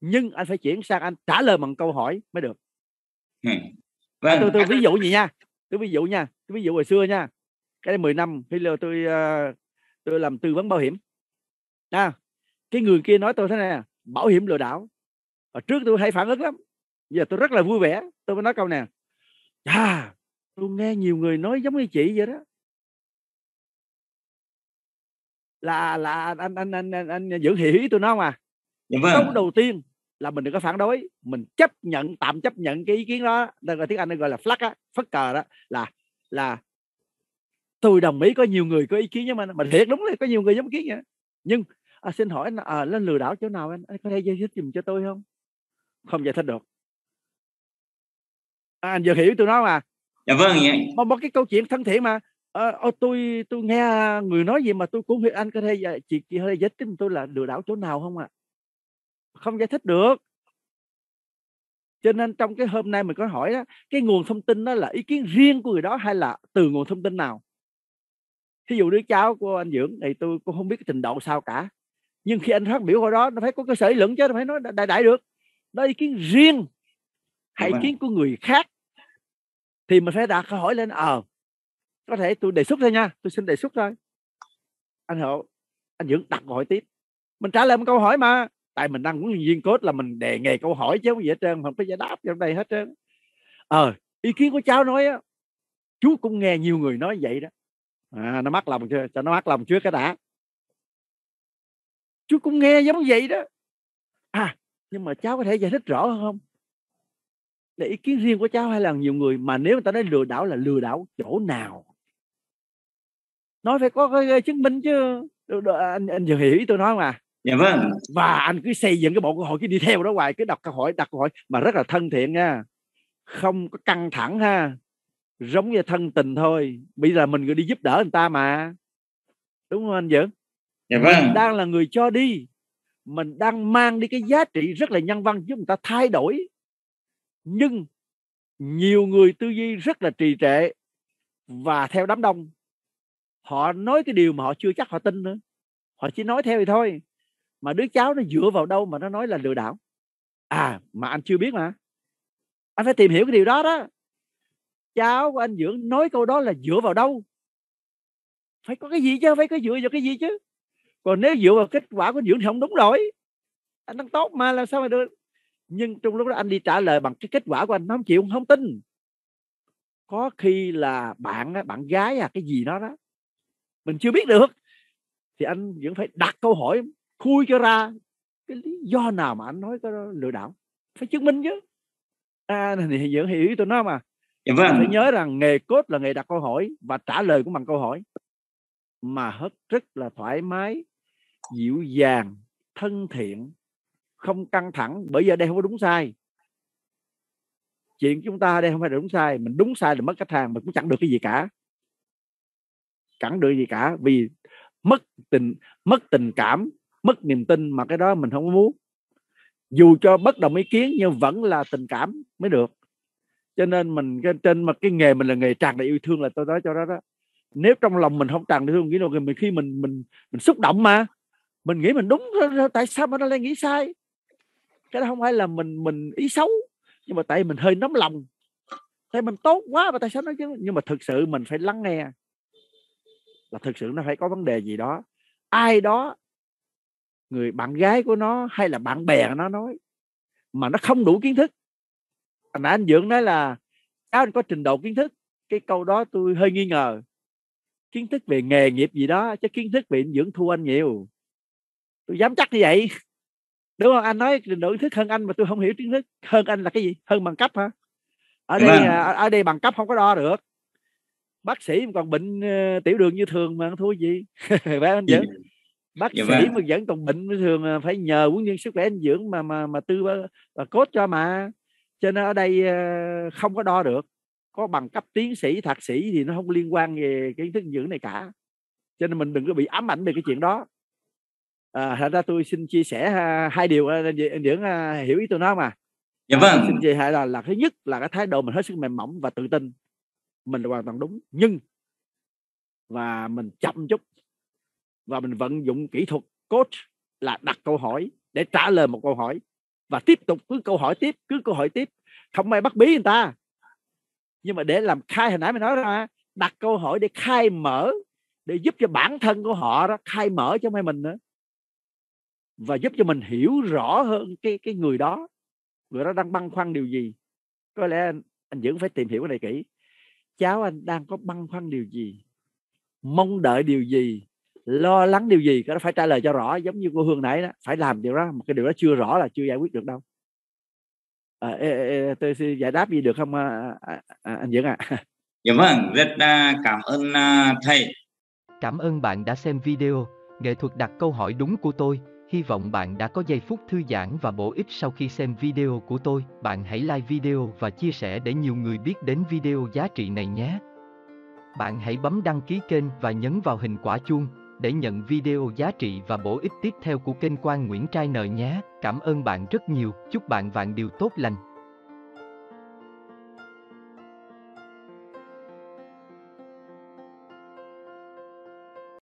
nhưng anh phải chuyển sang anh trả lời bằng câu hỏi mới được vâng. tôi tôi ví dụ gì nha tôi ví dụ nha tôi ví dụ hồi xưa nha cái đây 10 năm khi tôi ờ, tôi làm tư vấn bảo hiểm à, cái người kia nói tôi thế này bảo hiểm lừa đảo và trước tôi hay phản ứng lắm. Bây giờ tôi rất là vui vẻ. Tôi mới nói câu nè. À, tôi nghe nhiều người nói giống như chị vậy đó. Là là anh anh anh anh, anh, anh giữ hiểu ý tôi nói mà Dạ vâng. Câu đầu tiên là mình đừng có phản đối, mình chấp nhận tạm chấp nhận cái ý kiến đó, đây là tiếng Anh gọi là flag á, phất cờ đó là là tôi đồng ý có nhiều người có ý kiến với mình, mà thiệt đúng là có nhiều người giống ý kiến vậy. Nhưng à, xin hỏi anh à, lên lừa đảo chỗ nào anh, anh có thể giải thích giùm cho tôi không? không giải thích được à, anh vừa hiểu tôi nói mà dạ vâng vậy dạ. một một cái câu chuyện thân thiện mà ờ, à, tôi tôi nghe người nói gì mà tôi cũng hiểu anh có thể chị chị hơi giải thích tôi là lừa đảo chỗ nào không ạ à? không giải thích được cho nên trong cái hôm nay mình có hỏi đó cái nguồn thông tin đó là ý kiến riêng của người đó hay là từ nguồn thông tin nào ví dụ đứa cháu của anh dưỡng thì tôi cũng không biết cái trình độ sao cả nhưng khi anh phát biểu qua đó nó phải có cơ sở lẫn chứ nó phải nói đại đại được đó ý kiến riêng hay ý kiến của người khác thì mình phải đặt câu hỏi lên ờ có thể tôi đề xuất thôi nha tôi xin đề xuất thôi anh hậu anh dưỡng đặt câu hỏi tiếp mình trả lời một câu hỏi mà tại mình đang huấn luyện viên cốt là mình đề nghề câu hỏi chứ không gì hết trơn không phải giải đáp trong đây hết trơn ờ ý kiến của cháu nói á chú cũng nghe nhiều người nói vậy đó à, nó mắc lòng chưa cho nó mắc lòng trước cái đã chú cũng nghe giống vậy đó à nhưng mà cháu có thể giải thích rõ hơn không là ý kiến riêng của cháu hay là nhiều người mà nếu người ta nói lừa đảo là lừa đảo chỗ nào nói phải có cái chứng minh chứ anh anh vừa hiểu ý tôi nói mà dạ vâng và anh cứ xây dựng cái bộ câu hỏi cứ đi theo đó hoài cứ đọc câu hỏi đặt câu hỏi mà rất là thân thiện nha không có căng thẳng ha giống như thân tình thôi bây giờ mình người đi giúp đỡ người ta mà đúng không anh dưỡng dạ vâng mình đang là người cho đi mình đang mang đi cái giá trị rất là nhân văn giúp người ta thay đổi nhưng nhiều người tư duy rất là trì trệ và theo đám đông họ nói cái điều mà họ chưa chắc họ tin nữa họ chỉ nói theo thì thôi mà đứa cháu nó dựa vào đâu mà nó nói là lừa đảo à mà anh chưa biết mà anh phải tìm hiểu cái điều đó đó cháu của anh dưỡng nói câu đó là dựa vào đâu phải có cái gì chứ phải có dựa vào cái gì chứ còn nếu dựa vào kết quả của dưỡng thì không đúng rồi anh đang tốt mà làm sao mà được nhưng trong lúc đó anh đi trả lời bằng cái kết quả của anh nó không chịu không tin có khi là bạn bạn gái à cái gì đó đó mình chưa biết được thì anh vẫn phải đặt câu hỏi khui cho ra cái lý do nào mà anh nói cái lừa đảo phải chứng minh chứ à thì vẫn hiểu tôi nói mà dạ vâng. phải nhớ rằng nghề cốt là nghề đặt câu hỏi và trả lời cũng bằng câu hỏi mà hết rất là thoải mái dịu dàng thân thiện không căng thẳng bởi vì đây không có đúng sai chuyện chúng ta đây không phải là đúng sai mình đúng sai là mất khách hàng mình cũng chẳng được cái gì cả chẳng được gì cả vì mất tình mất tình cảm mất niềm tin mà cái đó mình không muốn dù cho bất đồng ý kiến nhưng vẫn là tình cảm mới được cho nên mình trên mà cái nghề mình là nghề tràn đầy yêu thương là tôi nói cho đó đó nếu trong lòng mình không tràn đầy yêu thương nghĩa là khi mình mình mình xúc động mà mình nghĩ mình đúng ờ, ờ, tại sao mà nó lại nghĩ sai cái đó không phải là mình mình ý xấu nhưng mà tại mình hơi nóng lòng tại mình tốt quá mà tại sao nó chứ nhưng mà thực sự mình phải lắng nghe là thực sự nó phải có vấn đề gì đó ai đó người bạn gái của nó hay là bạn bè nó nói mà nó không đủ kiến thức anh anh dưỡng nói là cháu anh có trình độ kiến thức cái câu đó tôi hơi nghi ngờ kiến thức về nghề nghiệp gì đó chứ kiến thức về anh dưỡng thua anh nhiều tôi dám chắc như vậy đúng không anh nói trình độ kiến thức hơn anh mà tôi không hiểu kiến thức hơn anh là cái gì hơn bằng cấp hả ở đây vâng. à. ở đây bằng cấp không có đo được bác sĩ còn bệnh ờ, tiểu đường như thường mà thua gì <laughs> phải anh dưỡng dạ. bác dạ sĩ vâng. mà vẫn còn bệnh như thường phải nhờ huấn luyện sức khỏe anh dưỡng mà mà mà tư và cốt cho mà cho nên ở đây ờ, không có đo được có bằng cấp tiến sĩ thạc sĩ thì nó không liên quan về kiến thức dưỡng này cả cho nên mình đừng có bị ám ảnh về cái chuyện đó à, thành ra tôi xin chia sẻ à, hai điều à, anh dưỡng à, hiểu ý tôi nói mà dạ vâng à, xin chia sẻ là là thứ nhất là cái thái độ mình hết sức mềm mỏng và tự tin mình hoàn toàn đúng nhưng và mình chậm chút và mình vận dụng kỹ thuật coach là đặt câu hỏi để trả lời một câu hỏi và tiếp tục cứ câu hỏi tiếp cứ câu hỏi tiếp không ai bắt bí người ta nhưng mà để làm khai hồi nãy mình nói ra đặt câu hỏi để khai mở để giúp cho bản thân của họ đó khai mở cho mấy mình nữa và giúp cho mình hiểu rõ hơn cái cái người đó người đó đang băn khoăn điều gì có lẽ anh vẫn phải tìm hiểu cái này kỹ cháu anh đang có băn khoăn điều gì mong đợi điều gì lo lắng điều gì cái đó phải trả lời cho rõ giống như cô hương nãy đó phải làm điều đó một cái điều đó chưa rõ là chưa giải quyết được đâu à, ê, ê, tôi xin giải đáp gì được không à, à, à anh dưỡng ạ à? <laughs> dạ vâng rất à, cảm ơn à, thầy cảm ơn bạn đã xem video nghệ thuật đặt câu hỏi đúng của tôi Hy vọng bạn đã có giây phút thư giãn và bổ ích sau khi xem video của tôi. Bạn hãy like video và chia sẻ để nhiều người biết đến video giá trị này nhé. Bạn hãy bấm đăng ký kênh và nhấn vào hình quả chuông để nhận video giá trị và bổ ích tiếp theo của kênh Quang Nguyễn Trai Nợ nhé. Cảm ơn bạn rất nhiều. Chúc bạn vạn điều tốt lành.